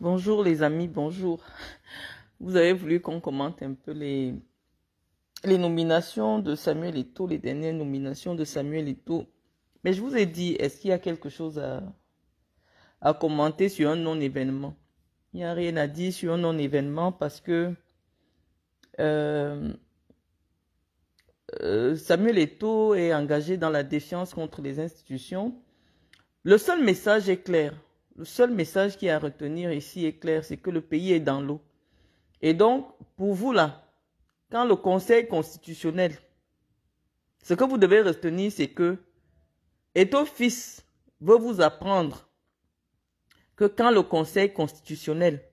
Bonjour les amis, bonjour. Vous avez voulu qu'on commente un peu les, les nominations de Samuel Eto, les dernières nominations de Samuel Eto. Mais je vous ai dit, est-ce qu'il y a quelque chose à, à commenter sur un non-événement Il n'y a rien à dire sur un non-événement parce que euh, euh, Samuel Eto est engagé dans la défiance contre les institutions. Le seul message est clair le seul message qui y a à retenir ici est clair, c'est que le pays est dans l'eau. Et donc, pour vous là, quand le Conseil constitutionnel, ce que vous devez retenir, c'est que Eto Fils veut vous apprendre que quand le Conseil constitutionnel,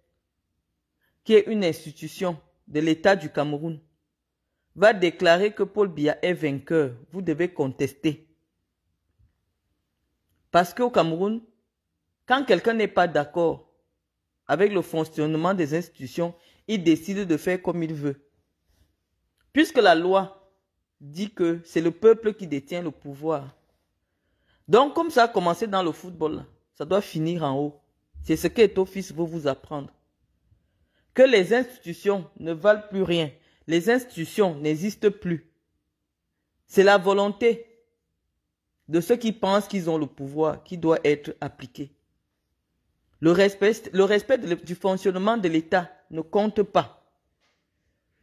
qui est une institution de l'État du Cameroun, va déclarer que Paul Biya est vainqueur, vous devez contester. Parce qu'au Cameroun, quand quelqu'un n'est pas d'accord avec le fonctionnement des institutions, il décide de faire comme il veut. Puisque la loi dit que c'est le peuple qui détient le pouvoir. Donc comme ça a commencé dans le football, ça doit finir en haut. C'est ce que est veut vous apprendre. Que les institutions ne valent plus rien. Les institutions n'existent plus. C'est la volonté de ceux qui pensent qu'ils ont le pouvoir qui doit être appliquée. Le respect, du fonctionnement de l'État ne compte pas.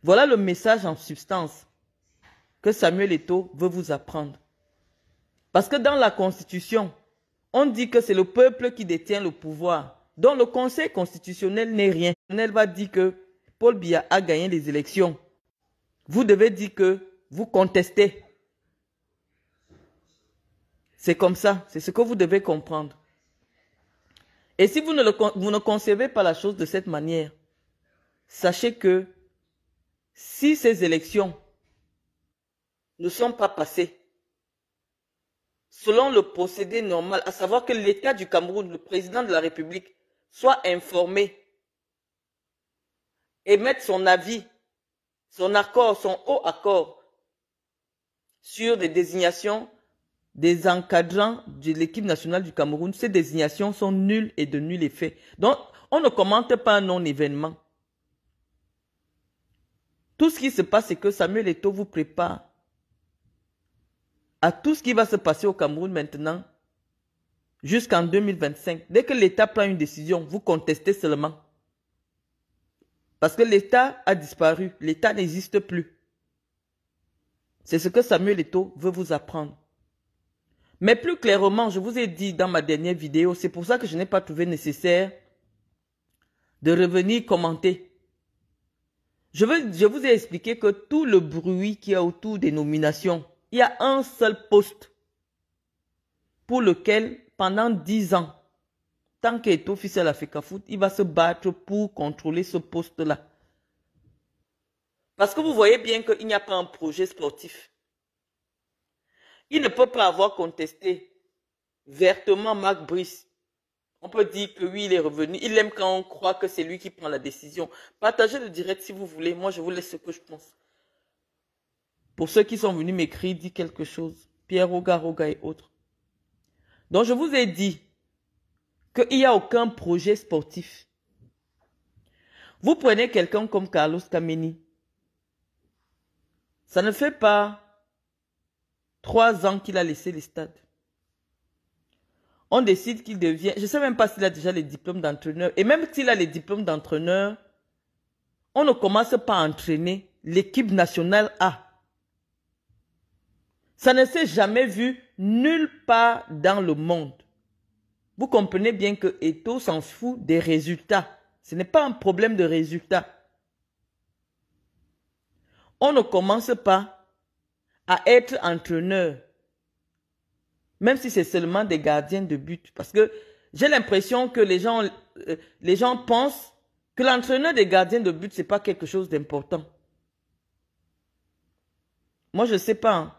Voilà le message en substance que Samuel Eto veut vous apprendre. Parce que dans la Constitution, on dit que c'est le peuple qui détient le pouvoir, dont le Conseil constitutionnel n'est rien. Elle va dire que Paul Biya a gagné les élections. Vous devez dire que vous contestez. C'est comme ça, c'est ce que vous devez comprendre. Et si vous ne, le, concevez pas la chose de cette manière, sachez que si ces élections ne sont pas passées, selon le procédé normal, à savoir que l'État du Cameroun, le président de la République, soit informé et mette son avis, son accord, son haut accord sur des désignations des encadrants de l'équipe nationale du Cameroun, ces désignations sont nulles et de nul effet. Donc, on ne commente pas un non-événement. Tout ce qui se passe, c'est que Samuel Eto'o vous prépare à tout ce qui va se passer au Cameroun maintenant jusqu'en 2025. Dès que l'État prend une décision, vous contestez seulement. Parce que l'État a disparu, l'État n'existe plus. C'est ce que Samuel Eto'o veut vous apprendre. Mais plus clairement, je vous ai dit dans ma dernière vidéo, c'est pour ça que je n'ai pas trouvé nécessaire de revenir commenter. Je, vous ai expliqué que tout le bruit qui y a autour des nominations, il y a un seul poste pour lequel, pendant dix ans, tant est officiel à FECAFOOT, il va se battre pour contrôler ce poste-là. Parce que vous voyez bien qu'il n'y a pas un projet sportif. Il ne peut pas avoir contesté vertement Marc Brice. On peut dire que oui, il est revenu. Il aime quand on croit que c'est lui qui prend la décision. Partagez le direct si vous voulez. Moi, je vous laisse ce que je pense. Pour ceux qui sont venus m'écrire, dit quelque chose. Pierre Roga, Roga et autres. Donc, je vous ai dit qu'il n'y a aucun projet sportif. Vous prenez quelqu'un comme Carlos Cameni. Ça ne fait pas Trois ans qu'il a laissé les stades. On décide qu'il devient... Je ne sais même pas s'il a déjà les diplômes d'entraîneur. Et même s'il a les diplômes d'entraîneur, on ne commence pas à entraîner l'équipe nationale A. Ça ne s'est jamais vu nulle part dans le monde. Vous comprenez bien que Eto s'en fout des résultats. Ce n'est pas un problème de résultats. On ne commence pas à être entraîneur, même si c'est seulement des gardiens de but. Parce que j'ai l'impression que les gens, euh, les gens pensent que l'entraîneur des gardiens de but, n'est pas quelque chose d'important. Moi, je ne sais pas. Hein.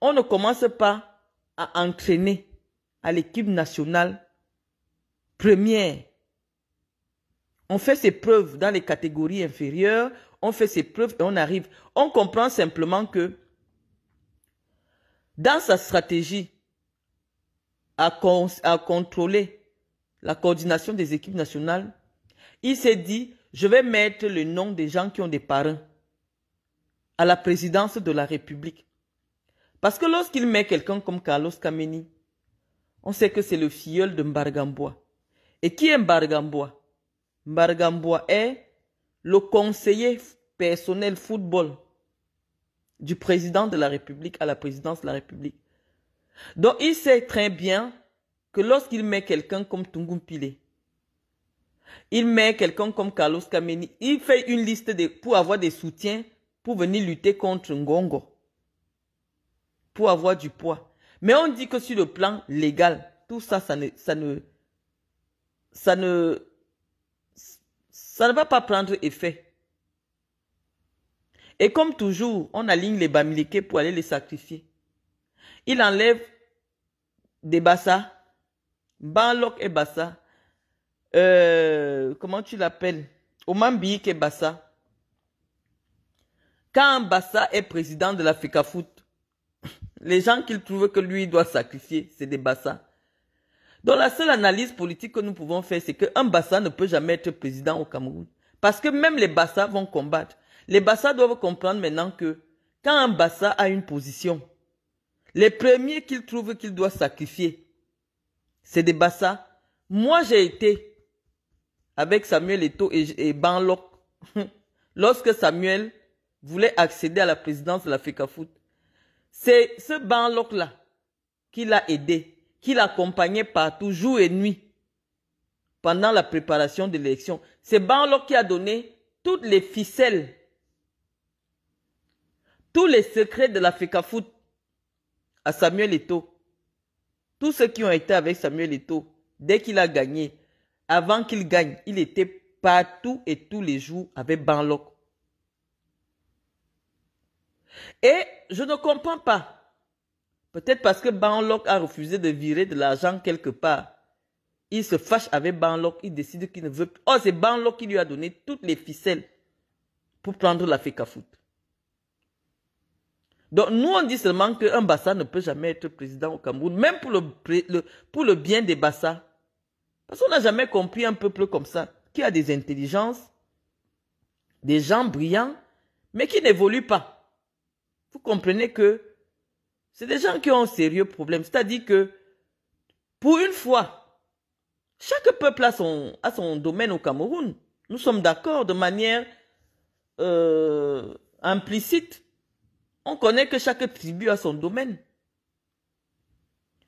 On ne commence pas à entraîner à l'équipe nationale première. On fait ses preuves dans les catégories inférieures, on fait ses preuves et on arrive. On comprend simplement que dans sa stratégie à, contrôler la coordination des équipes nationales, il s'est dit, je vais mettre le nom des gens qui ont des parents à la présidence de la République. Parce que lorsqu'il met quelqu'un comme Carlos Kameni, on sait que c'est le filleul de Mbargambois. Et qui est Mbargambois Mbargambois est le conseiller personnel football du président de la République à la présidence de la République. Donc il sait très bien que lorsqu'il met quelqu'un comme Tungumpile, il met quelqu'un comme Carlos Kameni, il fait une liste pour avoir des soutiens pour venir lutter contre Ngongo, pour avoir du poids. Mais on dit que sur le plan légal, tout ça, ça ne, ça ne, ça ne, ça ne va pas prendre effet. Et comme toujours, on aligne les bamileke pour aller les sacrifier. Il enlève des bassas, Banlok et bassa, euh, comment tu l'appelles, Omambiik et bassa. Quand Bassa est président de l'Africa Foot, les gens qu'il trouve que lui doit sacrifier, c'est des Bassa. Donc la seule analyse politique que nous pouvons faire, c'est qu'un Bassa ne peut jamais être président au Cameroun. Parce que même les Bassa vont combattre. Les bassas doivent comprendre maintenant que quand un bassa a une position, les premiers qu'il trouve qu'il doit sacrifier, c'est des bassas. Moi, j'ai été avec Samuel Eto et, et Lorsque Samuel voulait accéder à la présidence de la foot. c'est ce banlok là qui l'a aidé, qui l'accompagnait partout, jour et nuit, pendant la préparation de l'élection. C'est Banloc qui a donné toutes les ficelles tous les secrets de l'Africa Foot à Samuel Eto. Tous ceux qui ont été avec Samuel Eto, dès qu'il a gagné, avant qu'il gagne, il était partout et tous les jours avec Banloc. Et je ne comprends pas. Peut-être parce que Banlock a refusé de virer de l'argent quelque part. Il se fâche avec Banlock, il décide qu'il ne veut plus. Oh, c'est Banlock qui lui a donné toutes les ficelles pour prendre la FECAFOOT. Donc nous, on dit seulement qu'un Bassa ne peut jamais être président au Cameroun, même pour le, pour le bien des Bassa. Parce qu'on n'a jamais compris un peuple comme ça, qui a des intelligences, des gens brillants, mais qui n'évoluent pas. Vous comprenez que c'est des gens qui ont un sérieux problème. C'est-à-dire que, pour une fois, chaque peuple a son, son domaine au Cameroun. Nous sommes d'accord de manière euh, implicite. On connaît que chaque tribu a son domaine.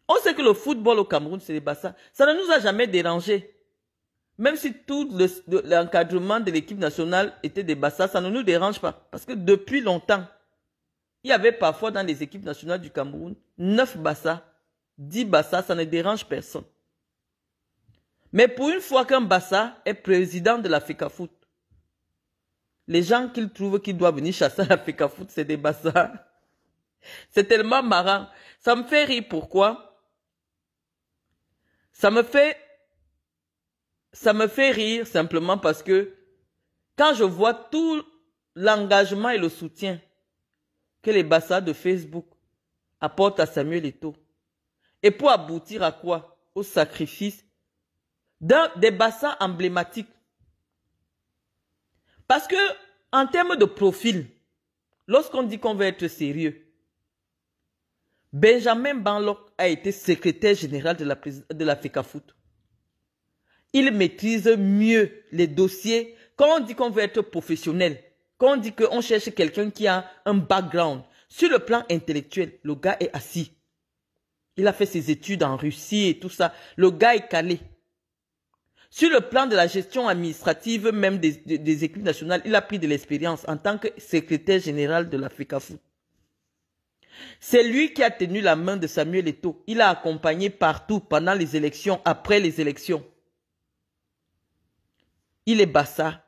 On sait que le football au Cameroun, c'est des bassins. Ça ne nous a jamais dérangé. Même si tout l'encadrement de l'équipe nationale était des bassins, ça ne nous dérange pas. Parce que depuis longtemps, il y avait parfois dans les équipes nationales du Cameroun 9 bassins, 10 bassins, ça ne dérange personne. Mais pour une fois qu'un bassa est président de la FECAFOOT, les gens qu'ils trouvent qu'ils doivent venir chasser à la foot, c'est des bassins. C'est tellement marrant. Ça me fait rire. Pourquoi? Ça me fait, ça me fait rire simplement parce que quand je vois tout l'engagement et le soutien que les bassins de Facebook apportent à Samuel Eto'o, et pour aboutir à quoi Au sacrifice d'un des bassins emblématiques parce que, en termes de profil, lorsqu'on dit qu'on veut être sérieux, Benjamin Banlock a été secrétaire général de la, de la FECAFOOT. Il maîtrise mieux les dossiers. Quand on dit qu'on veut être professionnel, quand on dit qu'on cherche quelqu'un qui a un background, sur le plan intellectuel, le gars est assis. Il a fait ses études en Russie et tout ça. Le gars est calé. Sur le plan de la gestion administrative même des, équipes nationales, il a pris de l'expérience en tant que secrétaire général de l'AFRICAFOOT. E c'est lui qui a tenu la main de Samuel Eto'o. Il a accompagné partout pendant les élections, après les élections. Il est bassa.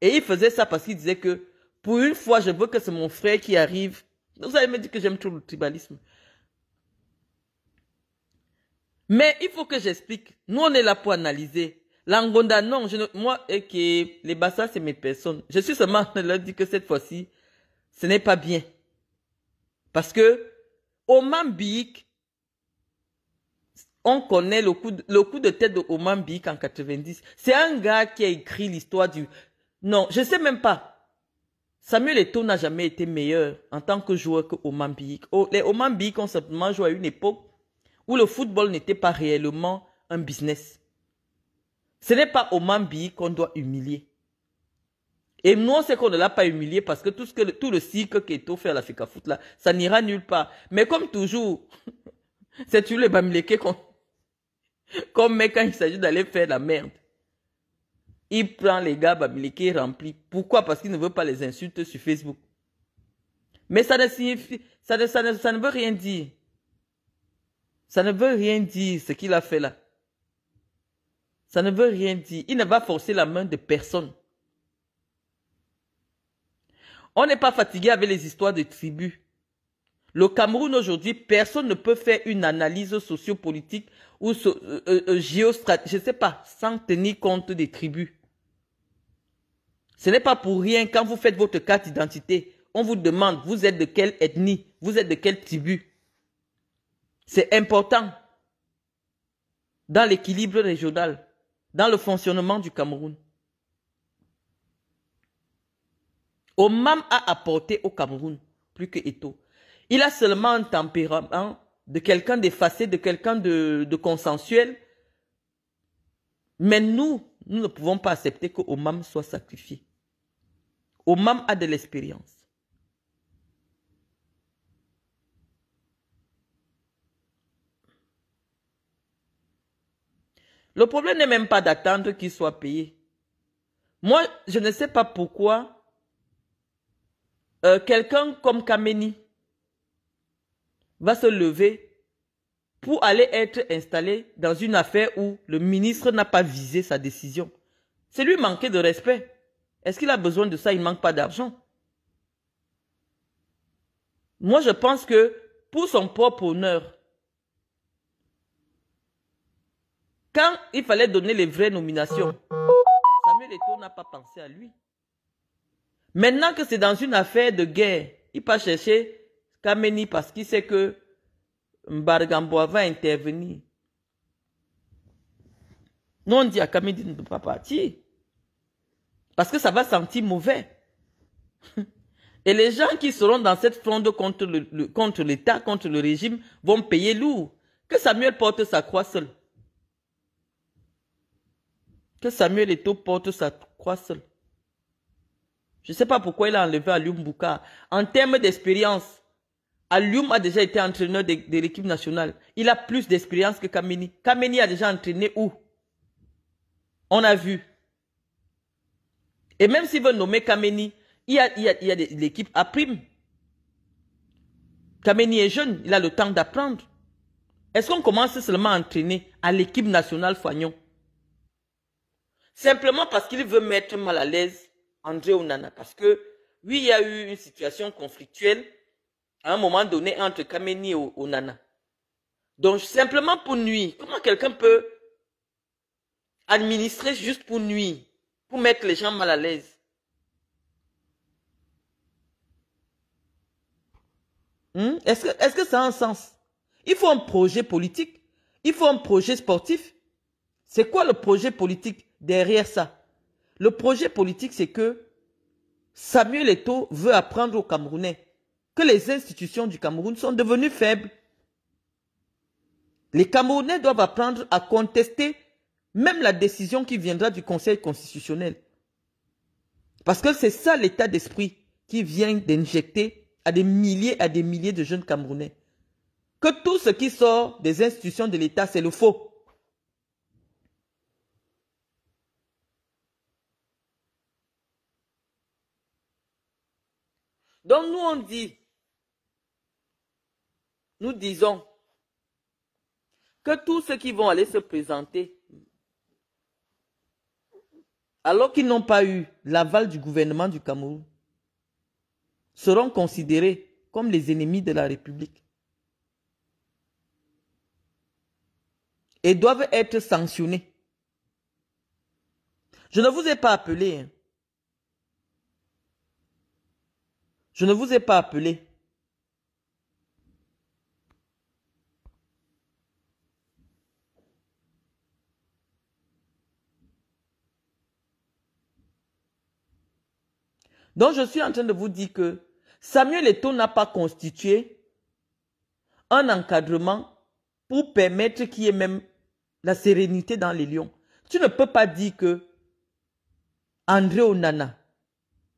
Et il faisait ça parce qu'il disait que pour une fois, je veux que c'est mon frère qui arrive. Vous avez me dire que j'aime trop le tribalisme. Mais il faut que j'explique. Nous, on est là pour analyser. L'Angonda, non, je moi, et que les Bassas c'est mes personnes. Je suis seulement en dire que cette fois-ci, ce n'est pas bien. Parce que, Oman Biik, on connaît le coup, de, de tête de Oman Biik en 90. C'est un gars qui a écrit l'histoire du, non, je sais même pas. Samuel Eto'o n'a jamais été meilleur en tant que joueur que Oman Biik. les Oman Biik ont simplement joué à une époque où le football n'était pas réellement un business. Ce n'est pas au Mambi qu'on doit humilier. Et on c'est qu'on ne l'a pas humilié parce que tout, ce que le, tout le cycle qu'Eto fait à la Foot, là, ça n'ira nulle part. Mais comme toujours, c'est toujours les Bamileke qu'on Comme quand il s'agit d'aller faire la merde. Il prend les gars Bamileke remplis. Pourquoi Parce qu'il ne veut pas les insultes sur Facebook. Mais ça ne signifie, ça ça ne veut rien dire. Ça ne veut rien dire ce qu'il a fait là. Ça ne veut rien dire. Il ne va forcer la main de personne. On n'est pas fatigué avec les histoires des tribus. Le Cameroun aujourd'hui, personne ne peut faire une analyse sociopolitique ou euh, euh, euh, géostratégique, je ne sais pas, sans tenir compte des tribus. Ce n'est pas pour rien quand vous faites votre carte d'identité, on vous demande vous êtes de quelle ethnie, vous êtes de quelle tribu. C'est important dans l'équilibre régional, dans le fonctionnement du Cameroun. Omam a apporté au Cameroun plus que Eto. Il a seulement un tempérament de quelqu'un d'effacé, de quelqu'un de, consensuel. Mais nous, nous ne pouvons pas accepter que Omam soit sacrifié. Omam a de l'expérience. Le problème n'est même pas d'attendre qu'il soit payé. Moi, je ne sais pas pourquoi euh, quelqu'un comme Kameni va se lever pour aller être installé dans une affaire où le ministre n'a pas visé sa décision. C'est lui manquer de respect. Est-ce qu'il a besoin de ça Il ne manque pas d'argent. Moi, je pense que pour son propre honneur, Quand il fallait donner les vraies nominations, Samuel Eto'o n'a pas pensé à lui. Maintenant que c'est dans une affaire de guerre, il pas chercher Kameni parce qu'il sait que Mbargamboa va intervenir. Nous, on dit à Kameni de ne pas partir. Parce que ça va sentir mauvais. Et les gens qui seront dans cette fronde contre l'État, contre, contre le régime, vont payer lourd. Que Samuel porte sa croix seul que Samuel Eto porte sa croix seule. Je ne sais pas pourquoi il a enlevé Alium Bouka. En termes d'expérience, Alium a déjà été entraîneur de, l'équipe nationale. Il a plus d'expérience que Kameni. Kameni a déjà entraîné où On a vu. Et même s'il veut nommer Kameni, il y a, l'équipe à prime. Kameni est jeune, il a le temps d'apprendre. Est-ce qu'on commence seulement à entraîner à l'équipe nationale foignon Simplement parce qu'il veut mettre mal à l'aise André Onana. Parce que, oui, il y a eu une situation conflictuelle à un moment donné entre Kameni et Onana. Donc, simplement pour nuit, comment quelqu'un peut administrer juste pour nuit, pour mettre les gens mal à l'aise hmm? Est-ce que, est que, ça a un sens Il faut un projet politique. Il faut un projet sportif. C'est quoi le projet politique derrière ça. Le projet politique, c'est que Samuel Eto veut apprendre aux Camerounais que les institutions du Cameroun sont devenues faibles. Les Camerounais doivent apprendre à contester même la décision qui viendra du Conseil constitutionnel. Parce que c'est ça l'état d'esprit qui vient d'injecter à des milliers à des milliers de jeunes Camerounais. Que tout ce qui sort des institutions de l'État, c'est le faux. Donc nous, on dit, nous disons que tous ceux qui vont aller se présenter, alors qu'ils n'ont pas eu l'aval du gouvernement du Cameroun, seront considérés comme les ennemis de la République et doivent être sanctionnés. Je ne vous ai pas appelé, hein. Je ne vous ai pas appelé. Donc je suis en train de vous dire que Samuel Eto'o n'a pas constitué un encadrement pour permettre qu'il y ait même la sérénité dans les lions. Tu ne peux pas dire que André Onana,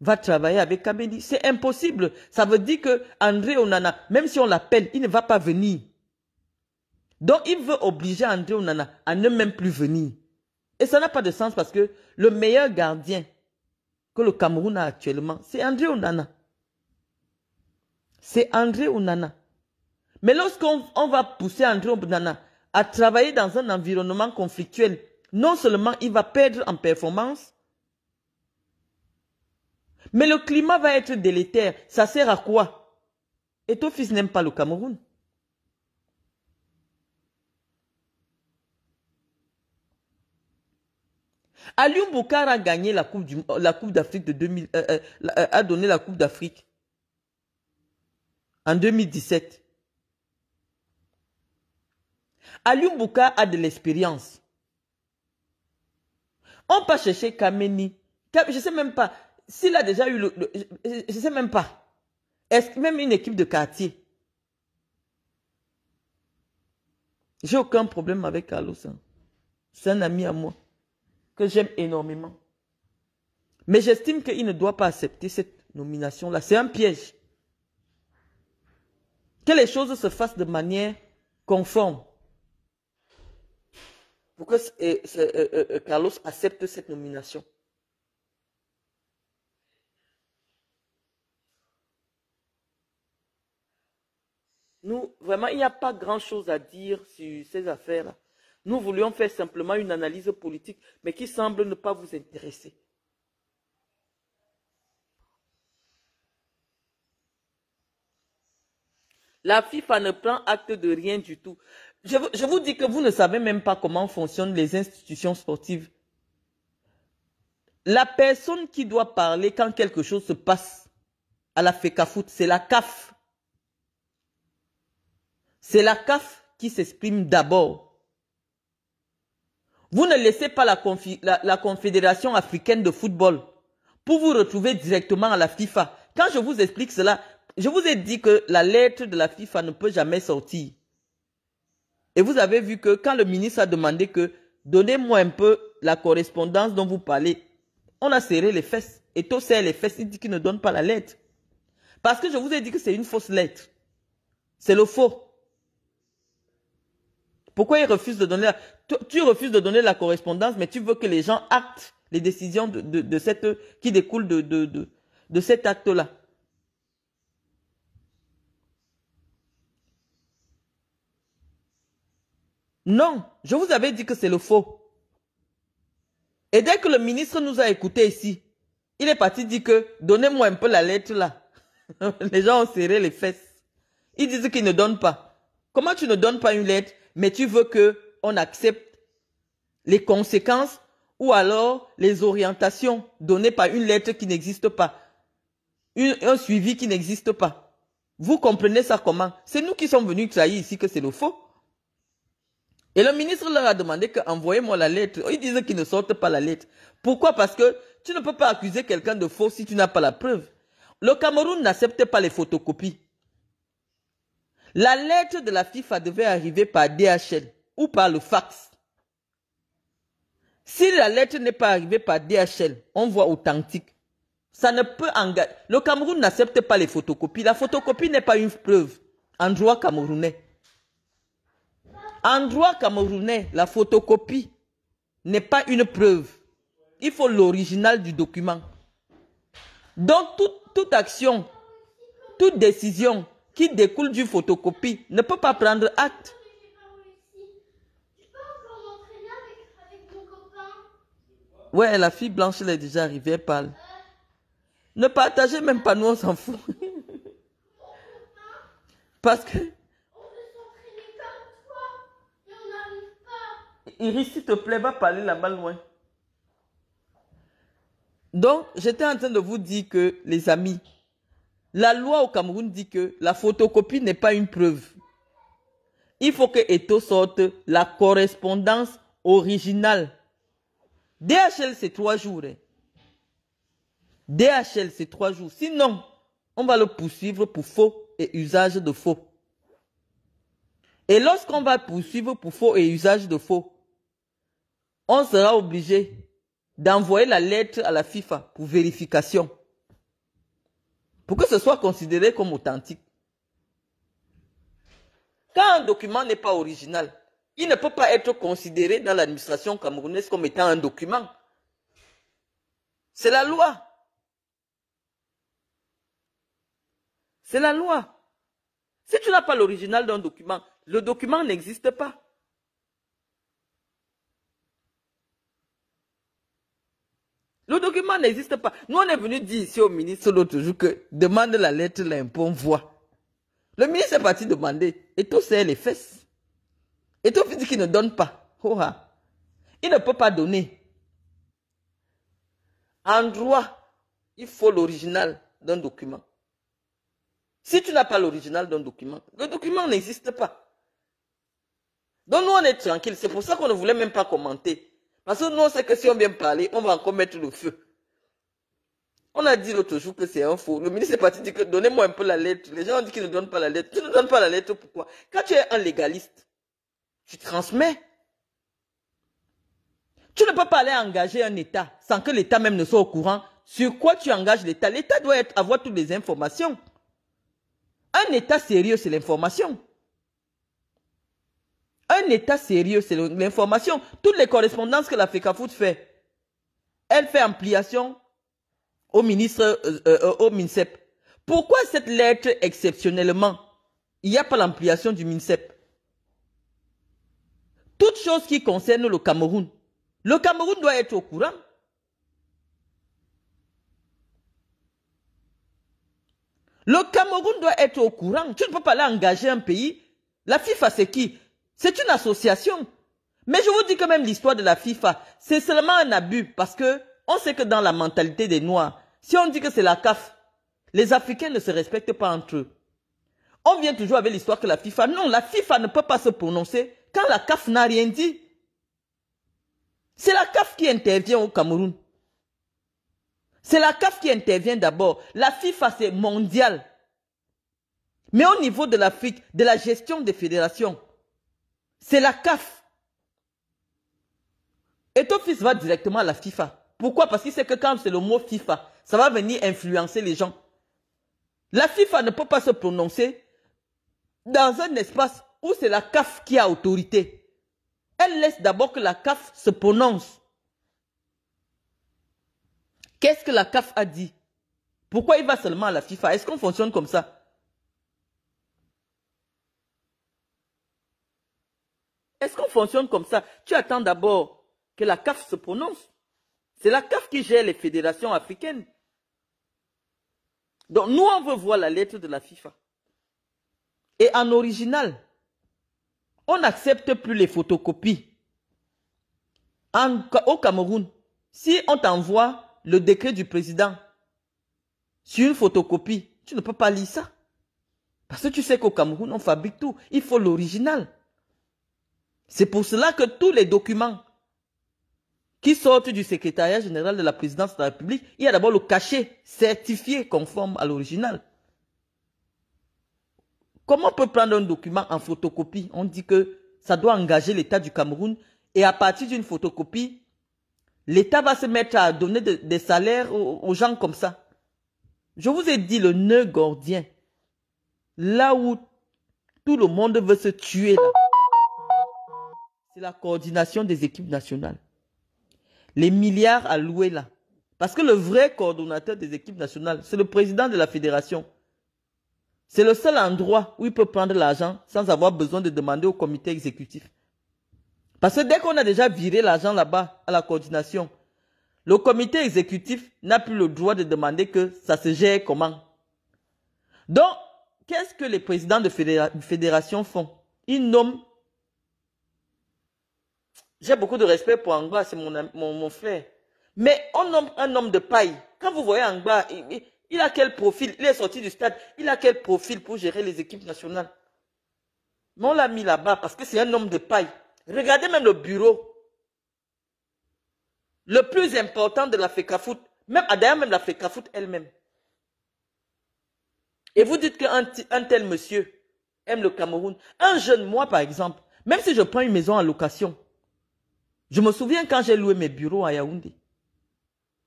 va travailler avec Kabeli. C'est impossible. Ça veut dire que André Onana, même si on l'appelle, il ne va pas venir. Donc il veut obliger André Onana à ne même plus venir. Et ça n'a pas de sens parce que le meilleur gardien que le Cameroun a actuellement, c'est André Onana. C'est André Onana. Mais lorsqu'on va pousser André Onana à travailler dans un environnement conflictuel, non seulement il va perdre en performance, mais le climat va être délétère. Ça sert à quoi Et ton fils n'aime pas le Cameroun. Alium Boukar a gagné la Coupe du, la Coupe d'Afrique de 2000, euh, euh, euh, a donné la Coupe d'Afrique en 2017. Alium Boukar a de l'expérience. On peut chercher Kameni. Je ne sais même pas s'il a déjà eu le... je ne sais même pas. Est-ce même une équipe de quartier J'ai aucun problème avec Carlos. Hein. C'est un ami à moi que j'aime énormément. Mais j'estime qu'il ne doit pas accepter cette nomination-là. C'est un piège. Que les choses se fassent de manière conforme. Pour que euh, euh, euh, Carlos accepte cette nomination. Nous, vraiment, il n'y a pas grand-chose à dire sur ces affaires-là. Nous voulions faire simplement une analyse politique, mais qui semble ne pas vous intéresser. La FIFA ne prend acte de rien du tout. Je, vous dis que vous ne savez même pas comment fonctionnent les institutions sportives. La personne qui doit parler quand quelque chose se passe à la FECAFOOT, c'est la CAF. C'est la CAF qui s'exprime d'abord. Vous ne laissez pas la, la, Confédération africaine de football pour vous retrouver directement à la FIFA. Quand je vous explique cela, je vous ai dit que la lettre de la FIFA ne peut jamais sortir. Et vous avez vu que quand le ministre a demandé que donnez-moi un peu la correspondance dont vous parlez, on a serré les fesses. Et tout serre les fesses, il dit qu'il ne donne pas la lettre. Parce que je vous ai dit que c'est une fausse lettre. C'est le faux. Pourquoi ils refusent de donner tu, refuses de donner la correspondance, mais tu veux que les gens actent les décisions de, cette, qui découlent de, de, de cet acte-là. Non, je vous avais dit que c'est le faux. Et dès que le ministre nous a écoutés ici, il est parti dire que donnez-moi un peu la lettre là. les gens ont serré les fesses. Ils disent qu'ils ne donnent pas. Comment tu ne donnes pas une lettre mais tu veux que on accepte les conséquences ou alors les orientations données par une lettre qui n'existe pas, un suivi qui n'existe pas. Vous comprenez ça comment C'est nous qui sommes venus trahir ici que c'est le faux. Et le ministre leur a demandé envoyez moi la lettre. Ils disent qu'ils ne sortent pas la lettre. Pourquoi Parce que tu ne peux pas accuser quelqu'un de faux si tu n'as pas la preuve. Le Cameroun n'accepte pas les photocopies. La lettre de la FIFA devait arriver par DHL ou par le fax. Si la lettre n'est pas arrivée par DHL, on voit authentique. Ça ne peut engager. Le Cameroun n'accepte pas les photocopies. La photocopie n'est pas une preuve en droit camerounais. En droit camerounais, la photocopie n'est pas une preuve. Il faut l'original du document. Donc toute, toute action, toute décision qui découle du photocopie ne peut pas prendre acte. Ouais, la fille blanche, elle est déjà arrivée, pâle. Ne partagez même pas, nous, on s'en fout. Parce que... Iris, s'il te plaît, va parler là-bas loin. Donc, j'étais en train de vous dire que, les amis, la loi au Cameroun dit que la photocopie n'est pas une preuve. Il faut que Eto sorte la correspondance originale. DHL, c'est trois jours. Hein. DHL, c'est trois jours. Sinon, on va le poursuivre pour faux et usage de faux. Et lorsqu'on va poursuivre pour faux et usage de faux, on sera obligé d'envoyer la lettre à la FIFA pour vérification pour que ce soit considéré comme authentique. Quand un document n'est pas original, il ne peut pas être considéré dans l'administration camerounaise comme étant un document. C'est la loi. C'est la loi. Si tu n'as pas l'original d'un document, le document n'existe pas. Le document n'existe pas. Nous, on est venu dire ici au ministre l'autre jour que demande la lettre, l'impôt, on voit. Le ministre est parti demander. Et tout c'est les fesses. Et tout dit qu'il ne donne pas. Oh, ah. Il ne peut pas donner. En droit, il faut l'original d'un document. Si tu n'as pas l'original d'un document, le document n'existe pas. Donc nous, on est tranquille. C'est pour ça qu'on ne voulait même pas commenter parce que non, c'est que si on vient parler, on va encore mettre le feu. On a dit l'autre jour que c'est un faux. Le ministre est parti dit que donnez-moi un peu la lettre. Les gens ont dit qu'ils ne donnent pas la lettre. Tu ne donnes pas la lettre, pourquoi Quand tu es un légaliste, tu transmets. Tu ne peux pas aller engager un État sans que l'État même ne soit au courant sur quoi tu engages l'État. L'État doit être, avoir toutes les informations. Un État sérieux, c'est l'information un État sérieux, c'est l'information. Toutes les correspondances que la FECAFOOT fait, elle fait ampliation au ministre, euh, euh, euh, au MINCEP. Pourquoi cette lettre exceptionnellement Il n'y a pas l'ampliation du MINCEP. Toute chose qui concerne le Cameroun. Le Cameroun doit être au courant. Le Cameroun doit être au courant. Tu ne peux pas l'engager engager un pays. La FIFA, c'est qui c'est une association. Mais je vous dis que même l'histoire de la FIFA, c'est seulement un abus parce que on sait que dans la mentalité des Noirs, si on dit que c'est la CAF, les Africains ne se respectent pas entre eux. On vient toujours avec l'histoire que la FIFA. Non, la FIFA ne peut pas se prononcer quand la CAF n'a rien dit. C'est la CAF qui intervient au Cameroun. C'est la CAF qui intervient d'abord. La FIFA, c'est mondial. Mais au niveau de l'Afrique, de la gestion des fédérations, c'est la CAF. Et ton fils va directement à la FIFA. Pourquoi Parce qu'il sait que quand c'est le mot FIFA, ça va venir influencer les gens. La FIFA ne peut pas se prononcer dans un espace où c'est la CAF qui a autorité. Elle laisse d'abord que la CAF se prononce. Qu'est-ce que la CAF a dit Pourquoi il va seulement à la FIFA Est-ce qu'on fonctionne comme ça Est-ce qu'on fonctionne comme ça Tu attends d'abord que la CAF se prononce. C'est la CAF qui gère les fédérations africaines. Donc nous, on veut voir la lettre de la FIFA. Et en original, on n'accepte plus les photocopies. au Cameroun, si on t'envoie le décret du président sur une photocopie, tu ne peux pas lire ça. Parce que tu sais qu'au Cameroun, on fabrique tout. Il faut l'original. C'est pour cela que tous les documents qui sortent du secrétariat général de la présidence de la République, il y a d'abord le cachet certifié conforme à l'original. Comment on peut prendre un document en photocopie On dit que ça doit engager l'État du Cameroun et à partir d'une photocopie, l'État va se mettre à donner des salaires aux, gens comme ça. Je vous ai dit le nœud gordien, là où tout le monde veut se tuer. Là c'est la coordination des équipes nationales. Les milliards à louer là. Parce que le vrai coordonnateur des équipes nationales, c'est le président de la fédération. C'est le seul endroit où il peut prendre l'argent sans avoir besoin de demander au comité exécutif. Parce que dès qu'on a déjà viré l'argent là-bas à la coordination, le comité exécutif n'a plus le droit de demander que ça se gère comment. Donc, qu'est-ce que les présidents de fédération font Ils nomment j'ai beaucoup de respect pour Angba, c'est mon, mon, mon, frère. Mais on nomme un homme de paille. Quand vous voyez Angba, il, a quel profil Il est sorti du stade. Il a quel profil pour gérer les équipes nationales Mais on l'a mis là-bas parce que c'est un homme de paille. Regardez même le bureau. Le plus important de la FECAFOOT, même, d'ailleurs même la Foot elle-même. Et vous dites qu'un un tel monsieur aime le Cameroun. Un jeune, moi par exemple, même si je prends une maison en location, je me souviens quand j'ai loué mes bureaux à Yaoundé.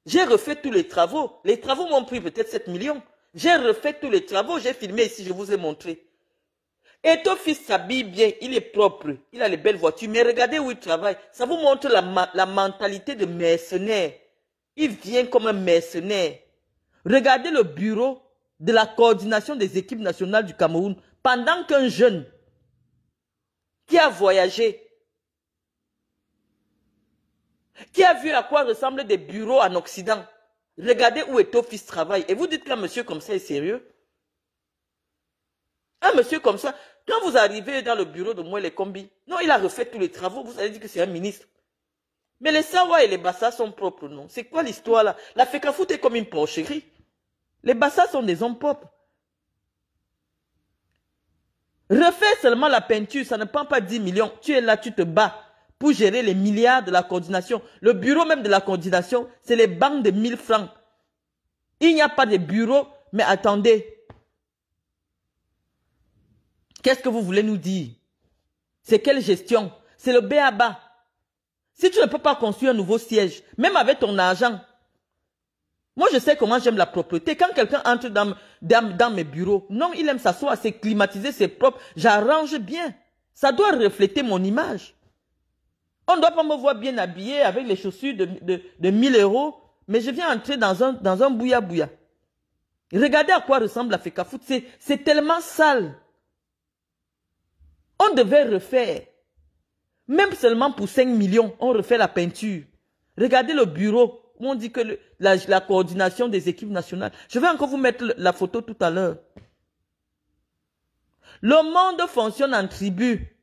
J'ai refait tous les travaux. Les travaux m'ont pris peut-être 7 millions. J'ai refait tous les travaux. J'ai filmé ici, je vous ai montré. Et ton fils s'habille bien, il est propre, il a les belles voitures, mais regardez où il travaille. Ça vous montre la, la mentalité de mercenaire. Il vient comme un mercenaire. Regardez le bureau de la coordination des équipes nationales du Cameroun pendant qu'un jeune qui a voyagé qui a vu à quoi ressemblent des bureaux en Occident Regardez où est Office travail. Et vous dites qu'un monsieur comme ça est sérieux Un monsieur comme ça, quand vous arrivez dans le bureau de moi les Combi, non, il a refait tous les travaux, vous allez dire que c'est un ministre. Mais les Sawa et les Bassas sont propres, non C'est quoi l'histoire là La Fekafout est comme une porcherie. Les Bassas sont des hommes propres. Refais seulement la peinture, ça ne prend pas 10 millions. Tu es là, tu te bats pour gérer les milliards de la coordination. Le bureau même de la coordination, c'est les banques de 1000 francs. Il n'y a pas de bureau, mais attendez. Qu'est-ce que vous voulez nous dire C'est quelle gestion C'est le BABA. Si tu ne peux pas construire un nouveau siège, même avec ton argent. Moi, je sais comment j'aime la propreté. Quand quelqu'un entre dans, dans, mes bureaux, non, il aime s'asseoir, c'est climatisé, c'est propre. J'arrange bien. Ça doit refléter mon image. On ne doit pas me voir bien habillé avec les chaussures de, de, 1000 euros, mais je viens entrer dans un, dans un bouya Regardez à quoi ressemble la Fekafout, C'est tellement sale. On devait refaire. Même seulement pour 5 millions, on refait la peinture. Regardez le bureau où on dit que la, la, coordination des équipes nationales. Je vais encore vous mettre la photo tout à l'heure. Le monde fonctionne en tribu.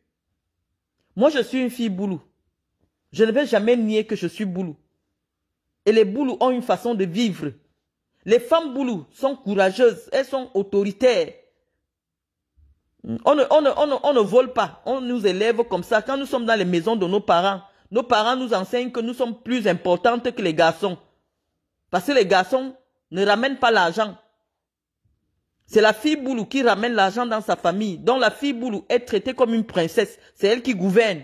Moi, je suis une fille boulou. Je ne vais jamais nier que je suis boulou. Et les boulous ont une façon de vivre. Les femmes boulous sont courageuses, elles sont autoritaires. On ne, on, ne, vole pas, on nous élève comme ça. Quand nous sommes dans les maisons de nos parents, nos parents nous enseignent que nous sommes plus importantes que les garçons. Parce que les garçons ne ramènent pas l'argent. C'est la fille boulou qui ramène l'argent dans sa famille, Donc la fille boulou est traitée comme une princesse. C'est elle qui gouverne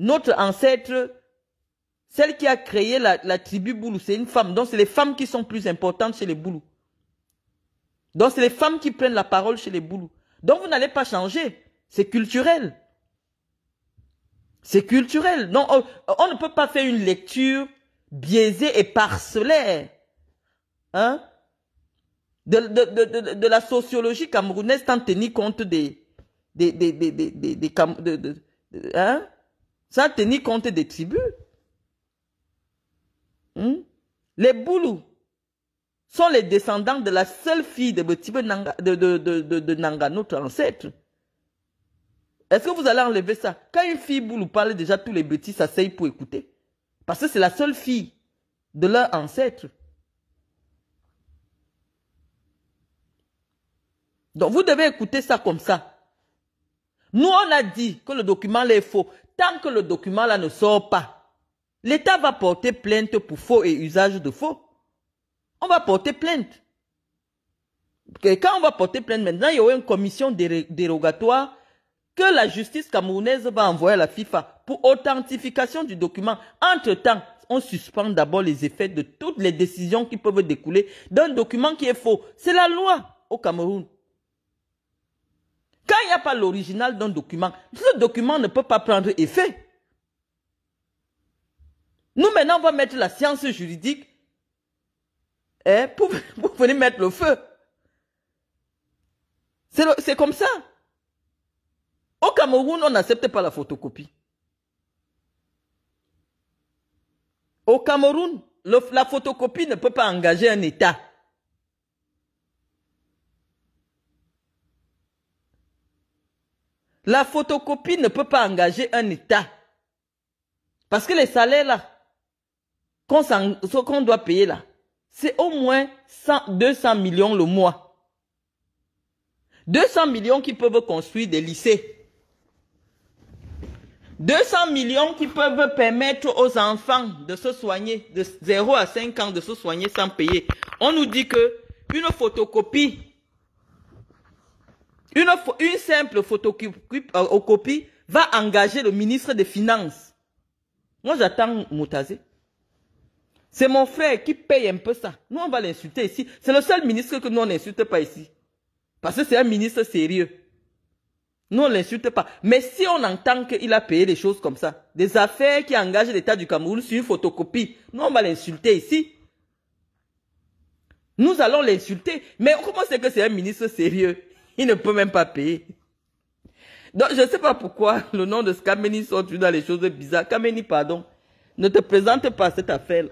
notre ancêtre, celle qui a créé la, tribu Boulou, c'est une femme. Donc, c'est les femmes qui sont plus importantes chez les Boulou. Donc, c'est les femmes qui prennent la parole chez les Boulou. Donc, vous n'allez pas changer. C'est culturel. C'est culturel. Non, on, ne peut pas faire une lecture biaisée et parcellaire. Hein? De, la sociologie camerounaise tant tenir compte des, des, des, des, des, des, a tenu compte des tribus. Hmm? Les Boulous sont les descendants de la seule fille de Nanga, de, notre ancêtre. Est-ce que vous allez enlever ça Quand une fille Boulou parle, déjà tous les petits s'asseyent pour écouter. Parce que c'est la seule fille de leur ancêtre. Donc vous devez écouter ça comme ça. Nous, on a dit que le document est faux tant que le document-là ne sort pas, l'État va porter plainte pour faux et usage de faux. On va porter plainte. quand on va porter plainte maintenant, il y aura une commission dérogatoire que la justice camerounaise va envoyer à la FIFA pour authentification du document. Entre-temps, on suspend d'abord les effets de toutes les décisions qui peuvent découler d'un document qui est faux. C'est la loi au Cameroun. Quand il n'y a pas l'original d'un document, ce document ne peut pas prendre effet. Nous, maintenant, on va mettre la science juridique hein, pour, venir mettre le feu. C'est comme ça. Au Cameroun, on n'accepte pas la photocopie. Au Cameroun, la photocopie ne peut pas engager un État. La photocopie ne peut pas engager un État. Parce que les salaires là, qu'on doit payer là, c'est au moins 200 millions le mois. 200 millions qui peuvent construire des lycées. 200 millions qui peuvent permettre aux enfants de se soigner, de 0 à 5 ans, de se soigner sans payer. On nous dit que une photocopie une, simple photocopie euh, va engager le ministre des Finances. Moi, j'attends Moutazé. C'est mon frère qui paye un peu ça. Nous, on va l'insulter ici. C'est le seul ministre que nous, on n'insulte pas ici. Parce que c'est un ministre sérieux. Nous, on ne l'insulte pas. Mais si on entend qu'il a payé des choses comme ça, des affaires qui engagent l'État du Cameroun sur une photocopie, nous, on va l'insulter ici. Nous allons l'insulter. Mais comment c'est que c'est un ministre sérieux il ne peut même pas payer. Donc, je ne sais pas pourquoi le nom de Skameni sort dans les choses bizarres. Kameni, pardon, ne te présente pas cette affaire.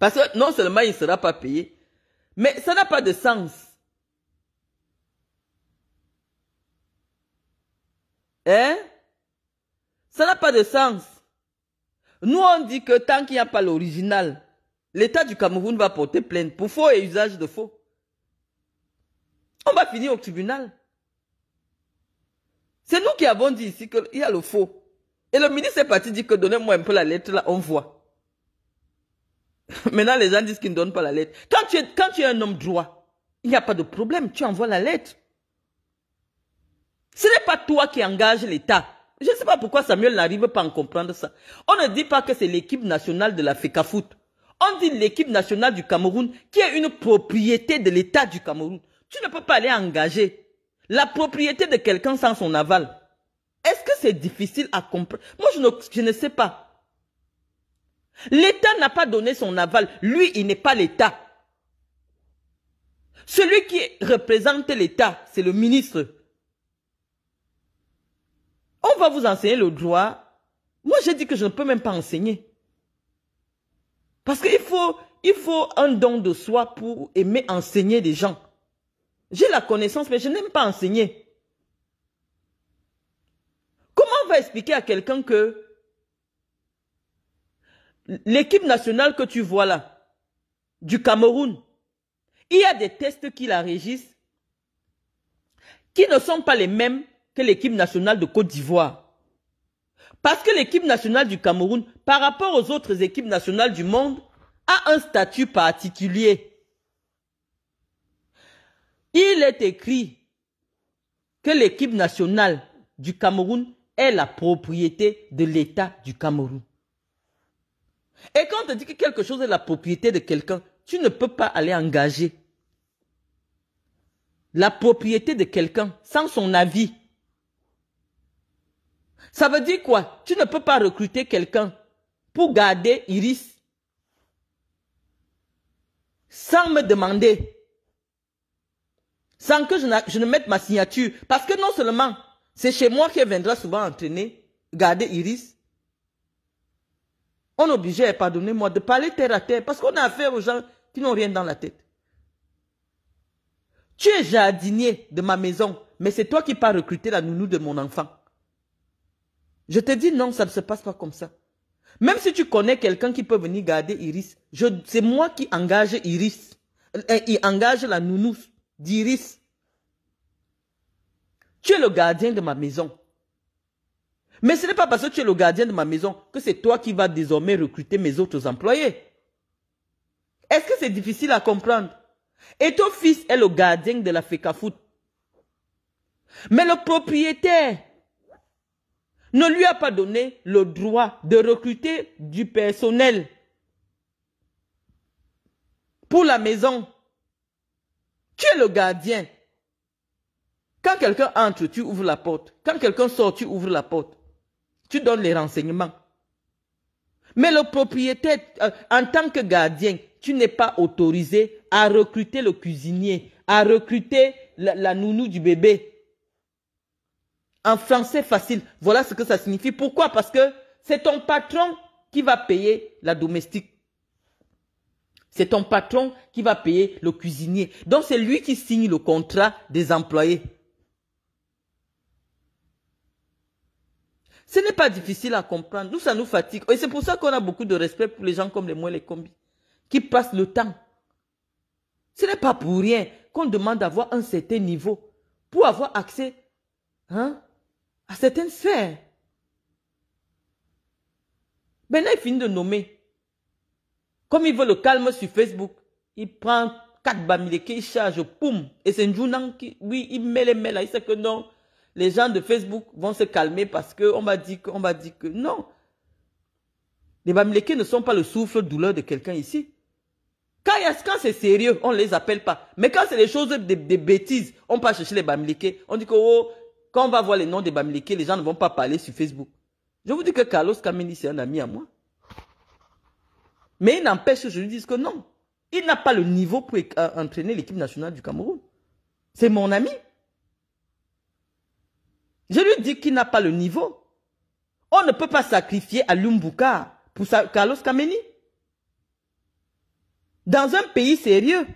Parce que non seulement il ne sera pas payé, mais ça n'a pas de sens. Hein? Ça n'a pas de sens. Nous, on dit que tant qu'il n'y a pas l'original, l'État du Cameroun va porter plainte pour faux et usage de faux. On va finir au tribunal. C'est nous qui avons dit ici qu'il y a le faux. Et le ministre est parti dire que donnez-moi un peu la lettre, là, on voit. Maintenant, les gens disent qu'ils ne donnent pas la lettre. Quand tu es, tu un homme droit, il n'y a pas de problème, tu envoies la lettre. Ce n'est pas toi qui engage l'État. Je ne sais pas pourquoi Samuel n'arrive pas à comprendre ça. On ne dit pas que c'est l'équipe nationale de la FECAFOOT. On dit l'équipe nationale du Cameroun qui est une propriété de l'État du Cameroun. Tu ne peux pas aller engager la propriété de quelqu'un sans son aval. Est-ce que c'est difficile à comprendre Moi, je ne, sais pas. L'État n'a pas donné son aval. Lui, il n'est pas l'État. Celui qui représente l'État, c'est le ministre. On va vous enseigner le droit. Moi, j'ai dit que je ne peux même pas enseigner. Parce qu'il faut, il faut un don de soi pour aimer enseigner des gens. J'ai la connaissance, mais je n'aime pas enseigner. Comment on va expliquer à quelqu'un que l'équipe nationale que tu vois là, du Cameroun, il y a des tests qui la régissent qui ne sont pas les mêmes que l'équipe nationale de Côte d'Ivoire. Parce que l'équipe nationale du Cameroun, par rapport aux autres équipes nationales du monde, a un statut particulier. Il est écrit que l'équipe nationale du Cameroun est la propriété de l'État du Cameroun. Et quand on te dit que quelque chose est la propriété de quelqu'un, tu ne peux pas aller engager la propriété de quelqu'un sans son avis. Ça veut dire quoi Tu ne peux pas recruter quelqu'un pour garder Iris sans me demander sans que je, ne mette ma signature. Parce que non seulement c'est chez moi qu'elle viendra souvent entraîner, garder Iris, on est obligé, eh, pardonnez-moi, de parler terre à terre parce qu'on a affaire aux gens qui n'ont rien dans la tête. Tu es jardinier de ma maison, mais c'est toi qui pars recruter la nounou de mon enfant. Je te dis non, ça ne se passe pas comme ça. Même si tu connais quelqu'un qui peut venir garder Iris, c'est moi qui engage Iris, euh, euh, Il engage la nounou d'Iris. Tu es le gardien de ma maison. Mais ce n'est pas parce que tu es le gardien de ma maison que c'est toi qui vas désormais recruter mes autres employés. Est-ce que c'est difficile à comprendre Et ton fils est le gardien de la fécafoot. Mais le propriétaire ne lui a pas donné le droit de recruter du personnel pour la maison. Tu es le gardien. Quand quelqu'un entre, tu ouvres la porte. Quand quelqu'un sort, tu ouvres la porte. Tu donnes les renseignements. Mais le propriétaire, euh, en tant que gardien, tu n'es pas autorisé à recruter le cuisinier, à recruter la nounou du bébé. En français facile, voilà ce que ça signifie. Pourquoi Parce que c'est ton patron qui va payer la domestique. C'est ton patron qui va payer le cuisinier. Donc c'est lui qui signe le contrat des employés. Ce n'est pas difficile à comprendre. Nous, ça nous fatigue. Et c'est pour ça qu'on a beaucoup de respect pour les gens comme les et les combis, qui passent le temps. Ce n'est pas pour rien qu'on demande d'avoir un certain niveau pour avoir accès hein, à certaines sphères. Maintenant, il finit de nommer. Comme il veut le calme sur Facebook, il prend quatre bamileke, il charge, poum. Et c'est Njounan qui, oui, il met les mails là. Il sait que non, les gens de Facebook vont se calmer parce qu'on m'a dit que, on m'a dit que, non. Les bamileke ne sont pas le souffle-douleur de quelqu'un ici. Quand, c'est sérieux, on ne les appelle pas. Mais quand c'est des choses, des, bêtises, on passe chercher les bamileke. On dit que, oh, quand on va voir les noms des bamileke, les gens ne vont pas parler sur Facebook. Je vous dis que Carlos Kameni, c'est un ami à moi. Mais il n'empêche que je lui dise que non. Il n'a pas le niveau pour euh, entraîner l'équipe nationale du Cameroun. C'est mon ami. Je lui dis qu'il n'a pas le niveau. On ne peut pas sacrifier à pour Carlos Kameni. Dans un pays sérieux.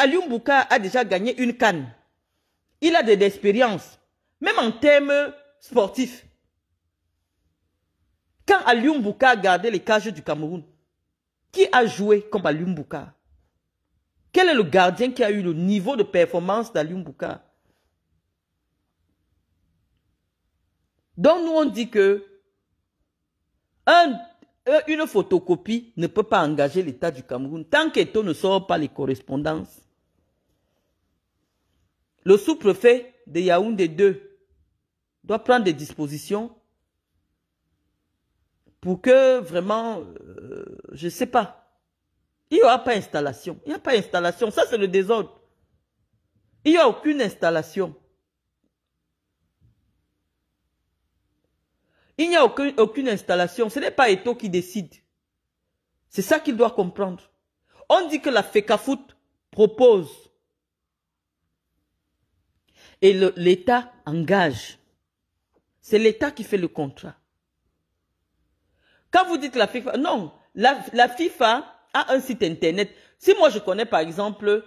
Alumbuka euh, euh, a déjà gagné une canne. Il a de l'expérience, même en termes sportifs. Quand Aliumbuka a gardé les cages du Cameroun, qui a joué comme Aliumbuka Quel est le gardien qui a eu le niveau de performance d'Aliumbuka Donc nous on dit que euh, une photocopie ne peut pas engager l'État du Cameroun tant que qu'Eto ne sort pas les correspondances. Le sous-préfet de Yaoundé 2 doit prendre des dispositions pour que vraiment, euh, je ne sais pas, il n'y aura pas installation. Il n'y a pas installation. Ça, c'est le désordre. Il n'y a aucune installation. Il n'y a aucune, aucune installation. Ce n'est pas Eto qui décide. C'est ça qu'il doit comprendre. On dit que la FECAFOOT propose et l'État engage. C'est l'État qui fait le contrat. Quand vous dites la FIFA, non, la, FIFA a un site internet. Si moi je connais par exemple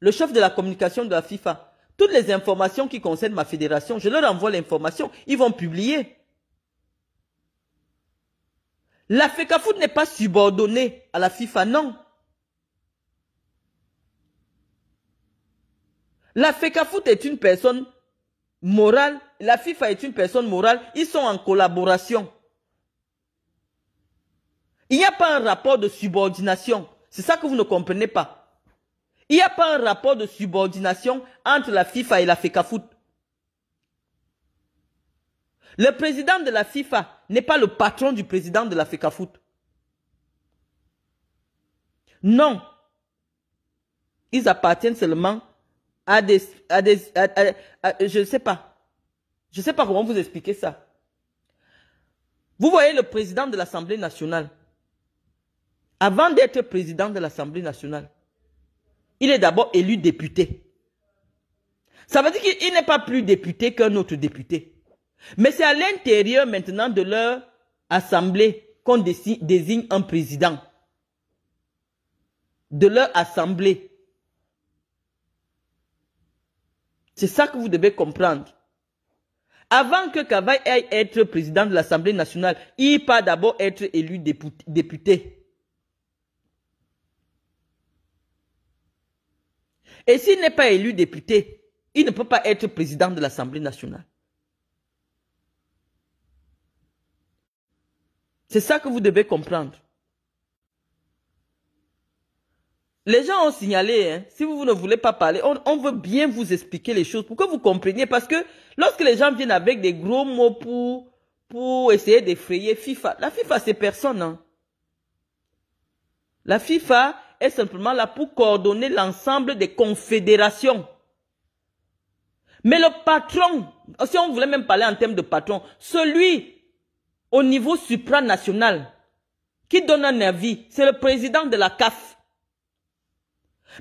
le chef de la communication de la FIFA, toutes les informations qui concernent ma fédération, je leur envoie l'information, ils vont publier. La FECAFOOT n'est pas subordonnée à la FIFA, non. La FECAFOOT est une personne morale, la FIFA est une personne morale, ils sont en collaboration. Il n'y a pas un rapport de subordination. C'est ça que vous ne comprenez pas. Il n'y a pas un rapport de subordination entre la FIFA et la FECAFOOT. Le président de la FIFA n'est pas le patron du président de la FECAFOOT. Non. Ils appartiennent seulement à des... je ne sais pas. Je ne sais pas comment vous expliquer ça. Vous voyez le président de l'Assemblée nationale. Avant d'être président de l'Assemblée nationale, il est d'abord élu député. Ça veut dire qu'il n'est pas plus député qu'un autre député. Mais c'est à l'intérieur maintenant de leur assemblée qu'on désigne un président. De leur assemblée. C'est ça que vous devez comprendre. Avant que Kavaï aille être président de l'Assemblée nationale, il part d'abord être élu député. Et s'il n'est pas élu député, il ne peut pas être président de l'Assemblée nationale. C'est ça que vous devez comprendre. Les gens ont signalé, hein, si vous ne voulez pas parler, on, veut bien vous expliquer les choses pour que vous compreniez. Parce que lorsque les gens viennent avec des gros mots pour, pour essayer d'effrayer FIFA, la FIFA c'est personne. Hein. La FIFA, est simplement là pour coordonner l'ensemble des confédérations. Mais le patron, si on voulait même parler en termes de patron, celui au niveau supranational qui donne un avis, c'est le président de la CAF.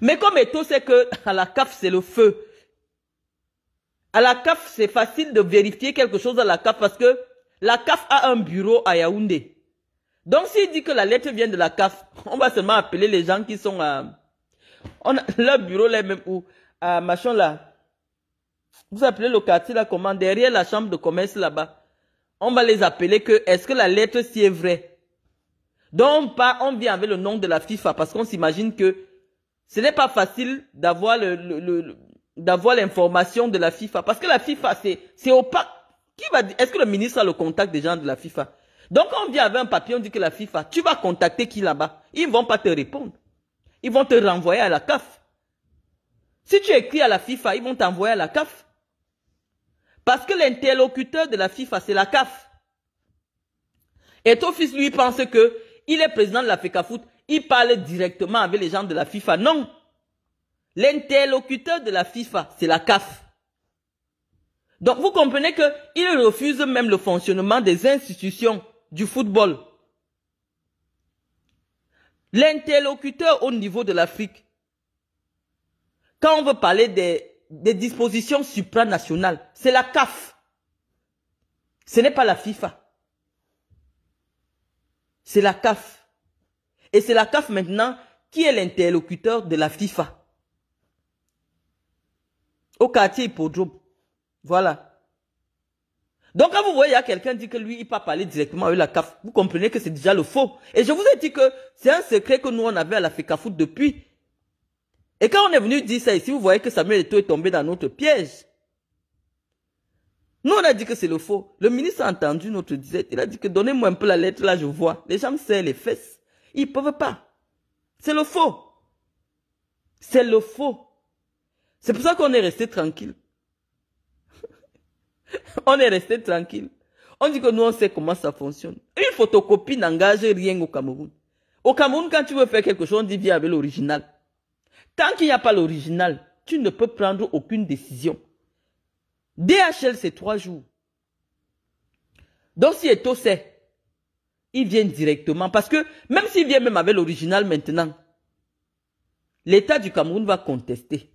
Mais comme Eto sait que à la CAF, c'est le feu. À la CAF, c'est facile de vérifier quelque chose à la CAF parce que la CAF a un bureau à Yaoundé. Donc s'il dit que la lettre vient de la CAF, on va seulement appeler les gens qui sont à... On a, leur bureau là même ou À machin là. Vous appelez le quartier là comment Derrière la chambre de commerce là-bas. On va les appeler que est-ce que la lettre si est vraie Donc on on vient avec le nom de la FIFA parce qu'on s'imagine que ce n'est pas facile d'avoir le, d'avoir l'information de la FIFA. Parce que la FIFA, c'est, c'est opaque. Qui va est-ce que le ministre a le contact des gens de la FIFA? Donc on vient avec un papier, on dit que la FIFA, tu vas contacter qui là-bas Ils ne vont pas te répondre. Ils vont te renvoyer à la CAF. Si tu écris à la FIFA, ils vont t'envoyer à la CAF. Parce que l'interlocuteur de la FIFA, c'est la CAF. Et ton fils, lui, pense que il est président de la FECAFOOT, il parle directement avec les gens de la FIFA. Non. L'interlocuteur de la FIFA, c'est la CAF. Donc vous comprenez qu'il refuse même le fonctionnement des institutions du football. L'interlocuteur au niveau de l'Afrique, quand on veut parler des, dispositions supranationales, c'est la CAF. Ce n'est pas la FIFA. C'est la CAF. Et c'est la CAF maintenant qui est l'interlocuteur de la FIFA. Au quartier Hippodrome. Voilà. Donc quand vous voyez, il y a quelqu'un qui dit que lui, il peut parler directement avec la CAF, vous comprenez que c'est déjà le faux. Et je vous ai dit que c'est un secret que nous, on avait à la FECAFOOT depuis. Et quand on est venu dire ça ici, vous voyez que Samuel Eto'o est tombé dans notre piège. Nous, on a dit que c'est le faux. Le ministre a entendu notre disette. Il a dit que donnez-moi un peu la lettre, là, je vois. Les gens me serrent les fesses. Ils peuvent pas. C'est le faux. C'est le faux. C'est pour ça qu'on est resté tranquille. on est resté tranquille. On dit que nous, on sait comment ça fonctionne. Une photocopie n'engage rien au Cameroun. Au Cameroun, quand tu veux faire quelque chose, on dit viens avec l'original. Tant qu'il n'y a pas l'original, tu ne peux prendre aucune décision. DHL, c'est trois jours. Donc, si Eto sait, ils viennent directement. Parce que même s'il vient même avec l'original maintenant, l'État du Cameroun va contester.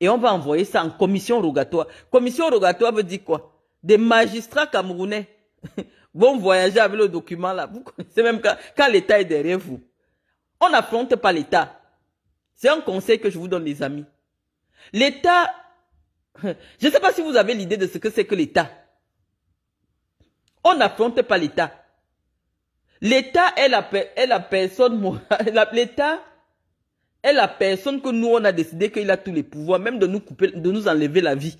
Et on va envoyer ça en commission rogatoire. Commission rogatoire veut dire quoi Des magistrats camerounais vont voyager avec le document là. Vous connaissez même quand, l'État est derrière vous. On n'affronte pas l'État. C'est un conseil que je vous donne, les amis. L'État, je ne sais pas si vous avez l'idée de ce que c'est que l'État. On n'affronte pas l'État. L'État est la, est la personne morale. L'État est la personne que nous, on a décidé qu'il a tous les pouvoirs, même de nous couper, de nous enlever la vie.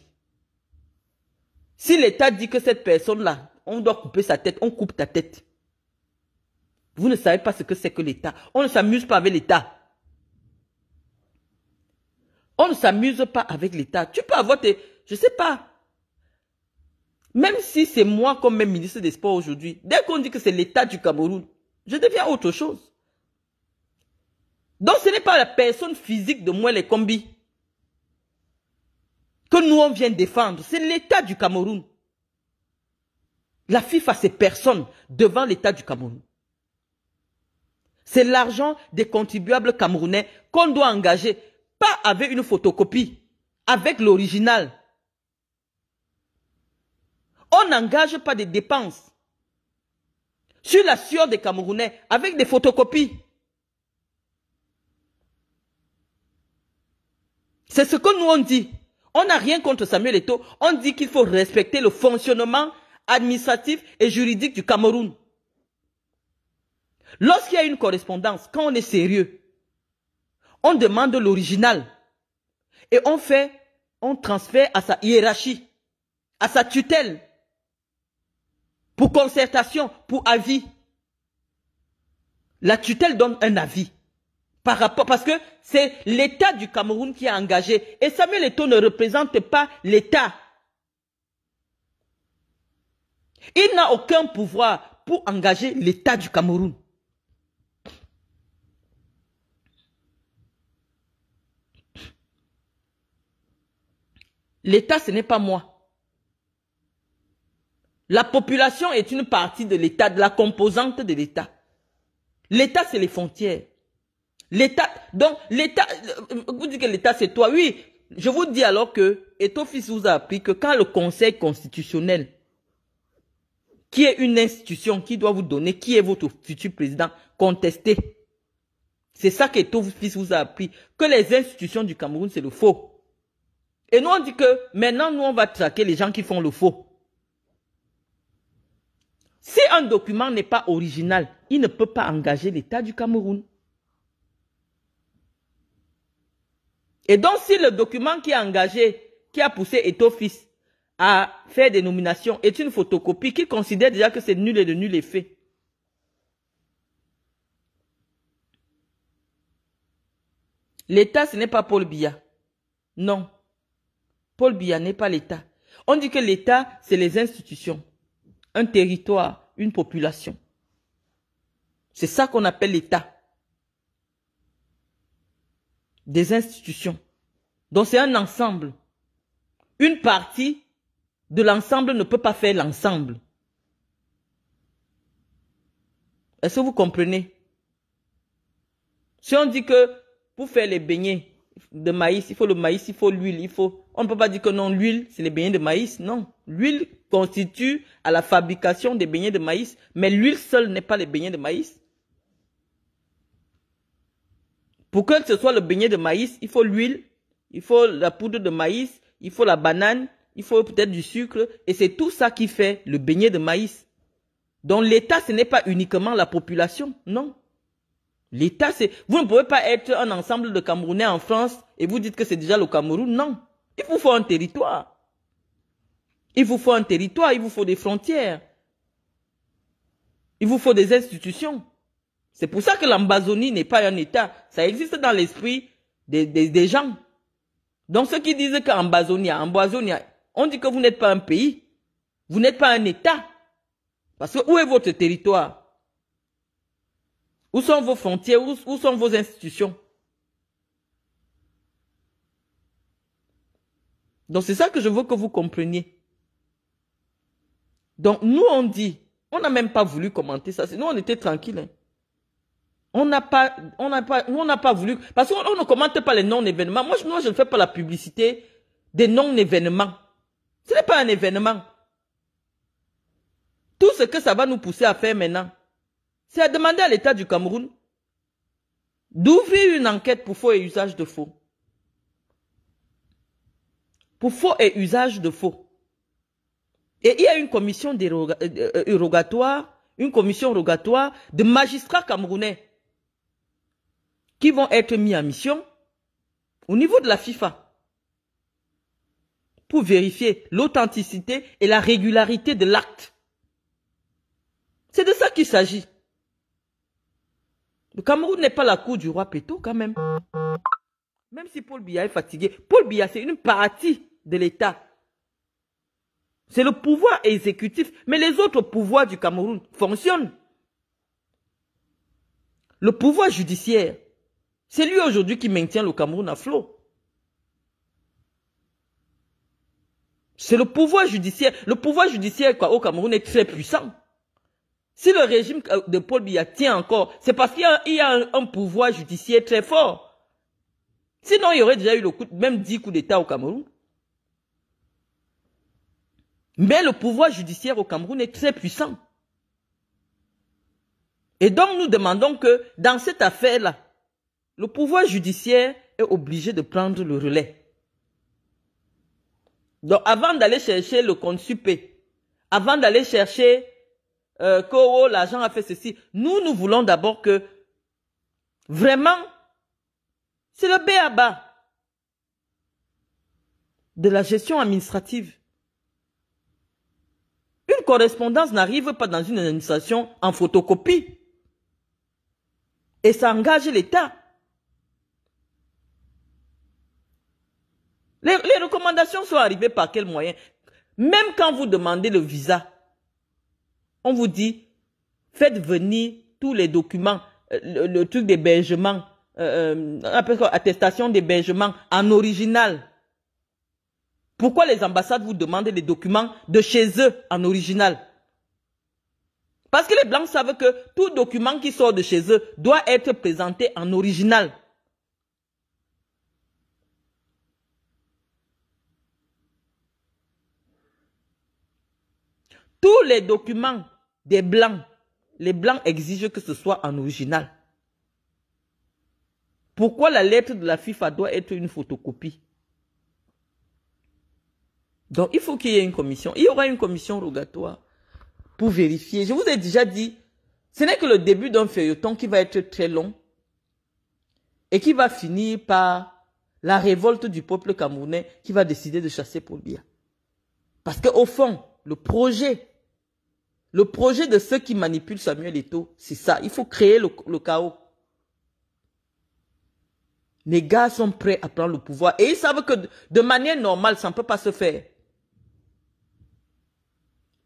Si l'État dit que cette personne-là, on doit couper sa tête, on coupe ta tête. Vous ne savez pas ce que c'est que l'État. On ne s'amuse pas avec l'État. On ne s'amuse pas avec l'État. Tu peux avoir tes... Je sais pas. Même si c'est moi comme même ministre des Sports aujourd'hui, dès qu'on dit que c'est l'État du Cameroun, je deviens autre chose. Donc ce n'est pas la personne physique de moi les combi que nous on vient défendre. C'est l'État du Cameroun. La FIFA, c'est personne devant l'État du Cameroun. C'est l'argent des contribuables camerounais qu'on doit engager, pas avec une photocopie, avec l'original. On n'engage pas des dépenses sur la sueur des Camerounais avec des photocopies. C'est ce que nous on dit. On n'a rien contre Samuel Eto. On dit qu'il faut respecter le fonctionnement administratif et juridique du Cameroun. Lorsqu'il y a une correspondance, quand on est sérieux, on demande l'original et on fait, on transfère à sa hiérarchie, à sa tutelle, pour concertation, pour avis. La tutelle donne un avis. Par rapport, parce que c'est l'État du Cameroun qui a engagé. Et Samuel Eto ne représente pas l'État. Il n'a aucun pouvoir pour engager l'État du Cameroun. L'État, ce n'est pas moi. La population est une partie de l'État, de la composante de l'État. L'État, c'est les frontières. L'État, donc l'État, euh, vous dites que l'État c'est toi, oui. Je vous dis alors que et Etofis vous a appris que quand le Conseil constitutionnel, qui est une institution qui doit vous donner qui est votre futur président, contesté, c'est ça que fils vous a appris, que les institutions du Cameroun c'est le faux. Et nous on dit que maintenant nous on va traquer les gens qui font le faux. Si un document n'est pas original, il ne peut pas engager l'État du Cameroun. Et donc, si le document qui a engagé, qui a poussé Etofis à faire des nominations est une photocopie qui considère déjà que c'est nul et de nul effet. L'État, ce n'est pas Paul Biya. Non. Paul Biya n'est pas l'État. On dit que l'État, c'est les institutions, un territoire, une population. C'est ça qu'on appelle l'État des institutions. Donc c'est un ensemble. Une partie de l'ensemble ne peut pas faire l'ensemble. Est-ce que vous comprenez Si on dit que pour faire les beignets de maïs, il faut le maïs, il faut l'huile, il faut... On ne peut pas dire que non, l'huile, c'est les beignets de maïs. Non, l'huile constitue à la fabrication des beignets de maïs, mais l'huile seule n'est pas les beignets de maïs. Pour que ce soit le beignet de maïs, il faut l'huile, il faut la poudre de maïs, il faut la banane, il faut peut-être du sucre. Et c'est tout ça qui fait le beignet de maïs. Donc l'État, ce n'est pas uniquement la population, non. L'État, c'est... Vous ne pouvez pas être un ensemble de Camerounais en France et vous dites que c'est déjà le Cameroun. Non. Il vous faut un territoire. Il vous faut un territoire, il vous faut des frontières. Il vous faut des institutions. C'est pour ça que l'Ambazonie n'est pas un État. Ça existe dans l'esprit des, gens. Donc ceux qui disent qu'Ambazonia, Ambazonia, on dit que vous n'êtes pas un pays. Vous n'êtes pas un État. Parce que où est votre territoire Où sont vos frontières où, sont vos institutions Donc c'est ça que je veux que vous compreniez. Donc nous on dit, on n'a même pas voulu commenter ça. Sinon on était tranquille. Hein. On n'a pas, pas, pas voulu, parce qu'on ne commente pas les non-événements. Moi, je ne fais pas la publicité des non-événements. Ce n'est pas un événement. Tout ce que ça va nous pousser à faire maintenant, c'est à demander à l'État du Cameroun d'ouvrir une enquête pour faux et usage de faux. Pour faux et usage de faux. Et il y a une commission d'érogatoire, euh, euh, euh, une commission rogatoire de magistrats camerounais qui vont être mis en mission au niveau de la FIFA pour vérifier l'authenticité et la régularité de l'acte. C'est de ça qu'il s'agit. Le Cameroun n'est pas la cour du roi Péto quand même. Même si Paul Biya est fatigué, Paul Biya c'est une partie de l'État. C'est le pouvoir exécutif, mais les autres pouvoirs du Cameroun fonctionnent. Le pouvoir judiciaire, c'est lui aujourd'hui qui maintient le Cameroun à flot. C'est le pouvoir judiciaire. Le pouvoir judiciaire quoi, au Cameroun est très puissant. Si le régime de Paul Biya tient encore, c'est parce qu'il y, a, un, pouvoir judiciaire très fort. Sinon, il y aurait déjà eu le coup, même 10 coups d'État au Cameroun. Mais le pouvoir judiciaire au Cameroun est très puissant. Et donc, nous demandons que dans cette affaire-là, le pouvoir judiciaire est obligé de prendre le relais. Donc avant d'aller chercher le compte supé, avant d'aller chercher euh, que oh, l'agent a fait ceci, nous, nous voulons d'abord que vraiment, c'est le bas de la gestion administrative. Une correspondance n'arrive pas dans une administration en photocopie. Et ça engage l'État. Les, recommandations sont arrivées par quel moyen Même quand vous demandez le visa, on vous dit, faites venir tous les documents, euh, le, truc d'hébergement, euh, euh attestation d'hébergement en original. Pourquoi les ambassades vous demandent les documents de chez eux en original Parce que les Blancs savent que tout document qui sort de chez eux doit être présenté en original. Tous les documents des Blancs, les Blancs exigent que ce soit en original. Pourquoi la lettre de la FIFA doit être une photocopie Donc, il faut qu'il y ait une commission. Il y aura une commission rogatoire pour vérifier. Je vous ai déjà dit, ce n'est que le début d'un feuilleton qui va être très long et qui va finir par la révolte du peuple camerounais qui va décider de chasser Paul Bia. Parce qu'au fond, le projet le projet de ceux qui manipulent Samuel Eto, c'est ça. Il faut créer le, chaos. Les gars sont prêts à prendre le pouvoir et ils savent que de manière normale, ça ne peut pas se faire.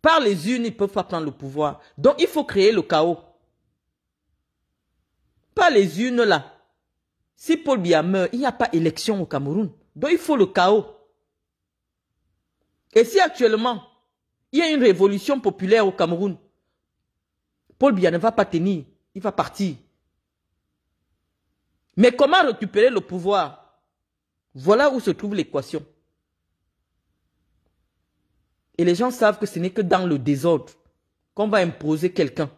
Par les unes, ils ne peuvent pas prendre le pouvoir. Donc, il faut créer le chaos. Par les unes, là. Si Paul Biya meurt, il n'y a pas élection au Cameroun. Donc, il faut le chaos. Et si actuellement, il y a une révolution populaire au Cameroun. Paul Biya ne va pas tenir. Il va partir. Mais comment récupérer le pouvoir Voilà où se trouve l'équation. Et les gens savent que ce n'est que dans le désordre qu'on va imposer quelqu'un.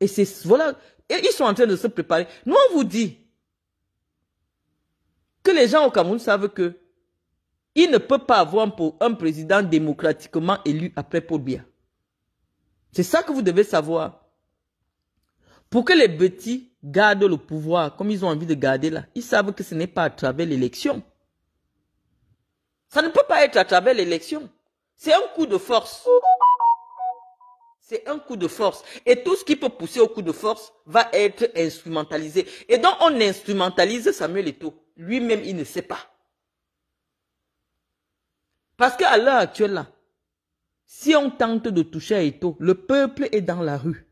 Et c'est voilà, et ils sont en train de se préparer. Nous on vous dit que les gens au Cameroun savent que il ne peut pas avoir un président démocratiquement élu après Paul Biya. C'est ça que vous devez savoir. Pour que les petits gardent le pouvoir comme ils ont envie de garder là, ils savent que ce n'est pas à travers l'élection. Ça ne peut pas être à travers l'élection. C'est un coup de force. C'est un coup de force. Et tout ce qui peut pousser au coup de force va être instrumentalisé. Et donc on instrumentalise Samuel Eto'o. Lui-même, il ne sait pas. Parce qu'à l'heure actuelle, là, si on tente de toucher à Eto, le peuple est dans la rue.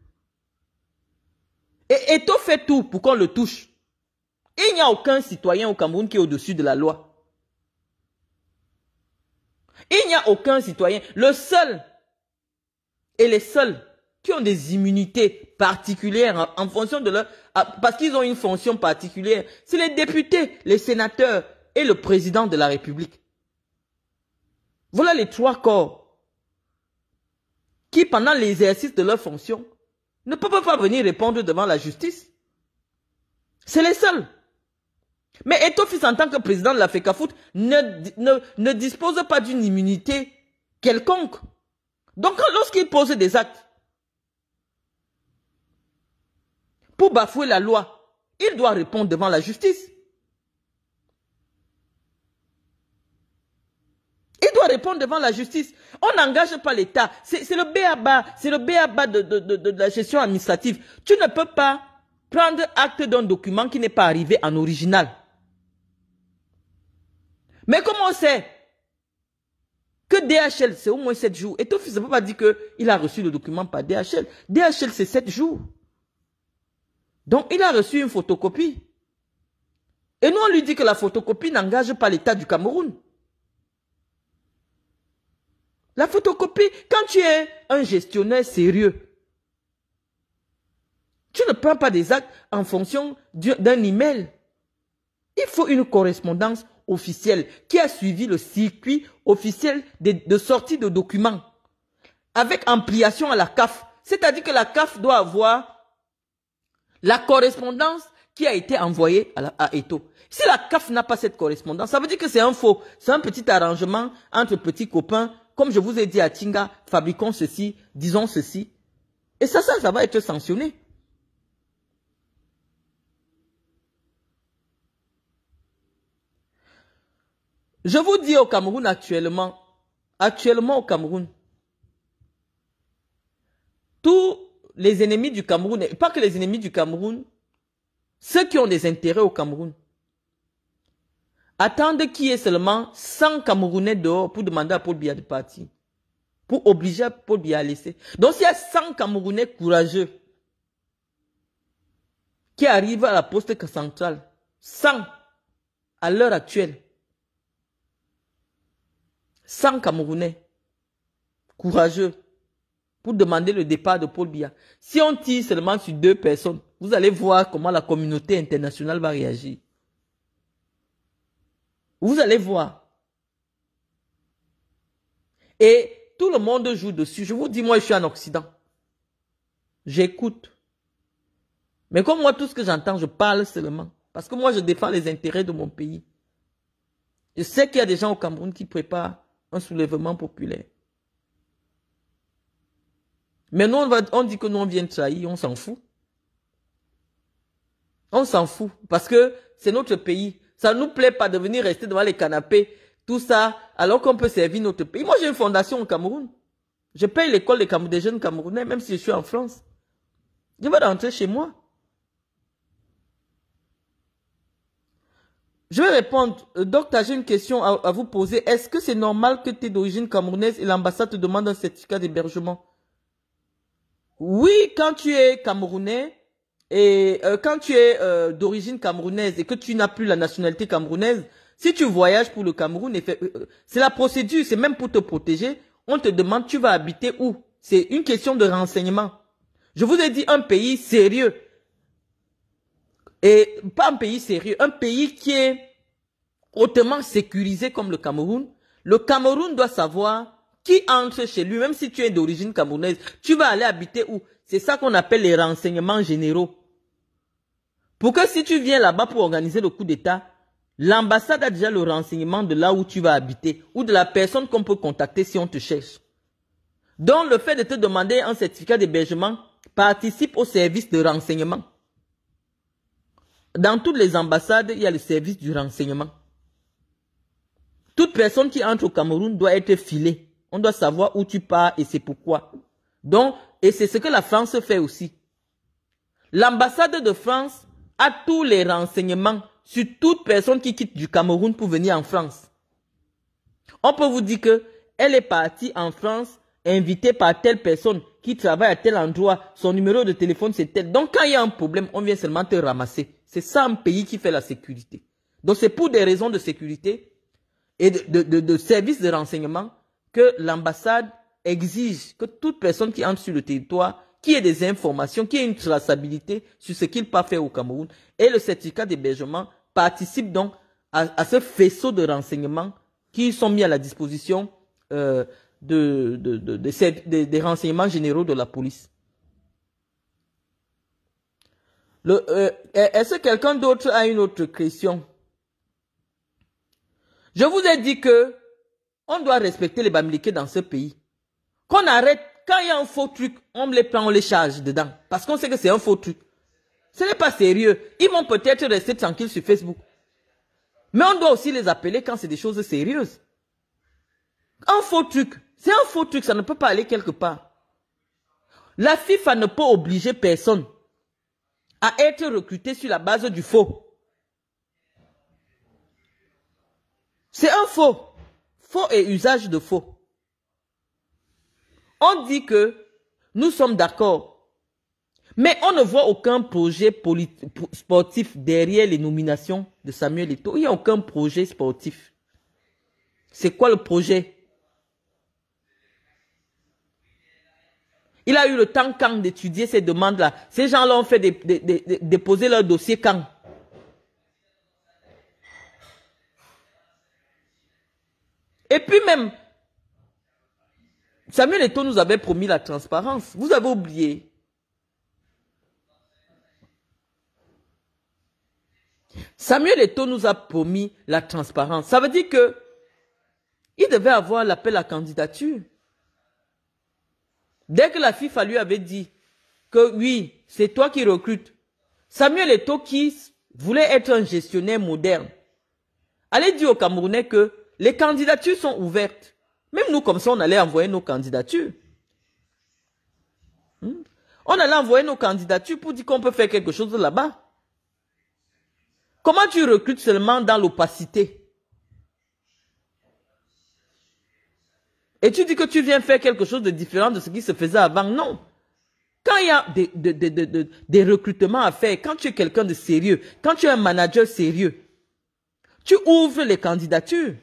Et Eto fait tout pour qu'on le touche. Il n'y a aucun citoyen au Cameroun qui est au-dessus de la loi. Il n'y a aucun citoyen. Le seul et les seuls qui ont des immunités particulières en fonction de leur... Ah, parce qu'ils ont une fonction particulière. C'est les députés, les sénateurs et le président de la République. Voilà les trois corps qui, pendant l'exercice de leurs fonctions, ne peuvent pas venir répondre devant la justice. C'est les seuls. Mais Etofis, en tant que président de la FECAFOOT, ne, ne dispose pas d'une immunité quelconque. Donc, lorsqu'il pose des actes pour bafouer la loi, il doit répondre devant la justice. il doit répondre devant la justice. On n'engage pas l'État. C'est le BABA, c'est le BABA de, la gestion administrative. Tu ne peux pas prendre acte d'un document qui n'est pas arrivé en original. Mais comment on sait que DHL, c'est au moins 7 jours. Et ton fils ne peut pas dire qu'il a reçu le document par DHL. DHL, c'est 7 jours. Donc, il a reçu une photocopie. Et nous, on lui dit que la photocopie n'engage pas l'État du Cameroun. La photocopie, quand tu es un gestionnaire sérieux, tu ne prends pas des actes en fonction d'un email. Il faut une correspondance officielle qui a suivi le circuit officiel de, sortie de documents avec ampliation à la CAF. C'est-à-dire que la CAF doit avoir la correspondance qui a été envoyée à, à Eto. Si la CAF n'a pas cette correspondance, ça veut dire que c'est un faux. C'est un petit arrangement entre petits copains comme je vous ai dit à Tinga, fabriquons ceci, disons ceci. Et ça, ça, ça va être sanctionné. Je vous dis au Cameroun actuellement, actuellement au Cameroun, tous les ennemis du Cameroun, pas que les ennemis du Cameroun, ceux qui ont des intérêts au Cameroun, Attendre qu'il y ait seulement 100 Camerounais dehors pour demander à Paul Biya de partir. Pour obliger Paul Biya à laisser. Donc s'il y a 100 Camerounais courageux qui arrivent à la poste centrale, 100 à l'heure actuelle, 100 Camerounais courageux pour demander le départ de Paul Biya. Si on tire seulement sur deux personnes, vous allez voir comment la communauté internationale va réagir. Vous allez voir. Et tout le monde joue dessus. Je vous dis, moi, je suis en Occident. J'écoute. Mais comme moi, tout ce que j'entends, je parle seulement. Parce que moi, je défends les intérêts de mon pays. Je sais qu'il y a des gens au Cameroun qui préparent un soulèvement populaire. Mais nous, on, dit que nous, on vient de trahir, on s'en fout. On s'en fout. Parce que c'est notre pays. Ça nous plaît pas de venir rester devant les canapés, tout ça, alors qu'on peut servir notre pays. Moi, j'ai une fondation au Cameroun. Je paye l'école des, jeunes Camerounais, même si je suis en France. Je vais rentrer chez moi. Je vais répondre. Euh, docteur, j'ai une question à, vous poser. Est-ce que c'est normal que tu es d'origine camerounaise et l'ambassade te demande un certificat d'hébergement Oui, quand tu es camerounais, et euh, quand tu es euh, d'origine camerounaise et que tu n'as plus la nationalité camerounaise, si tu voyages pour le Cameroun, euh, c'est la procédure, c'est même pour te protéger. On te demande tu vas habiter où. C'est une question de renseignement. Je vous ai dit un pays sérieux. Et pas un pays sérieux, un pays qui est hautement sécurisé comme le Cameroun. Le Cameroun doit savoir qui entre chez lui, même si tu es d'origine camerounaise. Tu vas aller habiter où c'est ça qu'on appelle les renseignements généraux. Pour que si tu viens là-bas pour organiser le coup d'État, l'ambassade a déjà le renseignement de là où tu vas habiter ou de la personne qu'on peut contacter si on te cherche. Donc le fait de te demander un certificat d'hébergement participe au service de renseignement. Dans toutes les ambassades, il y a le service du renseignement. Toute personne qui entre au Cameroun doit être filée. On doit savoir où tu pars et c'est pourquoi. Donc, et c'est ce que la France fait aussi. L'ambassade de France a tous les renseignements sur toute personne qui quitte du Cameroun pour venir en France. On peut vous dire que elle est partie en France invitée par telle personne qui travaille à tel endroit, son numéro de téléphone c'est tel. Donc quand il y a un problème, on vient seulement te ramasser. C'est ça un pays qui fait la sécurité. Donc c'est pour des raisons de sécurité et de services de renseignement que l'ambassade exige que toute personne qui entre sur le territoire, qui ait des informations, qui ait une traçabilité sur ce qu'il pas faire au Cameroun, et le certificat d'hébergement participe donc à, ce faisceau de renseignements qui sont mis à la disposition euh, des renseignements généraux de la police. Euh, est-ce que quelqu'un d'autre a une autre question Je vous ai dit que on doit respecter les bamiliqués dans ce pays. Qu'on arrête, quand il y a un faux truc, on les prend, on les charge dedans. Parce qu'on sait que c'est un faux truc. Ce n'est pas sérieux. Ils vont peut-être rester tranquilles sur Facebook. Mais on doit aussi les appeler quand c'est des choses sérieuses. Un faux truc, c'est un faux truc, ça ne peut pas aller quelque part. La FIFA ne peut obliger personne à être recruté sur la base du faux. C'est un faux. Faux et usage de faux. On dit que nous sommes d'accord, mais on ne voit aucun projet sportif derrière les nominations de Samuel Eto'o. Il n'y a aucun projet sportif. C'est quoi le projet Il a eu le temps quand d'étudier ces demandes-là. Ces gens-là ont fait déposer leur dossier quand Et puis même, Samuel Eto nous avait promis la transparence. Vous avez oublié. Samuel Eto nous a promis la transparence. Ça veut dire que il devait avoir l'appel à candidature. Dès que la FIFA lui avait dit que oui, c'est toi qui recrutes, Samuel Eto qui voulait être un gestionnaire moderne, allait dire aux Camerounais que les candidatures sont ouvertes. Même nous, comme ça, on allait envoyer nos candidatures. Hmm? On allait envoyer nos candidatures pour dire qu'on peut faire quelque chose là-bas. Comment tu recrutes seulement dans l'opacité Et tu dis que tu viens faire quelque chose de différent de ce qui se faisait avant. Non. Quand il y a des, des recrutements à faire, quand tu es quelqu'un de sérieux, quand tu es un manager sérieux, tu ouvres les candidatures.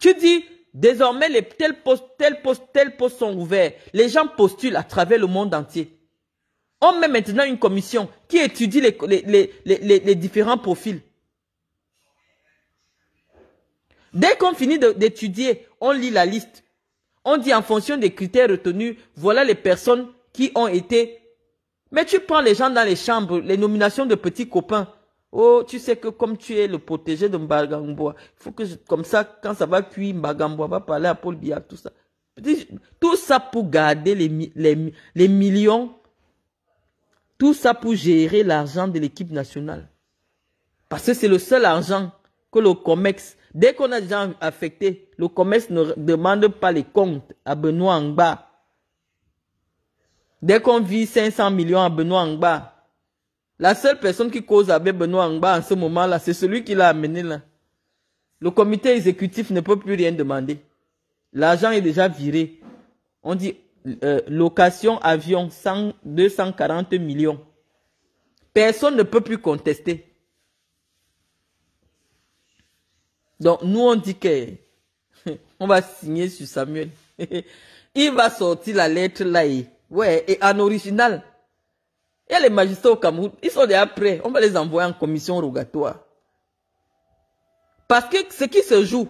Tu dis, désormais, les, tels postes, tels postes, tels sont ouverts. Les gens postulent à travers le monde entier. On met maintenant une commission qui étudie les, les, les, les différents profils. Dès qu'on finit d'étudier, on lit la liste. On dit en fonction des critères retenus, voilà les personnes qui ont été. Mais tu prends les gens dans les chambres, les nominations de petits copains. Oh, tu sais que comme tu es le protégé de Mbagamboa, il faut que comme ça, quand ça va cuire, Mbagamboa va parler à Paul Biya, tout ça. Tout ça pour garder les, les, millions. Tout ça pour gérer l'argent de l'équipe nationale. Parce que c'est le seul argent que le COMEX, dès qu'on a gens affectés, le COMEX ne demande pas les comptes à Benoît Angba. Dès qu'on vit 500 millions à Benoît Angba, la seule personne qui cause à Benoît Angba en ce moment-là, c'est celui qui l'a amené là. Le comité exécutif ne peut plus rien demander. L'argent est déjà viré. On dit euh, location avion 240 millions. Personne ne peut plus contester. Donc nous on dit que on va signer sur Samuel. Il va sortir la lettre là ouais et en original. Il y a les magistrats au Cameroun, ils sont déjà prêts. On va les envoyer en commission rogatoire. Parce que ce qui se joue,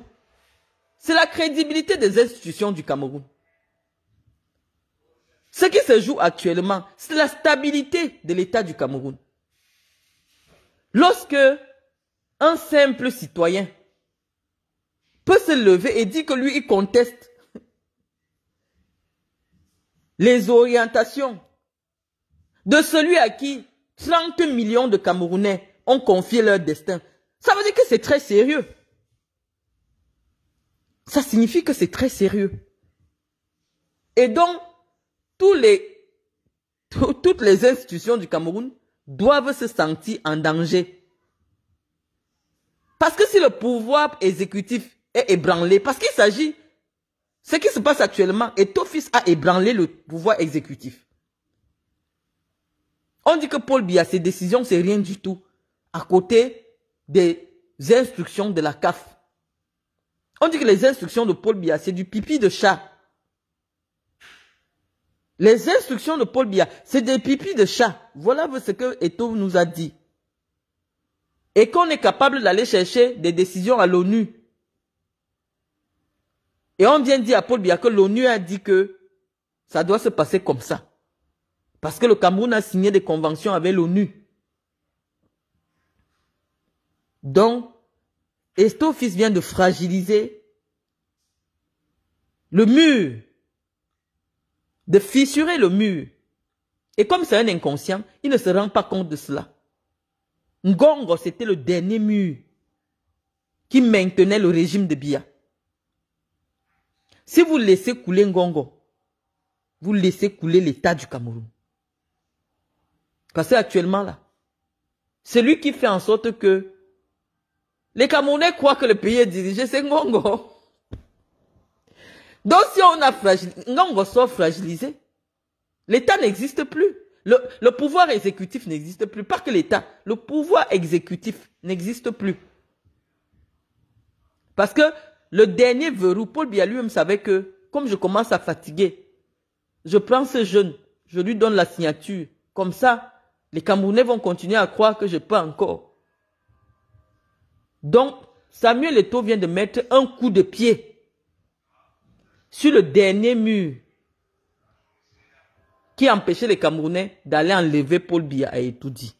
c'est la crédibilité des institutions du Cameroun. Ce qui se joue actuellement, c'est la stabilité de l'État du Cameroun. Lorsque un simple citoyen peut se lever et dire que lui, il conteste les orientations de celui à qui 30 millions de Camerounais ont confié leur destin. Ça veut dire que c'est très sérieux. Ça signifie que c'est très sérieux. Et donc, tous les, toutes les institutions du Cameroun doivent se sentir en danger. Parce que si le pouvoir exécutif est ébranlé, parce qu'il s'agit, ce qui se passe actuellement, est office à ébranler le pouvoir exécutif. On dit que Paul Biya, ses décisions, c'est rien du tout à côté des instructions de la CAF. On dit que les instructions de Paul Biya, c'est du pipi de chat. Les instructions de Paul Biya, c'est des pipis de chat. Voilà ce que Eto nous a dit. Et qu'on est capable d'aller chercher des décisions à l'ONU. Et on vient dire à Paul Biya que l'ONU a dit que ça doit se passer comme ça. Parce que le Cameroun a signé des conventions avec l'ONU. Donc, Estofis vient de fragiliser le mur, de fissurer le mur. Et comme c'est un inconscient, il ne se rend pas compte de cela. Ngongo, c'était le dernier mur qui maintenait le régime de Bia. Si vous laissez couler Ngongo, vous laissez couler l'État du Cameroun. Parce qu'actuellement, actuellement là, c'est lui qui fait en sorte que les Camerounais croient que le pays est dirigé, c'est Ngongo. Donc si on a fragilisé, Ngongo soit fragilisé, l'État n'existe plus. Le, pouvoir exécutif n'existe plus. Pas que l'État, le pouvoir exécutif n'existe plus. Parce que le dernier verrou, Paul Bia lui-même savait que, comme je commence à fatiguer, je prends ce jeune, je lui donne la signature. Comme ça, les Camerounais vont continuer à croire que je peux encore. Donc, Samuel Eto'o vient de mettre un coup de pied sur le dernier mur qui empêchait les Camerounais d'aller enlever Paul Biya à Etoudi.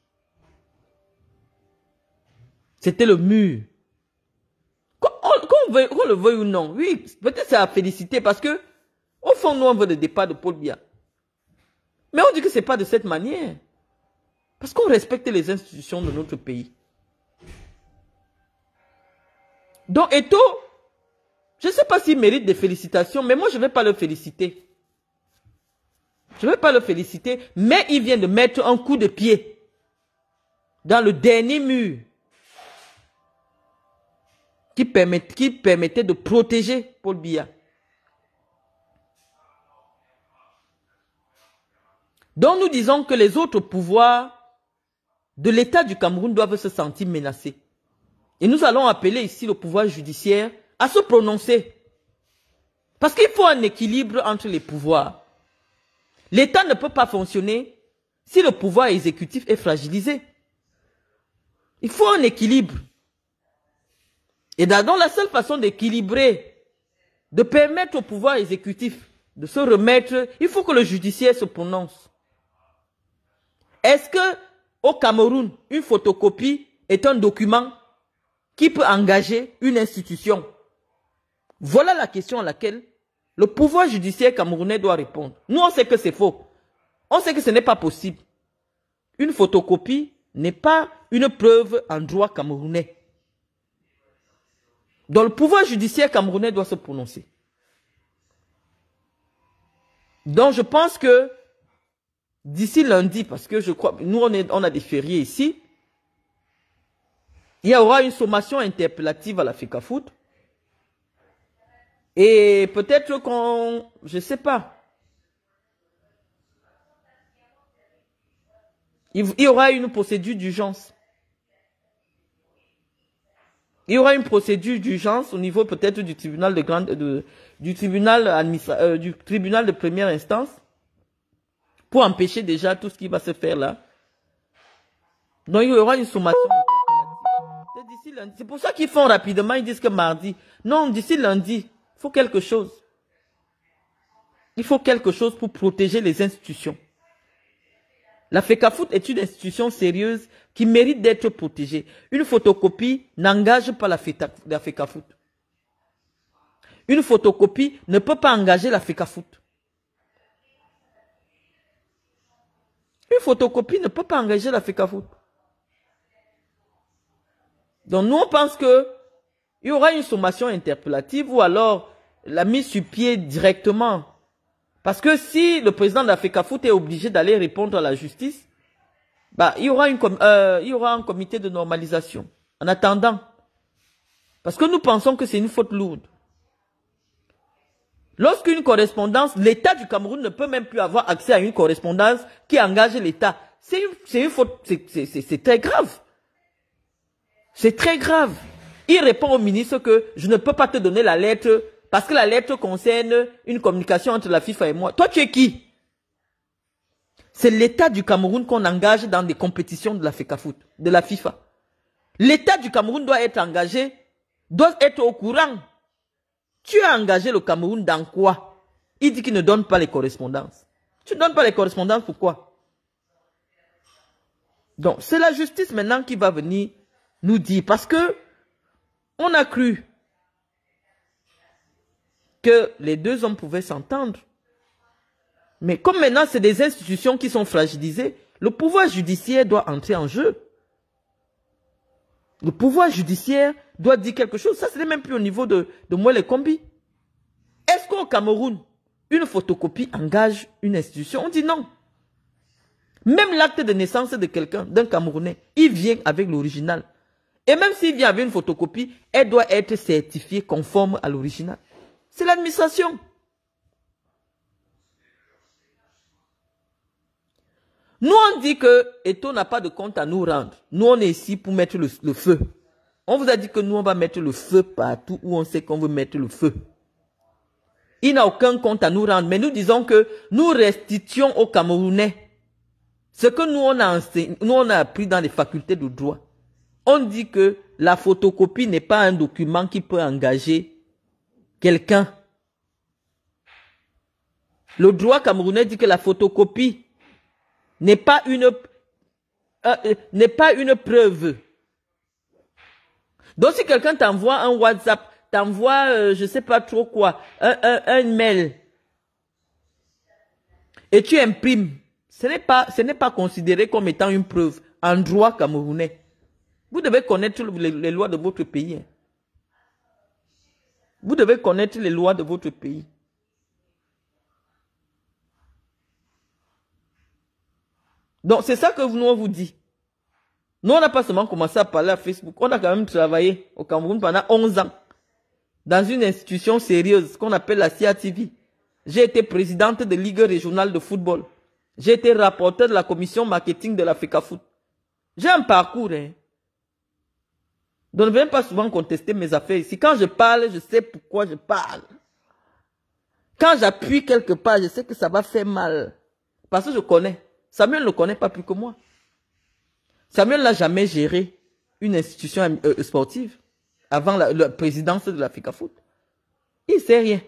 C'était le mur. Qu'on le veuille ou non, oui, peut-être c'est à féliciter parce que, au fond, nous, on veut le départ de Paul Biya. Mais on dit que c'est pas de cette manière. Parce qu'on respectait les institutions de notre pays. Donc Eto, je ne sais pas s'il mérite des félicitations, mais moi je ne vais pas le féliciter. Je ne vais pas le féliciter, mais il vient de mettre un coup de pied dans le dernier mur qui, qui permettait de protéger Paul Biya. Donc nous disons que les autres pouvoirs de l'État du Cameroun doivent se sentir menacés. Et nous allons appeler ici le pouvoir judiciaire à se prononcer. Parce qu'il faut un équilibre entre les pouvoirs. L'État ne peut pas fonctionner si le pouvoir exécutif est fragilisé. Il faut un équilibre. Et dans la seule façon d'équilibrer, de permettre au pouvoir exécutif de se remettre, il faut que le judiciaire se prononce. Est-ce que au Cameroun, une photocopie est un document qui peut engager une institution. Voilà la question à laquelle le pouvoir judiciaire camerounais doit répondre. Nous, on sait que c'est faux. On sait que ce n'est pas possible. Une photocopie n'est pas une preuve en droit camerounais. Donc le pouvoir judiciaire camerounais doit se prononcer. Donc je pense que d'ici lundi, parce que je crois, nous on, est, on a des fériés ici, il y aura une sommation interpellative à la foot Et peut-être qu'on, je sais pas. Il, y aura une procédure d'urgence. Il y aura une procédure d'urgence au niveau peut-être du tribunal de grande, du tribunal euh, du tribunal de première instance pour empêcher déjà tout ce qui va se faire là. Donc il y aura une sommation. c'est pour ça qu'ils font rapidement, ils disent que mardi. Non, d'ici lundi, il faut quelque chose. Il faut quelque chose pour protéger les institutions. La FECAFOOT est une institution sérieuse qui mérite d'être protégée. Une photocopie n'engage pas la, FECAFOOT. Une photocopie ne peut pas engager la FECAFOOT. Une photocopie ne peut pas engager la FECAFOOT. Donc nous, on pense que il y aura une sommation interpellative ou alors la mise sur pied directement. Parce que si le président de la FECAFOOT est obligé d'aller répondre à la justice, bah, il y aura une, euh, il y aura un comité de normalisation. En attendant. Parce que nous pensons que c'est une faute lourde. Lorsqu'une correspondance, l'État du Cameroun ne peut même plus avoir accès à une correspondance qui engage l'État. C'est une, faute, c'est très grave. C'est très grave. Il répond au ministre que je ne peux pas te donner la lettre parce que la lettre concerne une communication entre la FIFA et moi. Toi, tu es qui C'est l'État du Cameroun qu'on engage dans des compétitions de la FIFA. E de la FIFA. L'État du Cameroun doit être engagé, doit être au courant tu as engagé le Cameroun dans quoi Il dit qu'il ne donne pas les correspondances. Tu ne donnes pas les correspondances, quoi Donc, c'est la justice maintenant qui va venir nous dire, parce que on a cru que les deux hommes pouvaient s'entendre. Mais comme maintenant, c'est des institutions qui sont fragilisées, le pouvoir judiciaire doit entrer en jeu. Le pouvoir judiciaire doit dire quelque chose. Ça, ce n'est même plus au niveau de, de moi Est-ce qu'au Cameroun, une photocopie engage une institution On dit non. Même l'acte de naissance de quelqu'un, d'un Camerounais, il vient avec l'original. Et même s'il vient avec une photocopie, elle doit être certifiée conforme à l'original. C'est l'administration. Nous, on dit que Eto n'a pas de compte à nous rendre. Nous, on est ici pour mettre le, feu. On vous a dit que nous, on va mettre le feu partout où on sait qu'on veut mettre le feu. Il n'a aucun compte à nous rendre. Mais nous disons que nous restituons aux Camerounais ce que nous, on a, enseigné, nous, on a appris dans les facultés de droit. On dit que la photocopie n'est pas un document qui peut engager quelqu'un. Le droit camerounais dit que la photocopie n'est pas une, euh, euh, n'est pas une preuve. Donc si quelqu'un t'envoie un WhatsApp, t'envoie je euh, je sais pas trop quoi, un, un, mail, et tu imprimes, ce n'est pas, ce n'est pas considéré comme étant une preuve en droit camerounais. Vous devez connaître les lois de votre pays. Hein. Vous devez connaître les lois de votre pays. Donc, c'est ça que nous, on vous dit. Nous, on n'a pas seulement commencé à parler à Facebook. On a quand même travaillé au Cameroun pendant 11 ans. Dans une institution sérieuse qu'on appelle la CATV. J'ai été présidente de Ligue régionale de football. J'ai été rapporteur de la commission marketing de l'Africa Foot. J'ai un parcours, hein. Donc ne venez pas souvent contester mes affaires ici. Quand je parle, je sais pourquoi je parle. Quand j'appuie quelque part, je sais que ça va faire mal. Parce que je connais. Samuel ne connaît pas plus que moi. Samuel n'a jamais géré une institution euh, sportive avant la, présidence de la Foot. Il ne sait rien.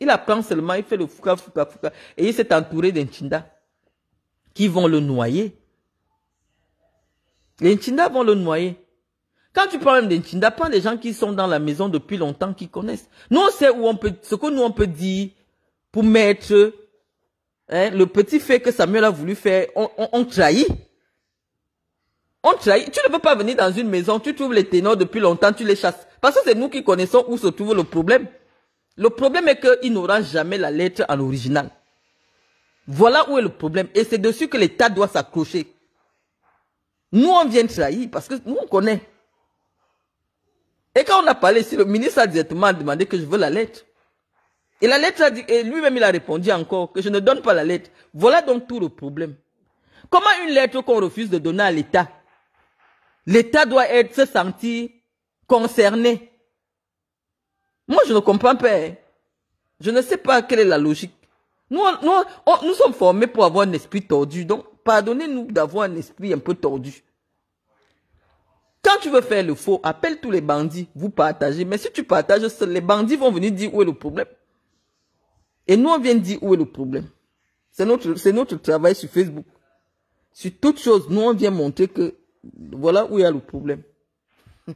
Il apprend seulement, il fait le fouca, fouca, fouca. Et il s'est entouré d'Enchinda qui vont le noyer. Les Nchinda vont le noyer. Quand tu parles des Nchinda, prends des gens qui sont dans la maison depuis longtemps, qui connaissent. Nous, on sait où on peut, ce que nous, on peut dire pour mettre Hein, le petit fait que Samuel a voulu faire, on, on, trahit. On trahit. Tu ne peux pas venir dans une maison, tu trouves les ténors depuis longtemps, tu les chasses. Parce que c'est nous qui connaissons où se trouve le problème. Le problème est qu'il n'aura jamais la lettre à original. Voilà où est le problème. Et c'est dessus que l'État doit s'accrocher. Nous, on vient trahir parce que nous, on connaît. Et quand on a parlé si le ministre a directement demandé que je veux la lettre. Et la lettre, et lui-même, il a répondu encore que je ne donne pas la lettre. Voilà donc tout le problème. Comment une lettre qu'on refuse de donner à l'État L'État doit être, se sentir concerné. Moi, je ne comprends pas. Hein. Je ne sais pas quelle est la logique. Nous, nous, nous sommes formés pour avoir un esprit tordu. Donc, pardonnez-nous d'avoir un esprit un peu tordu. Quand tu veux faire le faux, appelle tous les bandits, vous partagez. Mais si tu partages, les bandits vont venir dire où est le problème. Et nous, on vient dire où est le problème. C'est notre, c'est notre travail sur Facebook. Sur toutes choses, nous, on vient montrer que voilà où il y a le problème.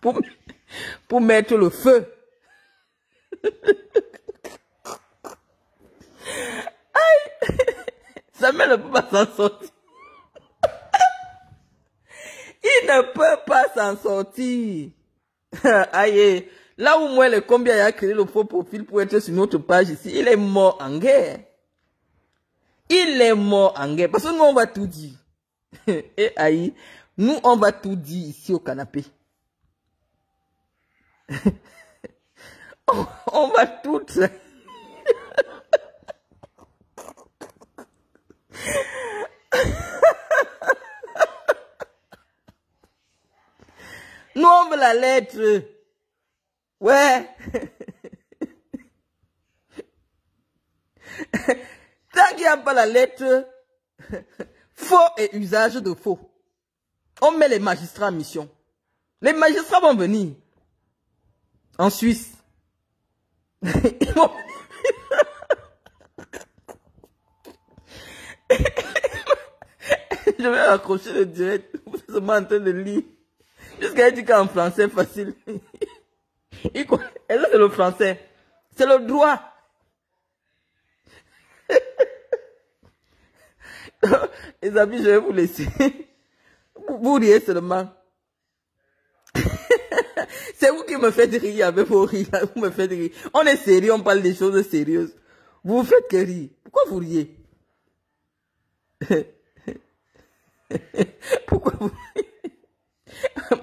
pour, pour mettre le feu. Aïe! Samuel ne peut pas s'en sortir. Il ne peut pas s'en sortir. Aïe! Là où moi, le combien a créé le faux profil pour être sur notre page ici, il est mort en guerre. Il est mort en guerre. Parce que nous, on va tout dire. Et eh, aïe, nous, on va tout dire ici au canapé. on va tout... Nous, on veut la lettre. Ouais. Tant qu'il n'y a pas la lettre faux et usage de faux, on met les magistrats en mission. Les magistrats vont venir en Suisse. Je vais accrocher le direct. Vous êtes en train de lire. Jusqu'à dire qu'en français facile. Et ça, c'est le français. C'est le droit. Les amis, je vais vous laisser. Vous riez seulement. C'est vous qui me faites rire avec vos rires. Vous me faites rire. On est sérieux, on parle des choses sérieuses. Vous vous faites que rire. Pourquoi vous riez Pourquoi vous riez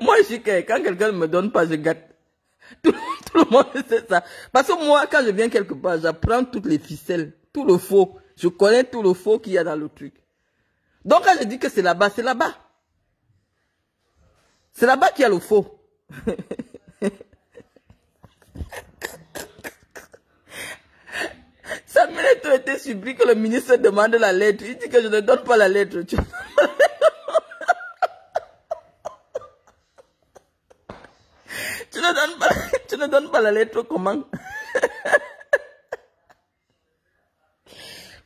Moi, je suis que quand quelqu'un ne me donne pas, je gâte. Tout, le monde sait ça. Parce que moi, quand je viens quelque part, j'apprends toutes les ficelles, tout le faux. Je connais tout le faux qu'il y a dans le truc. Donc quand je dis que c'est là-bas, c'est là-bas. C'est là-bas qu'il y a le faux. Ça m'a été subi que le ministre demande la lettre. Il dit que je ne donne pas la lettre. tu ne donnes pas, la lettre comment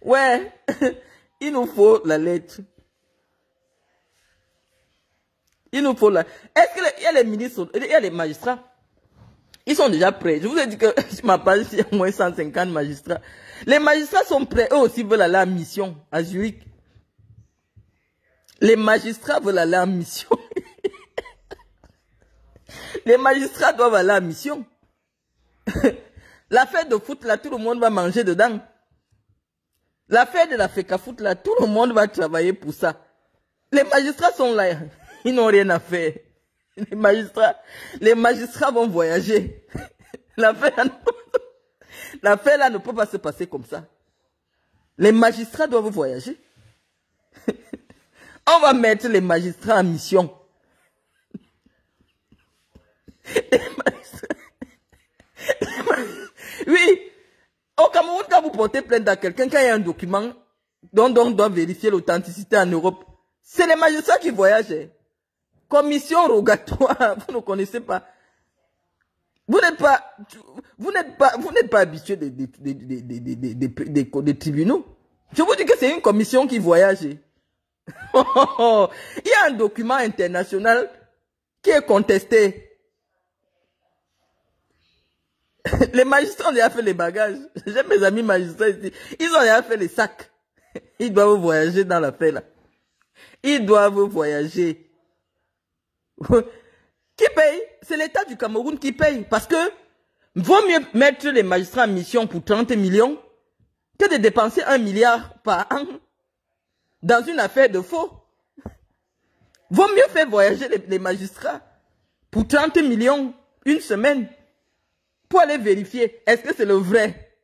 Ouais, il nous faut la lettre. Il nous faut la... Est-ce qu'il y a les ministres, il y a les magistrats Ils sont déjà prêts. Je vous ai dit que sur ma page, il y a moins 150 magistrats. Les magistrats sont prêts. Eux aussi veulent aller en mission à Zurich. Les magistrats veulent aller en mission. Les magistrats doivent aller à mission. L'affaire de foot, là, tout le monde va manger dedans. L'affaire de la foot, là, tout le monde va travailler pour ça. Les magistrats sont là. Ils n'ont rien à faire. Les magistrats, les magistrats vont voyager. L'affaire, fête, là ne peut pas se passer comme ça. Les magistrats doivent voyager. On va mettre les magistrats en mission oui, au Cameroun, quand vous portez plainte à quelqu'un, quand il y a un document dont, on doit vérifier l'authenticité en Europe, c'est les magistrats qui voyagent. Commission rogatoire, vous ne connaissez pas. Vous n'êtes pas, vous n'êtes pas, vous n'êtes pas habitué des, des, tribunaux. Je vous dis que c'est une commission qui voyage. Il y a un document international qui est contesté. les magistrats ont déjà fait les bagages. J'ai mes amis magistrats ici. Ils ont déjà fait les sacs. Ils doivent voyager dans l'affaire là. Ils doivent voyager. qui paye C'est l'État du Cameroun qui paye. Parce que vaut mieux mettre les magistrats en mission pour 30 millions que de dépenser un milliard par an dans une affaire de faux. Vaut mieux faire voyager les, les magistrats pour 30 millions une semaine pour aller vérifier, est-ce que c'est le vrai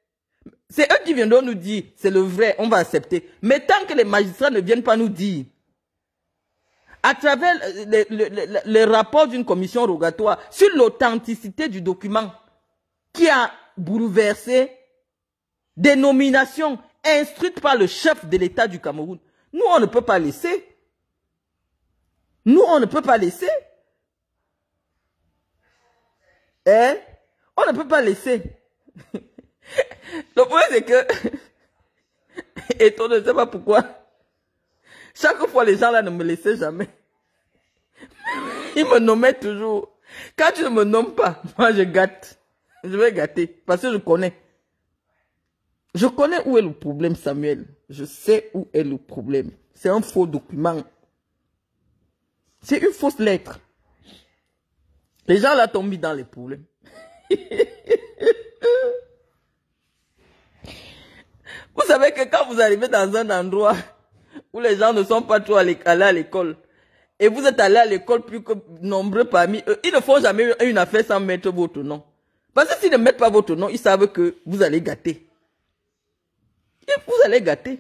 C'est eux qui viendront nous dire, c'est le vrai, on va accepter. Mais tant que les magistrats ne viennent pas nous dire, à travers le rapport d'une commission rogatoire, sur l'authenticité du document qui a bouleversé des nominations instruites par le chef de l'État du Cameroun, nous, on ne peut pas laisser. Nous, on ne peut pas laisser. Hein? On ne peut pas laisser. Le problème, c'est que, et on ne sait pas pourquoi, chaque fois, les gens-là ne me laissaient jamais. Ils me nommaient toujours. Quand tu ne me nommes pas, moi, je gâte. Je vais gâter, parce que je connais. Je connais où est le problème, Samuel. Je sais où est le problème. C'est un faux document. C'est une fausse lettre. Les gens là tombent dans les problèmes. vous savez que quand vous arrivez dans un endroit où les gens ne sont pas trop allés à l'école, et vous êtes allés à l'école plus que nombreux parmi eux, ils ne font jamais une affaire sans mettre votre nom. Parce que s'ils ne mettent pas votre nom, ils savent que vous allez gâter. vous allez gâter.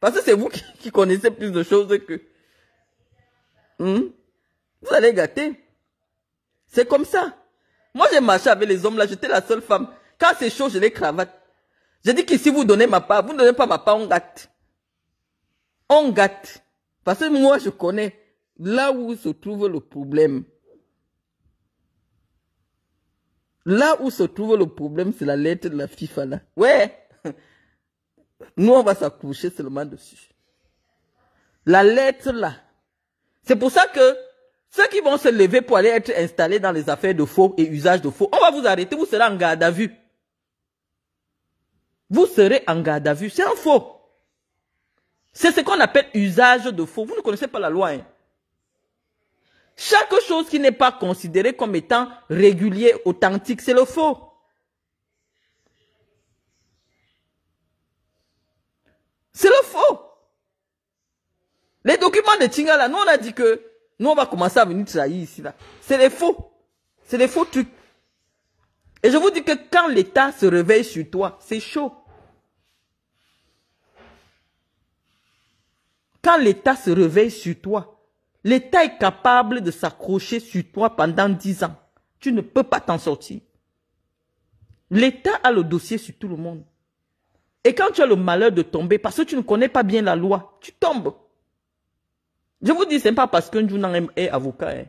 Parce que c'est vous qui, connaissez plus de choses que... Hmm? Vous allez gâter. C'est comme ça. Moi, j'ai marché avec les hommes là, j'étais la seule femme. Quand c'est chaud, j'ai les cravates. J'ai dit que si vous donnez ma part, vous ne donnez pas ma part, on gâte. On gâte. Parce que moi, je connais là où se trouve le problème. Là où se trouve le problème, c'est la lettre de la FIFA là. Ouais. Nous, on va s'accoucher seulement dessus. La lettre là. C'est pour ça que ceux qui vont se lever pour aller être installés dans les affaires de faux et usage de faux, on va vous arrêter, vous serez en garde à vue. Vous serez en garde à vue, c'est un faux. C'est ce qu'on appelle usage de faux. Vous ne connaissez pas la loi. Hein. Chaque chose qui n'est pas considérée comme étant régulier, authentique, c'est le faux. C'est le faux. Les documents de Tingala, nous on a dit que nous, on va commencer à venir trahir ici. là. C'est des faux. C'est des faux trucs. Et je vous dis que quand l'État se réveille sur toi, c'est chaud. Quand l'État se réveille sur toi, l'État est capable de s'accrocher sur toi pendant dix ans. Tu ne peux pas t'en sortir. L'État a le dossier sur tout le monde. Et quand tu as le malheur de tomber, parce que tu ne connais pas bien la loi, tu tombes. Je vous dis, ce n'est pas parce qu'un jour est avocat. Hein.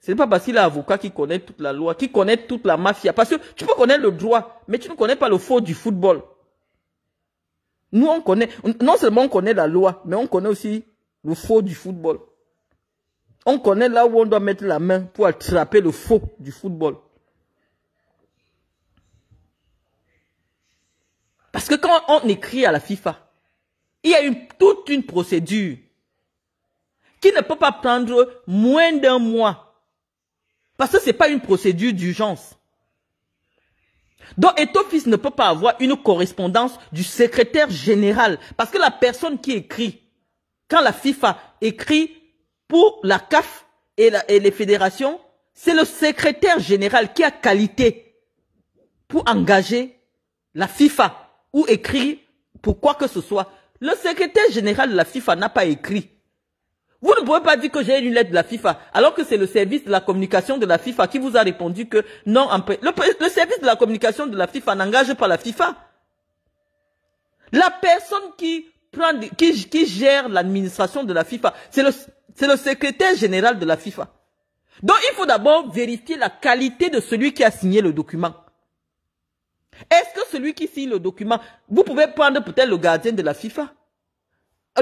Ce n'est pas parce qu'il est avocat qui connaît toute la loi, qui connaît toute la mafia. Parce que tu peux connaître le droit, mais tu ne connais pas le faux du football. Nous, on connaît, non seulement on connaît la loi, mais on connaît aussi le faux du football. On connaît là où on doit mettre la main pour attraper le faux du football. Parce que quand on écrit à la FIFA, il y a une, toute une procédure qui ne peut pas prendre moins d'un mois. Parce que ce n'est pas une procédure d'urgence. Donc office ne peut pas avoir une correspondance du secrétaire général. Parce que la personne qui écrit, quand la FIFA écrit pour la CAF et, et les fédérations, c'est le secrétaire général qui a qualité pour engager la FIFA ou écrire pour quoi que ce soit. Le secrétaire général de la FIFA n'a pas écrit. Vous ne pouvez pas dire que j'ai une lettre de la FIFA, alors que c'est le service de la communication de la FIFA qui vous a répondu que non, le, le service de la communication de la FIFA n'engage pas la FIFA. La personne qui prend, qui, gère l'administration de la FIFA, c'est c'est le secrétaire général de la FIFA. Donc il faut d'abord vérifier la qualité de celui qui a signé le document. Est-ce que celui qui signe le document, vous pouvez prendre peut-être le gardien de la FIFA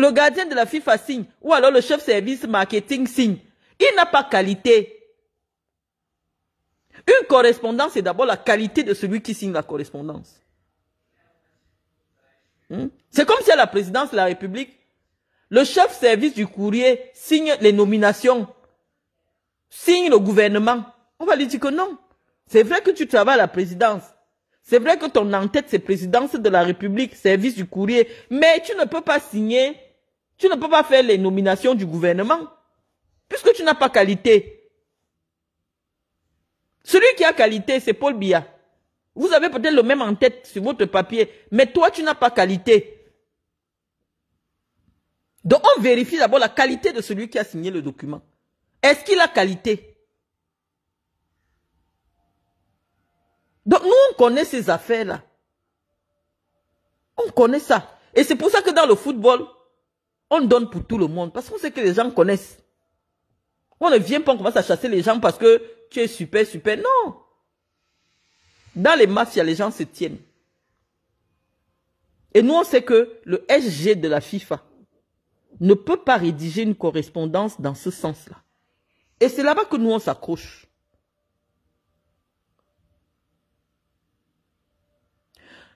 le gardien de la FIFA signe. Ou alors le chef service marketing signe. Il n'a pas qualité. Une correspondance, c'est d'abord la qualité de celui qui signe la correspondance. Hmm? C'est comme si à la présidence de la République, le chef service du courrier signe les nominations, signe le gouvernement. On va lui dire que non. C'est vrai que tu travailles à la présidence. C'est vrai que ton en-tête, c'est présidence de la République, service du courrier. Mais tu ne peux pas signer tu ne peux pas faire les nominations du gouvernement puisque tu n'as pas qualité. Celui qui a qualité, c'est Paul Biya. Vous avez peut-être le même en tête sur votre papier, mais toi, tu n'as pas qualité. Donc, on vérifie d'abord la qualité de celui qui a signé le document. Est-ce qu'il a qualité Donc, nous, on connaît ces affaires-là. On connaît ça. Et c'est pour ça que dans le football, on donne pour tout le monde parce qu'on sait que les gens connaissent. On ne vient pas, on commence à chasser les gens parce que tu es super, super. Non. Dans les mafias, les gens se tiennent. Et nous, on sait que le SG de la FIFA ne peut pas rédiger une correspondance dans ce sens-là. Et c'est là-bas que nous, on s'accroche.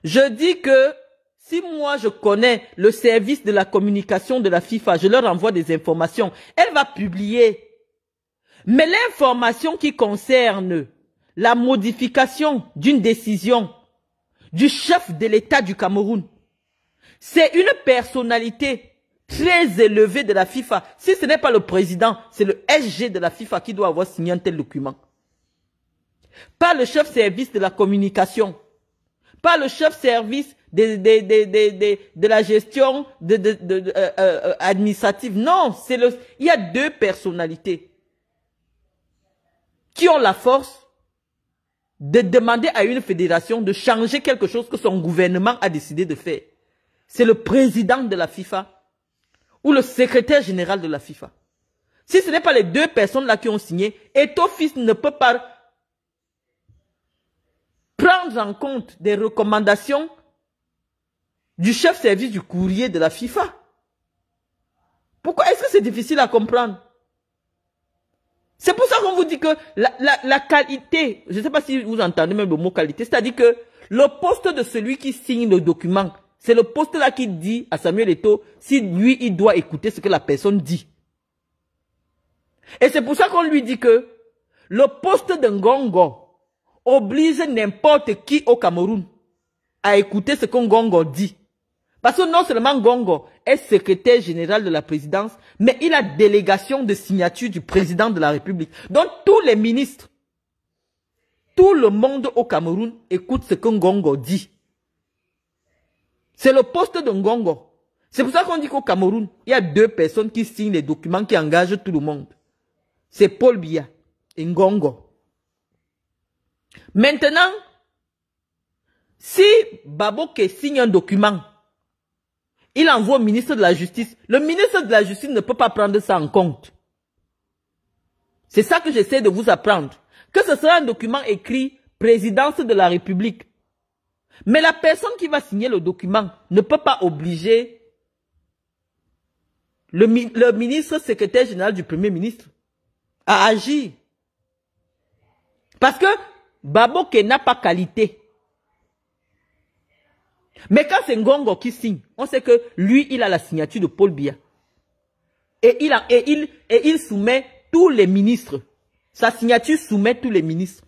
Je dis que si moi je connais le service de la communication de la FIFA, je leur envoie des informations, elle va publier. Mais l'information qui concerne la modification d'une décision du chef de l'État du Cameroun, c'est une personnalité très élevée de la FIFA. Si ce n'est pas le président, c'est le SG de la FIFA qui doit avoir signé un tel document. Pas le chef service de la communication. Pas le chef service de, la gestion euh, euh, euh, administrative. Non, c'est le. Il y a deux personnalités qui ont la force de demander à une fédération de changer quelque chose que son gouvernement a décidé de faire. C'est le président de la FIFA ou le secrétaire général de la FIFA. Si ce n'est pas les deux personnes là qui ont signé, Etofis ne peut pas prendre en compte des recommandations du chef service du courrier de la FIFA. Pourquoi est-ce que c'est difficile à comprendre C'est pour ça qu'on vous dit que la, la, la qualité, je ne sais pas si vous entendez même le mot qualité, c'est-à-dire que le poste de celui qui signe le document, c'est le poste là qui dit à Samuel Eto si lui, il doit écouter ce que la personne dit. Et c'est pour ça qu'on lui dit que le poste de Gongo oblige n'importe qui au Cameroun à écouter ce Gongo dit. Parce que non seulement Gongo est secrétaire général de la présidence, mais il a délégation de signature du président de la République. Donc tous les ministres, tout le monde au Cameroun écoute ce que Gongo dit. C'est le poste de Ngongo. C'est pour ça qu'on dit qu'au Cameroun, il y a deux personnes qui signent les documents qui engagent tout le monde. C'est Paul Biya et Ngongo. Maintenant, si Baboke signe un document il envoie au ministre de la Justice. Le ministre de la Justice ne peut pas prendre ça en compte. C'est ça que j'essaie de vous apprendre. Que ce sera un document écrit présidence de la République. Mais la personne qui va signer le document ne peut pas obliger le, le ministre secrétaire général du Premier ministre à agir. Parce que Baboke n'a pas qualité. Mais quand c'est Ngongo qui signe, on sait que lui, il a la signature de Paul Biya. Et il, et, il, et il soumet tous les ministres. Sa signature soumet tous les ministres.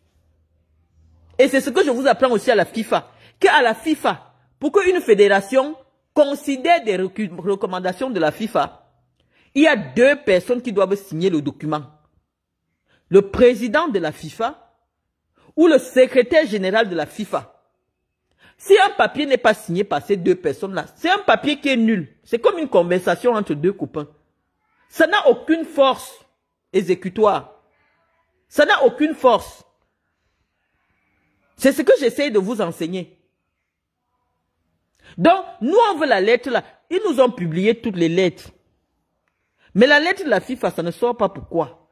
Et c'est ce que je vous apprends aussi à la FIFA. Qu'à la FIFA, pour qu'une fédération considère des recommandations de la FIFA, il y a deux personnes qui doivent signer le document. Le président de la FIFA ou le secrétaire général de la FIFA. Si un papier n'est pas signé par ces deux personnes-là, c'est un papier qui est nul. C'est comme une conversation entre deux copains. Ça n'a aucune force exécutoire. Ça n'a aucune force. C'est ce que j'essaie de vous enseigner. Donc, nous, on veut la lettre là. Ils nous ont publié toutes les lettres. Mais la lettre de la FIFA, ça ne sort pas pourquoi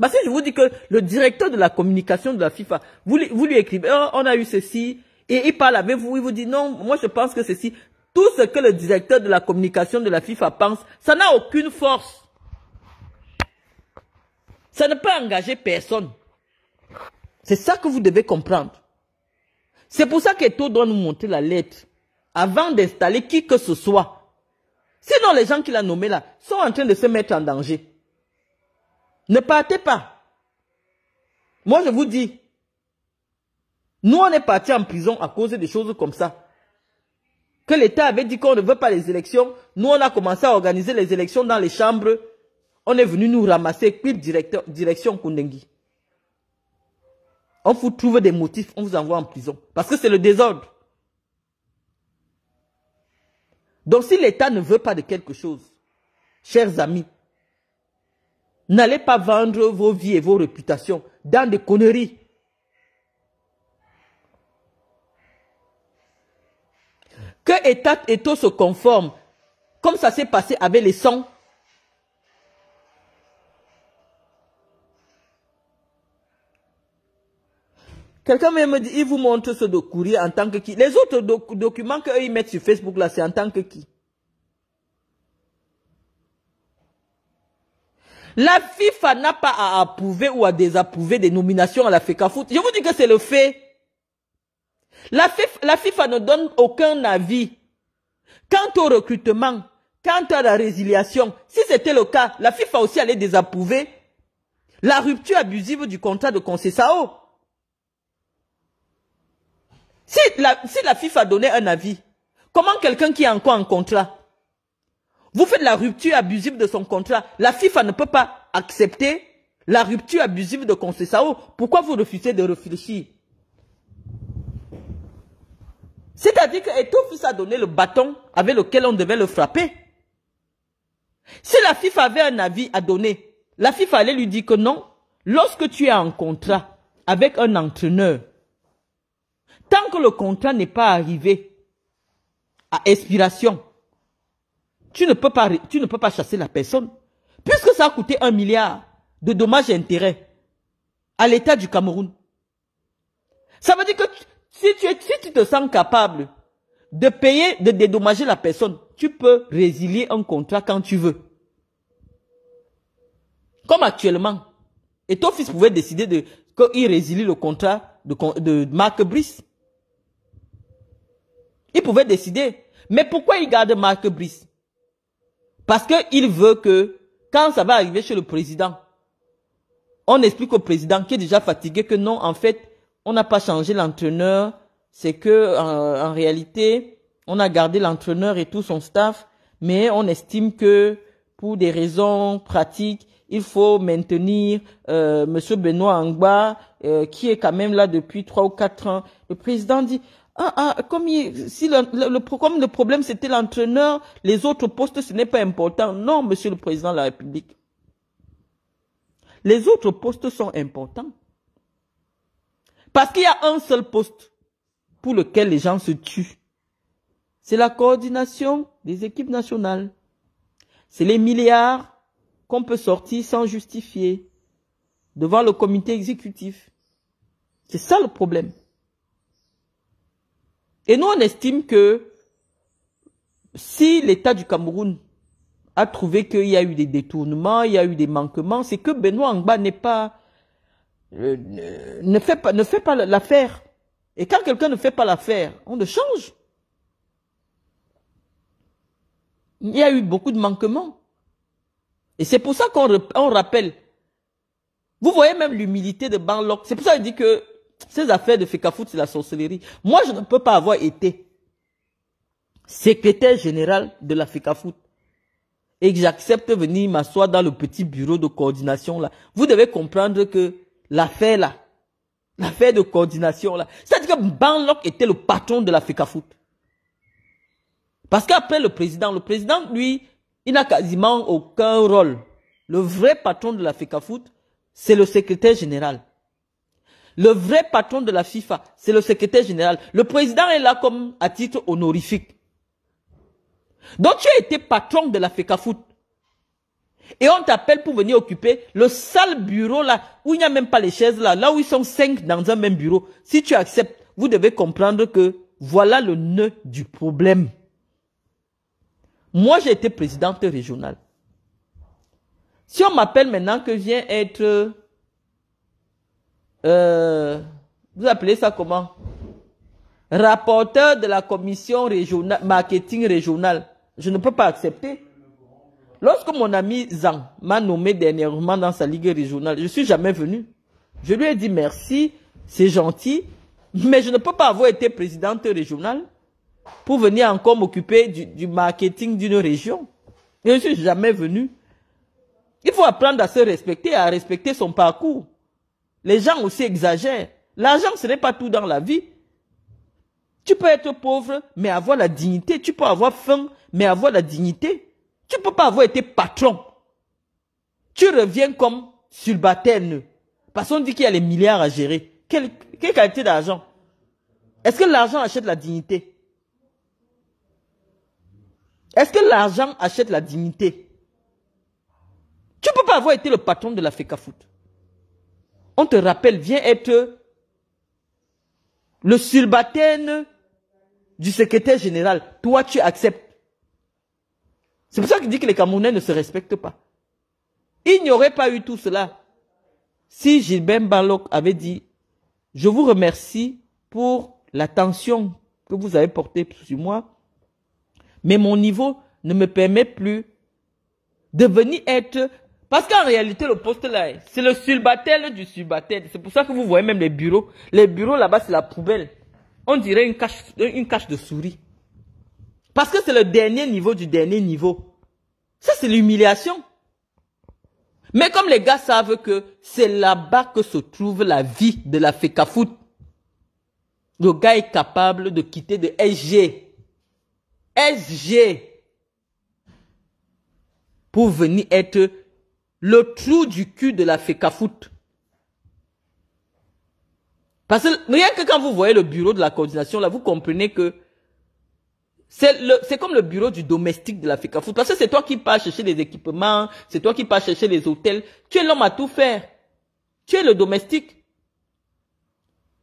parce que je vous dis que le directeur de la communication de la FIFA, vous, lui écrivez, oh, on a eu ceci, et il parle avec vous, il vous dit, non, moi je pense que ceci, tout ce que le directeur de la communication de la FIFA pense, ça n'a aucune force. Ça ne peut engager personne. C'est ça que vous devez comprendre. C'est pour ça que tout doit nous montrer la lettre avant d'installer qui que ce soit. Sinon, les gens qu'il a nommés là sont en train de se mettre en danger. Ne partez pas. Moi, je vous dis, nous, on est partis en prison à cause de choses comme ça. Que l'État avait dit qu'on ne veut pas les élections. Nous, on a commencé à organiser les élections dans les chambres. On est venu nous ramasser, puis direction Koundengi. On vous trouve des motifs, on vous envoie en prison. Parce que c'est le désordre. Donc si l'État ne veut pas de quelque chose, chers amis, N'allez pas vendre vos vies et vos réputations dans des conneries. Que État et taux se conforment, comme ça s'est passé avec les sangs. Quelqu'un me dit, il vous montre ce courrier en tant que qui. Les autres documents qu'ils mettent sur Facebook, là, c'est en tant que qui. La FIFA n'a pas à approuver ou à désapprouver des nominations à la FECAFUT. Je vous dis que c'est le fait. La FIFA, ne donne aucun avis. Quant au recrutement, quant à la résiliation, si c'était le cas, la FIFA aussi allait désapprouver la rupture abusive du contrat de Conseil Si la, si la FIFA donnait un avis, comment quelqu'un qui est encore en contrat vous faites la rupture abusive de son contrat. La FIFA ne peut pas accepter la rupture abusive de Concessao. Pourquoi vous refusez de réfléchir C'est-à-dire que Etofis a donné le bâton avec lequel on devait le frapper. Si la FIFA avait un avis à donner, la FIFA allait lui dire que non, lorsque tu es en contrat avec un entraîneur, tant que le contrat n'est pas arrivé à expiration, tu ne peux pas, tu ne peux pas chasser la personne. Puisque ça a coûté un milliard de dommages et intérêts à l'État du Cameroun. Ça veut dire que si tu, es, si tu te sens capable de payer, de dédommager la personne, tu peux résilier un contrat quand tu veux. Comme actuellement. Et ton fils pouvait décider de qu'il résilie le contrat de, de Marc Brice. Il pouvait décider. Mais pourquoi il garde Marc Brice parce qu'il veut que, quand ça va arriver chez le président, on explique au président qui est déjà fatigué que non, en fait, on n'a pas changé l'entraîneur, c'est que en réalité, on a gardé l'entraîneur et tout son staff, mais on estime que pour des raisons pratiques, il faut maintenir euh, M. Monsieur Benoît Angba, euh, qui est quand même là depuis trois ou quatre ans. Le président dit ah, ah, comme, si le, comme le problème c'était l'entraîneur, les autres postes, ce n'est pas important. Non, Monsieur le Président de la République. Les autres postes sont importants. Parce qu'il y a un seul poste pour lequel les gens se tuent. C'est la coordination des équipes nationales. C'est les milliards qu'on peut sortir sans justifier devant le comité exécutif. C'est ça le problème. Et nous, on estime que si l'État du Cameroun a trouvé qu'il y a eu des détournements, il y a eu des manquements, c'est que Benoît Angba n'est pas, euh, ne fait pas, ne fait pas l'affaire. Et quand quelqu'un ne fait pas l'affaire, on le change. Il y a eu beaucoup de manquements. Et c'est pour ça qu'on rappelle. Vous voyez même l'humilité de Locke. C'est pour ça qu'il dit que ces affaires de Fekafout, c'est la sorcellerie. Moi, je ne peux pas avoir été secrétaire général de la Fekafout et que j'accepte venir m'asseoir dans le petit bureau de coordination là. Vous devez comprendre que l'affaire là, l'affaire de coordination là, c'est-à-dire que Banlock était le patron de la Fekafout. Parce qu'après le président, le président, lui, il n'a quasiment aucun rôle. Le vrai patron de la FECAFOOT, c'est le secrétaire général. Le vrai patron de la FIFA, c'est le secrétaire général. Le président est là comme à titre honorifique. Donc tu as été patron de la FECAFOOT. Et on t'appelle pour venir occuper le sale bureau là, où il n'y a même pas les chaises là, là où ils sont cinq dans un même bureau. Si tu acceptes, vous devez comprendre que voilà le nœud du problème. Moi, j'ai été présidente régionale. Si on m'appelle maintenant que je viens être euh, vous appelez ça comment Rapporteur de la commission régionale, marketing régional. Je ne peux pas accepter. Lorsque mon ami Zan m'a nommé dernièrement dans sa ligue régionale, je suis jamais venu. Je lui ai dit merci, c'est gentil, mais je ne peux pas avoir été présidente régionale pour venir encore m'occuper du, du, marketing d'une région. Je ne suis jamais venu. Il faut apprendre à se respecter, à respecter son parcours. Les gens aussi exagèrent. L'argent, ce n'est pas tout dans la vie. Tu peux être pauvre, mais avoir la dignité. Tu peux avoir faim, mais avoir la dignité. Tu peux pas avoir été patron. Tu reviens comme le Parce qu'on dit qu'il y a les milliards à gérer. Quelle, quelle qualité d'argent Est-ce que l'argent achète la dignité Est-ce que l'argent achète la dignité Tu peux pas avoir été le patron de la FECAFOOT on te rappelle, viens être le sulbatène du secrétaire général. Toi, tu acceptes. C'est pour ça qu'il dit que les Camerounais ne se respectent pas. Il n'y aurait pas eu tout cela si Gilbert Balok avait dit, je vous remercie pour l'attention que vous avez portée sur moi, mais mon niveau ne me permet plus de venir être parce qu'en réalité, le poste là, c'est le sulbatel du subatel. C'est pour ça que vous voyez même les bureaux. Les bureaux là-bas, c'est la poubelle. On dirait une cache, une cache de souris. Parce que c'est le dernier niveau du dernier niveau. Ça, c'est l'humiliation. Mais comme les gars savent que c'est là-bas que se trouve la vie de la FECAFoot. le gars est capable de quitter de SG. SG. Pour venir être le trou du cul de la fécafoute. Parce que rien que quand vous voyez le bureau de la coordination, là, vous comprenez que c'est comme le bureau du domestique de la fécafoute. Parce que c'est toi qui pars chercher les équipements, c'est toi qui pars chercher les hôtels. Tu es l'homme à tout faire. Tu es le domestique.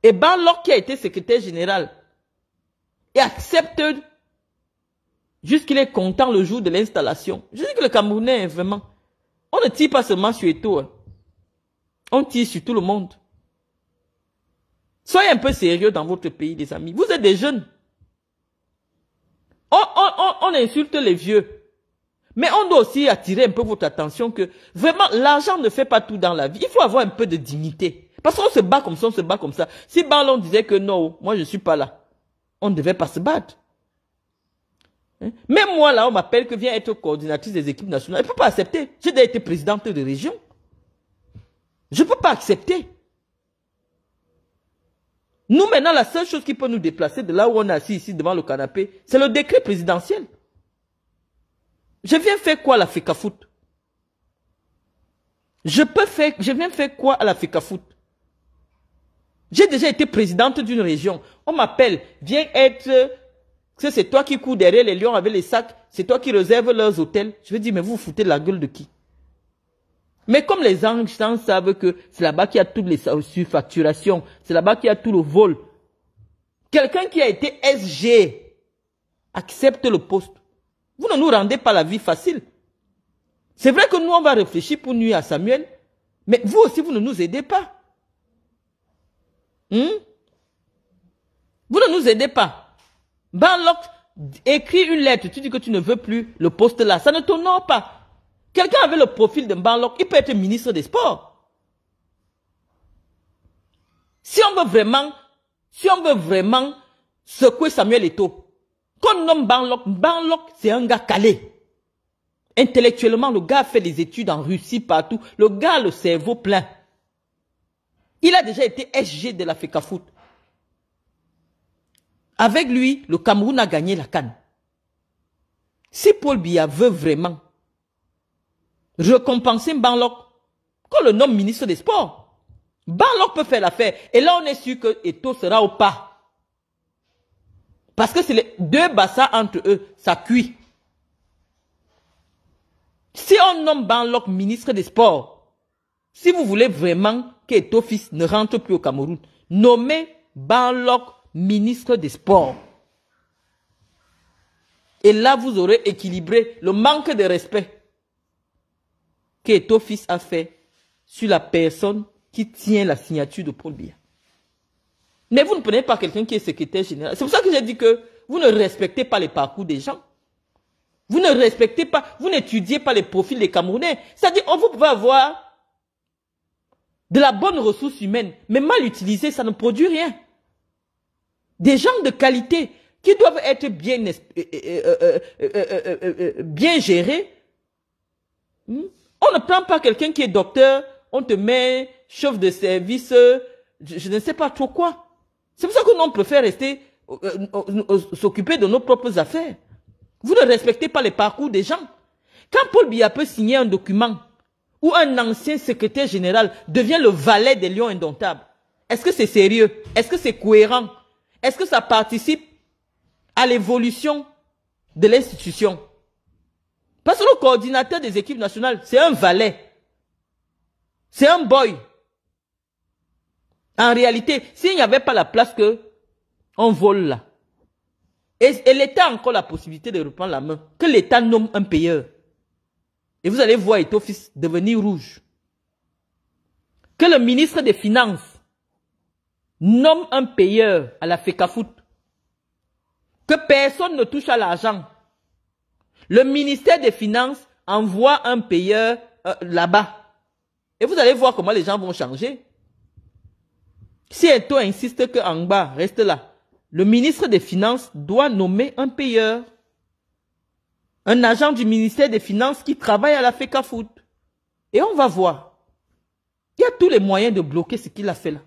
Et ben, qui a été secrétaire général et accepte jusqu'il est content le jour de l'installation. Je dis que le Camerounais, hein, vraiment, on ne tire pas seulement sur Eto. Hein. On tire sur tout le monde. Soyez un peu sérieux dans votre pays, des amis. Vous êtes des jeunes. On, on, insulte les vieux. Mais on doit aussi attirer un peu votre attention que vraiment, l'argent ne fait pas tout dans la vie. Il faut avoir un peu de dignité. Parce qu'on se bat comme ça, on se bat comme ça. Si Ballon disait que non, moi je suis pas là, on ne devait pas se battre. Hein? Même moi, là, on m'appelle que viens être coordinatrice des équipes nationales. Je ne peux pas accepter. J'ai déjà été présidente de région. Je ne peux pas accepter. Nous, maintenant, la seule chose qui peut nous déplacer de là où on est assis ici devant le canapé, c'est le décret présidentiel. Je viens faire quoi à la Foot? Je peux faire, je viens faire quoi à la Foot? J'ai déjà été présidente d'une région. On m'appelle, viens être c'est toi qui cours derrière les lions avec les sacs, c'est toi qui réserve leurs hôtels. Je veux dire, mais vous, vous foutez la gueule de qui Mais comme les anges savent que c'est là-bas qu'il y a toutes les surfacturations, c'est là-bas qu'il y a tout le vol. Quelqu'un qui a été SG accepte le poste. Vous ne nous rendez pas la vie facile. C'est vrai que nous, on va réfléchir pour nuire à Samuel, mais vous aussi, vous ne nous aidez pas. Hmm? Vous ne nous aidez pas. Banlok écrit une lettre, tu dis que tu ne veux plus le poste là. Ça ne t'honore pas. Quelqu'un avait le profil de Banlok, il peut être ministre des Sports. Si on veut vraiment, si on veut vraiment secouer Samuel Eto'o, qu'on nomme Banlok, Banlok c'est un gars calé. Intellectuellement, le gars fait des études en Russie, partout. Le gars a le cerveau plein. Il a déjà été SG de la FECAFOOT. Avec lui, le Cameroun a gagné la canne. Si Paul Biya veut vraiment récompenser Banlok, qu'on le nomme ministre des Sports, Banlok peut faire l'affaire. Et là, on est sûr que Eto sera au pas. Parce que c'est les deux bassins entre eux, ça cuit. Si on nomme Banlok ministre des Sports, si vous voulez vraiment que fils ne rentre plus au Cameroun, nommez Banlok ministre des Sports. Et là, vous aurez équilibré le manque de respect que ton a fait sur la personne qui tient la signature de Paul Biya. Mais vous ne prenez pas quelqu'un qui est secrétaire général. C'est pour ça que j'ai dit que vous ne respectez pas les parcours des gens. Vous ne respectez pas, vous n'étudiez pas les profils des Camerounais. C'est-à-dire, on vous pouvez avoir de la bonne ressource humaine, mais mal utilisée, ça ne produit rien des gens de qualité qui doivent être bien, bien gérés. On ne prend pas quelqu'un qui est docteur, on te met chef de service, je, ne sais pas trop quoi. C'est pour ça que nous, on préfère rester, s'occuper de nos propres affaires. Vous ne respectez pas les parcours des gens. Quand Paul Biya peut signer un document où un ancien secrétaire général devient le valet des lions indomptables, est-ce que c'est sérieux Est-ce que c'est cohérent est-ce que ça participe à l'évolution de l'institution Parce que le coordinateur des équipes nationales, c'est un valet. C'est un boy. En réalité, s'il n'y avait pas la place que on vole là, et, et l'État a encore la possibilité de reprendre la main, que l'État nomme un payeur. Et vous allez voir Etofis devenir rouge. Que le ministre des Finances Nomme un payeur à la FECAFOOT. Que personne ne touche à l'argent. Le ministère des Finances envoie un payeur euh, là-bas. Et vous allez voir comment les gens vont changer. Si Eto insiste que bas, reste là, le ministre des Finances doit nommer un payeur. Un agent du ministère des Finances qui travaille à la FECAFOOT. Et on va voir. Il y a tous les moyens de bloquer ce qu'il a fait là.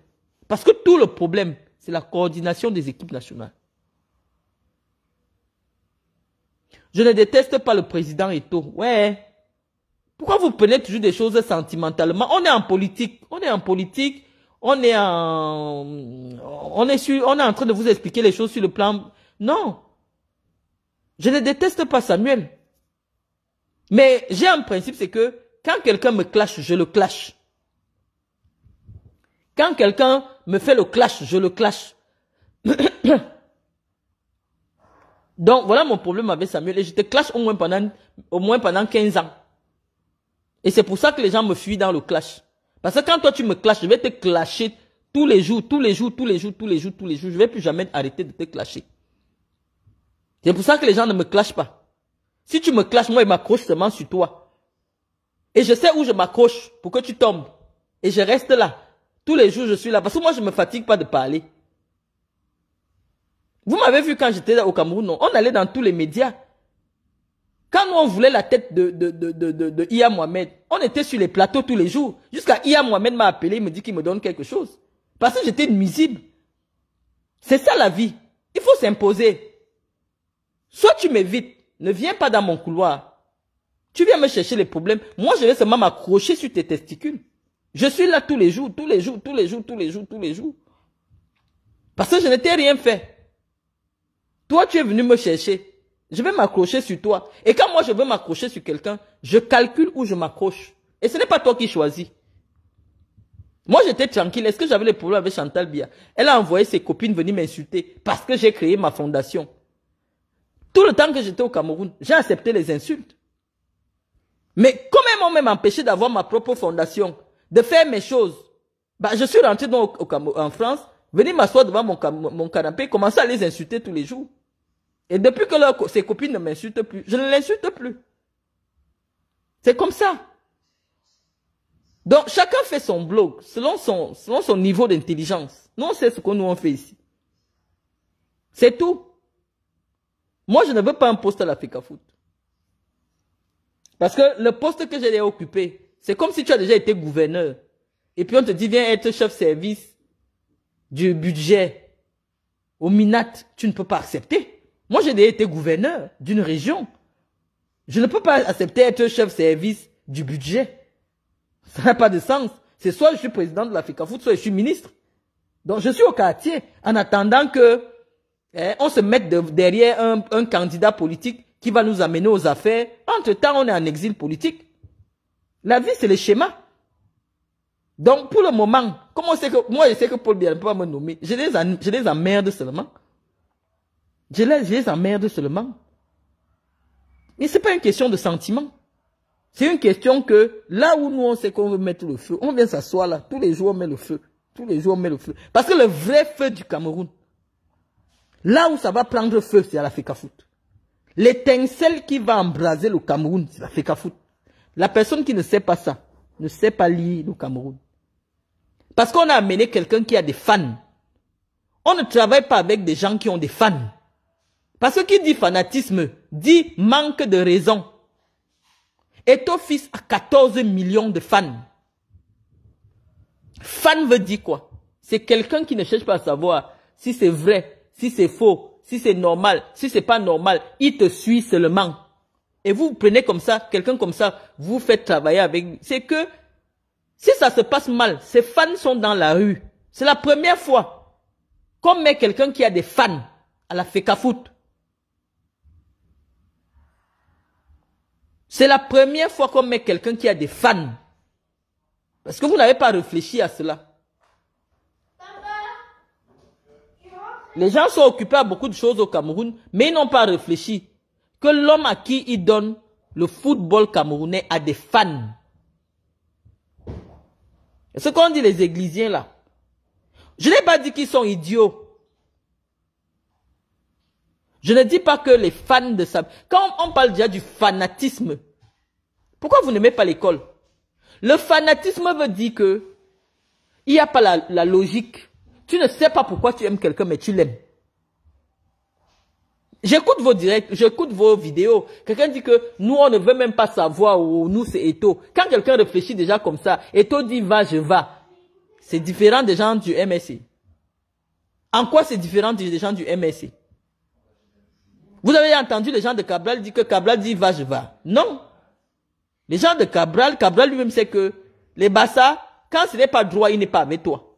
Parce que tout le problème, c'est la coordination des équipes nationales. Je ne déteste pas le président Eto. Ouais. Pourquoi vous prenez toujours des choses sentimentalement On est en politique. On est en politique. On est en... On est, on est en train de vous expliquer les choses sur le plan... Non. Je ne déteste pas Samuel. Mais j'ai un principe, c'est que quand quelqu'un me clash, je le clash. Quand quelqu'un me fait le clash, je le clash. Donc, voilà mon problème avec Samuel. Et je te clash au moins pendant, au moins pendant 15 ans. Et c'est pour ça que les gens me fuient dans le clash. Parce que quand toi tu me clashes, je vais te clasher tous les jours, tous les jours, tous les jours, tous les jours, tous les jours. Je vais plus jamais arrêter de te clasher. C'est pour ça que les gens ne me clashent pas. Si tu me clashes, moi, ils m'accrochent seulement sur toi. Et je sais où je m'accroche pour que tu tombes. Et je reste là. Tous les jours, je suis là parce que moi, je ne me fatigue pas de parler. Vous m'avez vu quand j'étais au Cameroun, non On allait dans tous les médias. Quand nous, on voulait la tête de, de, de, de, de Ia Mohamed, on était sur les plateaux tous les jours. Jusqu'à Ia Mohamed m'a appelé, il me dit qu'il me donne quelque chose. Parce que j'étais nuisible. C'est ça la vie. Il faut s'imposer. Soit tu m'évites, ne viens pas dans mon couloir. Tu viens me chercher les problèmes. Moi, je vais seulement m'accrocher sur tes testicules. Je suis là tous les jours, tous les jours, tous les jours, tous les jours, tous les jours. Parce que je n'étais rien fait. Toi, tu es venu me chercher. Je vais m'accrocher sur toi. Et quand moi, je veux m'accrocher sur quelqu'un, je calcule où je m'accroche. Et ce n'est pas toi qui choisis. Moi, j'étais tranquille. Est-ce que j'avais les problèmes avec Chantal Bia Elle a envoyé ses copines venir m'insulter parce que j'ai créé ma fondation. Tout le temps que j'étais au Cameroun, j'ai accepté les insultes. Mais comment on m'ont même empêché d'avoir ma propre fondation de faire mes choses. Bah, je suis rentré donc en France, venir m'asseoir devant mon, mon canapé, commencer à les insulter tous les jours. Et depuis que leur, ses copines ne m'insultent plus, je ne l'insulte plus. C'est comme ça. Donc, chacun fait son blog selon son, selon son niveau d'intelligence. Nous, c'est ce que nous, on fait ici. C'est tout. Moi, je ne veux pas un poste à l'Africa Foot. Parce que le poste que j'ai occupé, c'est comme si tu as déjà été gouverneur. Et puis on te dit, viens être chef service du budget au Minat. Tu ne peux pas accepter. Moi, j'ai déjà été gouverneur d'une région. Je ne peux pas accepter être chef service du budget. Ça n'a pas de sens. C'est soit je suis président de l'Africa Foot, soit je suis ministre. Donc je suis au quartier en attendant que eh, on se mette derrière un candidat politique qui va nous amener aux affaires. Entre-temps, on est en exil politique. La vie, c'est le schéma. Donc, pour le moment, comment c'est que, moi, je sais que Paul Biya ne peut pas me nommer, je les, emmerde seulement. Je les, emmerde seulement. Mais c'est pas une question de sentiment. C'est une question que, là où nous, on sait qu'on veut mettre le feu, on vient s'asseoir là, tous les jours, on met le feu. Tous les jours, on met le feu. Parce que le vrai feu du Cameroun, là où ça va prendre feu, c'est à la FECAFOOT. L'étincelle qui va embraser le Cameroun, c'est la FECAFOOT. La personne qui ne sait pas ça ne sait pas lire le Cameroun. Parce qu'on a amené quelqu'un qui a des fans. On ne travaille pas avec des gens qui ont des fans. Parce que qui dit fanatisme dit manque de raison. Et ton fils a 14 millions de fans. Fan veut dire quoi C'est quelqu'un qui ne cherche pas à savoir si c'est vrai, si c'est faux, si c'est normal, si c'est pas normal. Il te suit seulement et vous prenez comme ça, quelqu'un comme ça, vous faites travailler avec c'est que si ça se passe mal, ses fans sont dans la rue. C'est la première fois qu'on met quelqu'un qui a des fans à la foot. C'est la première fois qu'on met quelqu'un qui a des fans. Parce que vous n'avez pas réfléchi à cela. Les gens sont occupés à beaucoup de choses au Cameroun, mais ils n'ont pas réfléchi que l'homme à qui il donne le football camerounais a des fans. ce qu'on dit les églisiens là, je n'ai pas dit qu'ils sont idiots. Je ne dis pas que les fans de ça. Quand on parle déjà du fanatisme, pourquoi vous n'aimez pas l'école Le fanatisme veut dire que il n'y a pas la logique. Tu ne sais pas pourquoi tu aimes quelqu'un, mais tu l'aimes. J'écoute vos directs, j'écoute vos vidéos. Quelqu'un dit que nous, on ne veut même pas savoir où nous, c'est Eto. Quand quelqu'un réfléchit déjà comme ça, Eto dit va, je va. C'est différent des gens du MSC. En quoi c'est différent des gens du MSC Vous avez entendu les gens de Cabral dire que Cabral dit va, je va. Non. Les gens de Cabral, Cabral lui-même sait que les Bassa, quand ce n'est pas droit, il n'est pas avec toi.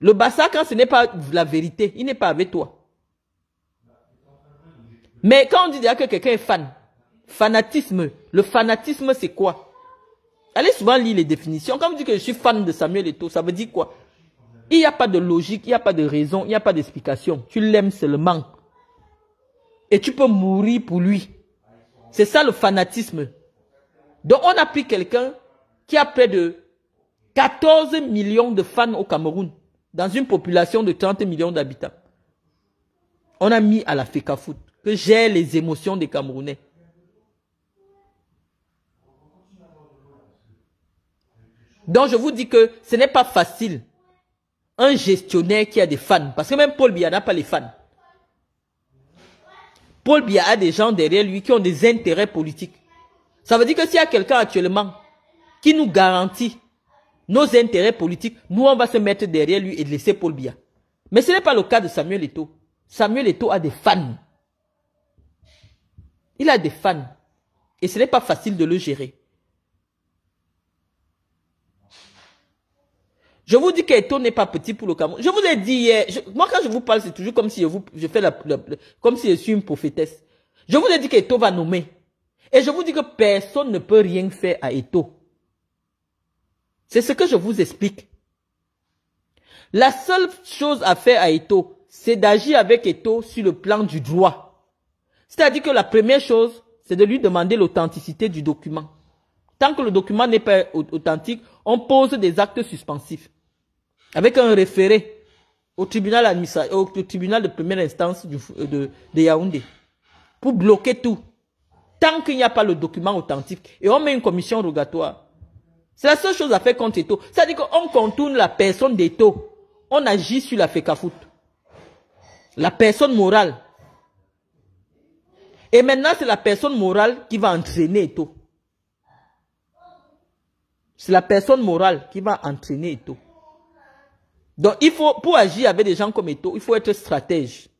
Le Bassa, quand ce n'est pas la vérité, il n'est pas avec toi. Mais quand on dit déjà que quelqu'un est fan, fanatisme, le fanatisme c'est quoi Allez souvent lire les définitions. Quand on dit que je suis fan de Samuel Eto'o, ça veut dire quoi Il n'y a pas de logique, il n'y a pas de raison, il n'y a pas d'explication. Tu l'aimes seulement. Et tu peux mourir pour lui. C'est ça le fanatisme. Donc on a pris quelqu'un qui a près de 14 millions de fans au Cameroun, dans une population de 30 millions d'habitants. On a mis à la Foot que j'ai les émotions des Camerounais. Donc je vous dis que ce n'est pas facile. Un gestionnaire qui a des fans, parce que même Paul Biya n'a pas les fans. Paul Biya a des gens derrière lui qui ont des intérêts politiques. Ça veut dire que s'il y a quelqu'un actuellement qui nous garantit nos intérêts politiques, nous on va se mettre derrière lui et laisser Paul Biya. Mais ce n'est pas le cas de Samuel Eto. Samuel Eto a des fans. Il a des fans. Et ce n'est pas facile de le gérer. Je vous dis qu'Eto n'est pas petit pour le Cameroun. Je vous ai dit hier, moi quand je vous parle, c'est toujours comme si je, vous, je fais la, comme si je suis une prophétesse. Je vous ai dit qu'Eto va nommer. Et je vous dis que personne ne peut rien faire à Eto. C'est ce que je vous explique. La seule chose à faire à Eto, c'est d'agir avec Eto sur le plan du droit. C'est-à-dire que la première chose, c'est de lui demander l'authenticité du document. Tant que le document n'est pas authentique, on pose des actes suspensifs avec un référé au tribunal, tribunal de première instance de, Yaoundé pour bloquer tout. Tant qu'il n'y a pas le document authentique et on met une commission rogatoire. C'est la seule chose à faire contre Eto. C'est-à-dire qu'on contourne la personne d'Eto. On agit sur la Kafout, La personne morale. Et maintenant, c'est la personne morale qui va entraîner et tout. C'est la personne morale qui va entraîner tout. Donc, il faut, pour agir avec des gens comme Eto, il faut être stratège.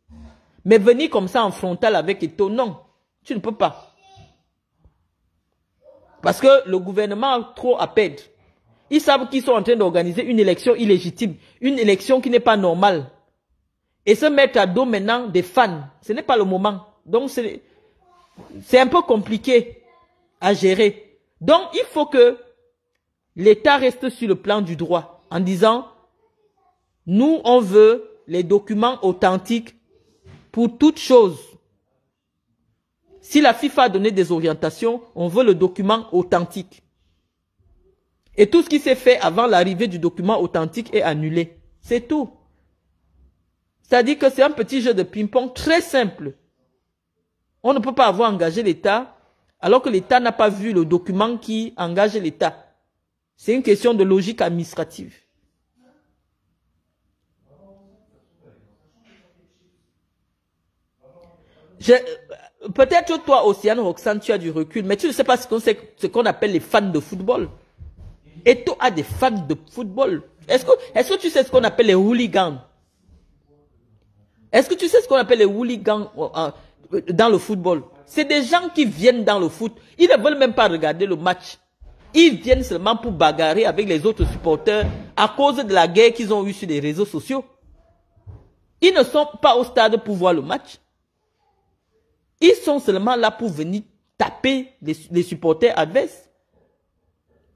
Mais venir comme ça en frontal avec Eto, non. Tu ne peux pas. Parce que le gouvernement a trop à perdre. Ils savent qu'ils sont en train d'organiser une élection illégitime, une élection qui n'est pas normale. Et se mettre à dos maintenant des fans, ce n'est pas le moment. Donc, c'est c'est un peu compliqué à gérer. Donc, il faut que l'État reste sur le plan du droit en disant, nous, on veut les documents authentiques pour toute chose. Si la FIFA a donné des orientations, on veut le document authentique. Et tout ce qui s'est fait avant l'arrivée du document authentique est annulé. C'est tout. C'est-à-dire que c'est un petit jeu de ping-pong très simple. On ne peut pas avoir engagé l'État alors que l'État n'a pas vu le document qui engage l'État. C'est une question de logique administrative. Peut-être toi, aussi, Anne Roxane, tu as du recul, mais tu ne sais pas ce qu'on appelle les fans de football. Et toi as des fans de football. Est-ce que tu sais ce qu'on appelle les hooligans Est-ce que tu sais ce qu'on appelle les hooligans euh, euh, dans le football. C'est des gens qui viennent dans le foot. Ils ne veulent même pas regarder le match. Ils viennent seulement pour bagarrer avec les autres supporters à cause de la guerre qu'ils ont eue sur les réseaux sociaux. Ils ne sont pas au stade pour voir le match. Ils sont seulement là pour venir taper les, supporters adverses.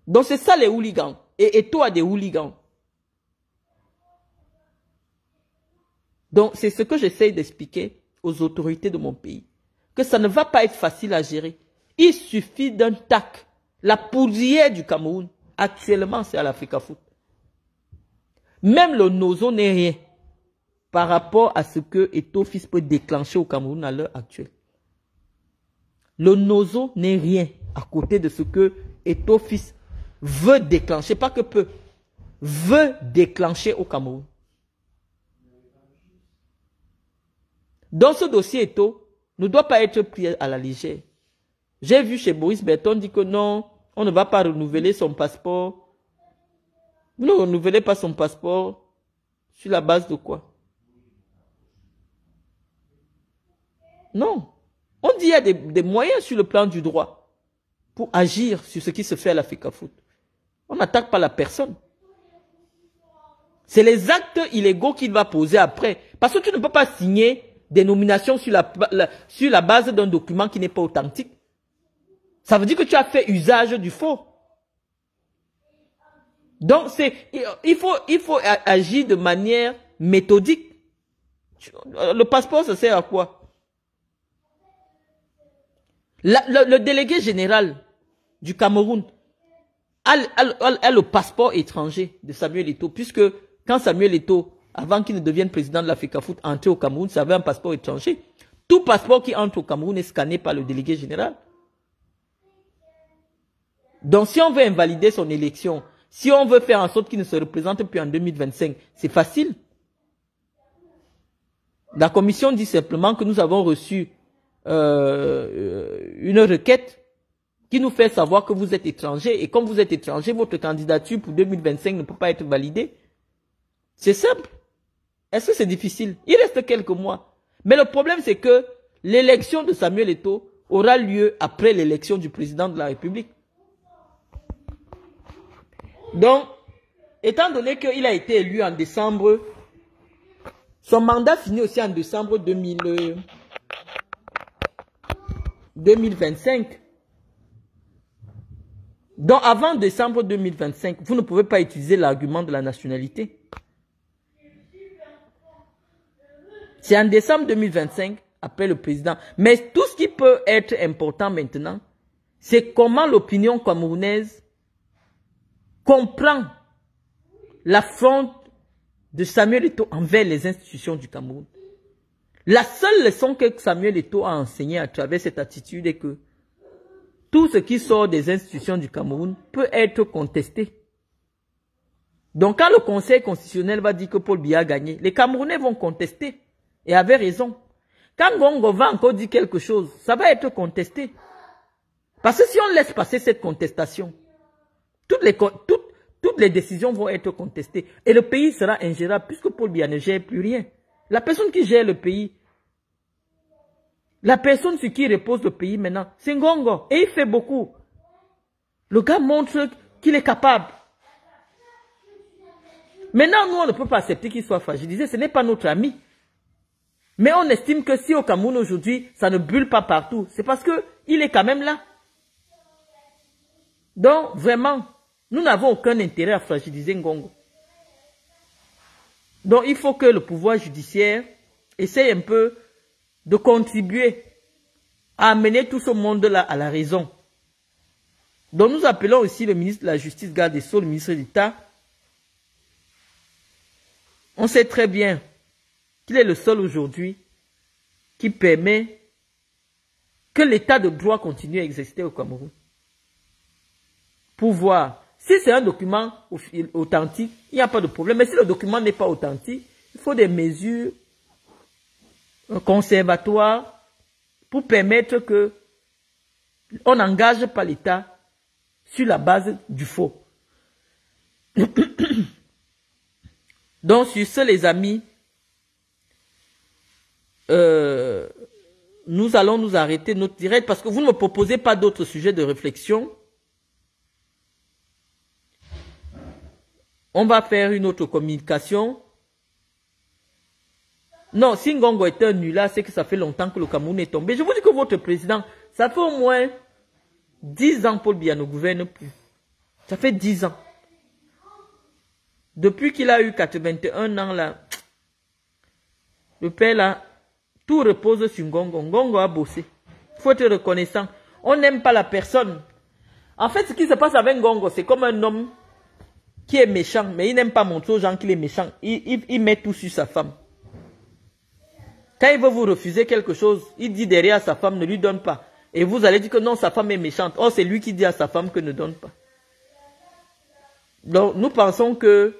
Donc c'est ça les hooligans. Et, et toi des hooligans. Donc c'est ce que j'essaye d'expliquer aux autorités de mon pays que ça ne va pas être facile à gérer. Il suffit d'un tac. La poudrière du Cameroun, actuellement, c'est à à Foot. Même le nozo n'est rien par rapport à ce que Etofis peut déclencher au Cameroun à l'heure actuelle. Le nozo n'est rien à côté de ce que Etofis veut déclencher, pas que peu, veut déclencher au Cameroun. Dans ce dossier Eto ne doit pas être pris à la légère. J'ai vu chez Boris Berton dit que non, on ne va pas renouveler son passeport. Vous ne renouvelez pas son passeport sur la base de quoi Non. On dit qu'il y a des, moyens sur le plan du droit pour agir sur ce qui se fait à la Foot. On n'attaque pas la personne. C'est les actes illégaux qu'il va poser après. Parce que tu ne peux pas signer des nominations sur la, sur la base d'un document qui n'est pas authentique, ça veut dire que tu as fait usage du faux. Donc c'est il faut il faut agir de manière méthodique. Le passeport ça sert à quoi le, délégué général du Cameroun a, le passeport étranger de Samuel Eto'o puisque quand Samuel Eto'o avant qu'il ne devienne président de la foot, entrer au Cameroun, ça avait un passeport étranger. Tout passeport qui entre au Cameroun est scanné par le délégué général. Donc si on veut invalider son élection, si on veut faire en sorte qu'il ne se représente plus en 2025, c'est facile. La commission dit simplement que nous avons reçu euh, une requête qui nous fait savoir que vous êtes étranger et comme vous êtes étranger, votre candidature pour 2025 ne peut pas être validée. C'est simple. Est-ce que c'est difficile Il reste quelques mois. Mais le problème, c'est que l'élection de Samuel Eto aura lieu après l'élection du président de la République. Donc, étant donné qu'il a été élu en décembre, son mandat finit aussi en décembre 2025. Euh, Donc, avant décembre 2025, vous ne pouvez pas utiliser l'argument de la nationalité. C'est en décembre 2025, après le président. Mais tout ce qui peut être important maintenant, c'est comment l'opinion camerounaise comprend l'affront de Samuel Eto'o envers les institutions du Cameroun. La seule leçon que Samuel Eto'o a enseignée à travers cette attitude est que tout ce qui sort des institutions du Cameroun peut être contesté. Donc quand le Conseil constitutionnel va dire que Paul Biya a gagné, les Camerounais vont contester et avait raison. Quand Gongo va encore dire quelque chose, ça va être contesté. Parce que si on laisse passer cette contestation, toutes les, toutes, toutes les décisions vont être contestées. Et le pays sera ingérable puisque Paul Biya ne gère plus rien. La personne qui gère le pays, la personne sur qui repose le pays maintenant, c'est Ngongo. Et il fait beaucoup. Le gars montre qu'il est capable. Maintenant, nous, on ne peut pas accepter qu'il soit fragilisé. Ce n'est pas notre ami. Mais on estime que si au Cameroun aujourd'hui, ça ne bulle pas partout, c'est parce que il est quand même là. Donc, vraiment, nous n'avons aucun intérêt à fragiliser Ngongo. Donc, il faut que le pouvoir judiciaire essaye un peu de contribuer à amener tout ce monde-là à la raison. Donc, nous appelons aussi le ministre de la Justice, Garde des Sceaux, le ministre d'État. On sait très bien qu'il est le seul aujourd'hui qui permet que l'état de droit continue à exister au Cameroun. Pour voir. Si c'est un document authentique, il n'y a pas de problème. Mais si le document n'est pas authentique, il faut des mesures conservatoires pour permettre que on n'engage pas l'État sur la base du faux. Donc, sur ce, les amis, euh, nous allons nous arrêter notre direct parce que vous ne me proposez pas d'autres sujets de réflexion. On va faire une autre communication. Non, si Ngongo un nul là, c'est que ça fait longtemps que le Cameroun est tombé. Je vous dis que votre président, ça fait au moins 10 ans Paul Biya ne gouverne plus. Ça fait 10 ans. Depuis qu'il a eu 81 ans là, le père là, tout repose sur Ngongo. Ngongo a bossé. faut être reconnaissant. On n'aime pas la personne. En fait, ce qui se passe avec Ngongo, c'est comme un homme qui est méchant, mais il n'aime pas montrer aux gens qu'il est méchant. Il, il, met tout sur sa femme. Quand il veut vous refuser quelque chose, il dit derrière à sa femme, ne lui donne pas. Et vous allez dire que non, sa femme est méchante. Oh, c'est lui qui dit à sa femme que ne donne pas. Donc, nous pensons que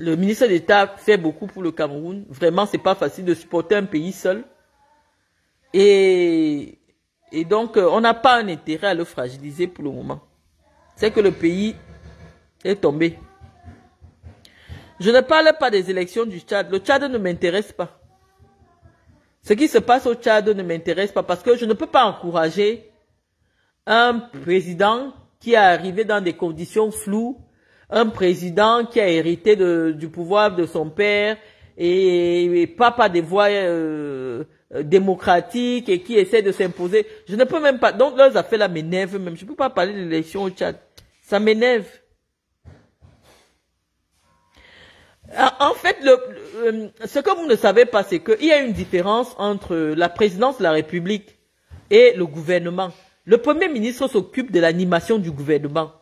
le ministre d'État fait beaucoup pour le Cameroun. Vraiment, c'est pas facile de supporter un pays seul. Et, et donc, euh, on n'a pas un intérêt à le fragiliser pour le moment. C'est que le pays est tombé. Je ne parle pas des élections du Tchad. Le Tchad ne m'intéresse pas. Ce qui se passe au Tchad ne m'intéresse pas parce que je ne peux pas encourager un président qui est arrivé dans des conditions floues un président qui a hérité du pouvoir de son père et, et pas par des voies euh, euh, démocratiques et qui essaie de s'imposer. Je ne peux même pas. Donc leurs affaires là m'énervent même. Je ne peux pas parler de l'élection au Tchad. Ça m'énerve. Ah, en fait, ce que vous ne savez pas, c'est qu'il y a une différence entre la présidence de la République et le gouvernement. Le Premier ministre s'occupe de l'animation du gouvernement.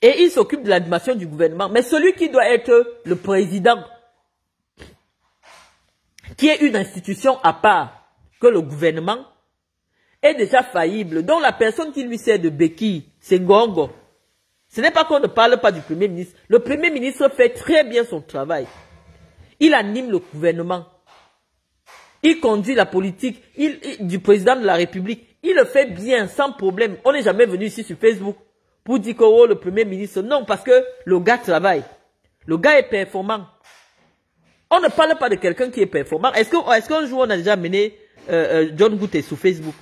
Et il s'occupe de l'animation du gouvernement. Mais celui qui doit être le président, qui est une institution à part que le gouvernement, est déjà faillible. Donc la personne qui lui sert de béquille, c'est Ngongo. Ce n'est pas qu'on ne parle pas du Premier ministre. Le Premier ministre fait très bien son travail. Il anime le gouvernement. Il conduit la politique il, du président de la République. Il le fait bien, sans problème. On n'est jamais venu ici sur Facebook vous dites que oh, le premier ministre. Non, parce que le gars travaille. Le gars est performant. On ne parle pas de quelqu'un qui est performant. Est-ce qu'un jour on a déjà mené euh, euh, John Goutet sur Facebook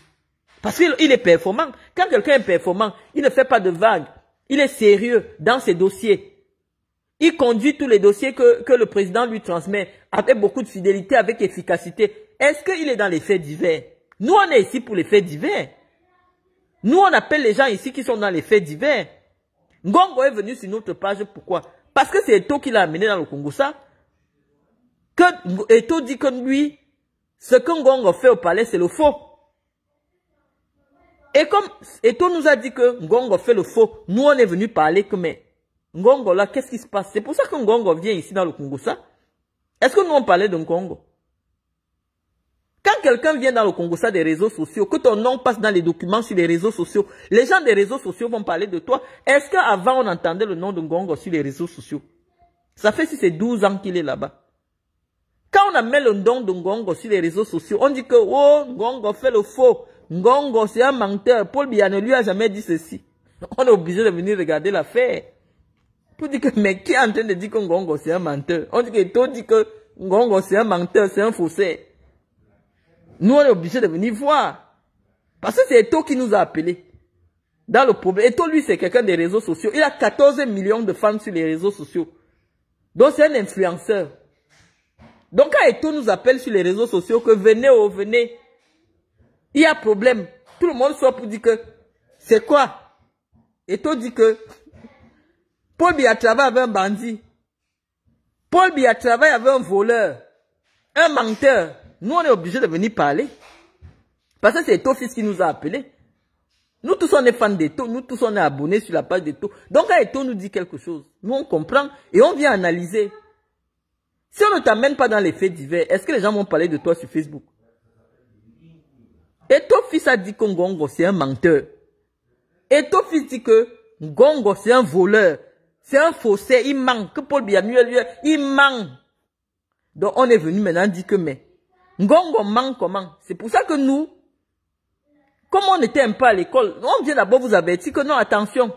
Parce qu'il est performant. Quand quelqu'un est performant, il ne fait pas de vagues. Il est sérieux dans ses dossiers. Il conduit tous les dossiers que, que le président lui transmet avec beaucoup de fidélité, avec efficacité. Est-ce qu'il est dans les faits divers Nous, on est ici pour les faits divers. Nous, on appelle les gens ici qui sont dans les faits divers. Ngongo est venu sur notre page, pourquoi Parce que c'est Eto qui l'a amené dans le Congo, ça. Que Eto dit que lui, ce que Ngongo fait au palais, c'est le faux. Et comme Eto nous a dit que Ngongo fait le faux, nous on est venu parler que mais Ngongo là, qu'est-ce qui se passe C'est pour ça que Ngongo vient ici dans le Congo, ça. Est-ce que nous on parlait de Ngongo quand quelqu'un vient dans le Congo, ça des réseaux sociaux, que ton nom passe dans les documents sur les réseaux sociaux, les gens des réseaux sociaux vont parler de toi. Est-ce qu'avant on entendait le nom de Ngongo sur les réseaux sociaux Ça fait si c'est 12 ans qu'il est là-bas. Quand on a mis le nom de Ngongo sur les réseaux sociaux, on dit que oh, Ngongo fait le faux. Ngongo, c'est un menteur. Paul Biya lui a jamais dit ceci. On est obligé de venir regarder l'affaire. Pour dire que, mais qui est en train de dire que Ngongo, c'est un menteur On dit que tout dit que Ngongo, c'est un menteur, c'est un faussaire. Nous, on est obligés de venir voir. Parce que c'est Eto qui nous a appelés. Dans le problème. Eto, lui, c'est quelqu'un des réseaux sociaux. Il a 14 millions de fans sur les réseaux sociaux. Donc, c'est un influenceur. Donc, quand Eto nous appelle sur les réseaux sociaux que venez oh, venez, il y a problème. Tout le monde soit pour dire que c'est quoi Eto dit que Paul travaille avec un bandit. Paul travaille avec un voleur. Un menteur. Nous, on est obligé de venir parler. Parce que c'est fils qui nous a appelés. Nous tous, on est fans d'Eto. Nous tous, on est abonnés sur la page d'Eto. Donc, quand nous dit quelque chose, nous, on comprend et on vient analyser. Si on ne t'amène pas dans les faits divers, est-ce que les gens vont parler de toi sur Facebook Et ton fils a dit que Ngongo, c'est un menteur. Et ton fils dit que Ngongo, c'est un voleur. C'est un faussaire. Il manque. Que Paul Biamuel, il manque. Donc, on est venu maintenant dire que, mais, Ngongo manque comment C'est pour ça que nous, comme on était un à l'école, on vient d'abord vous avertir que non, attention.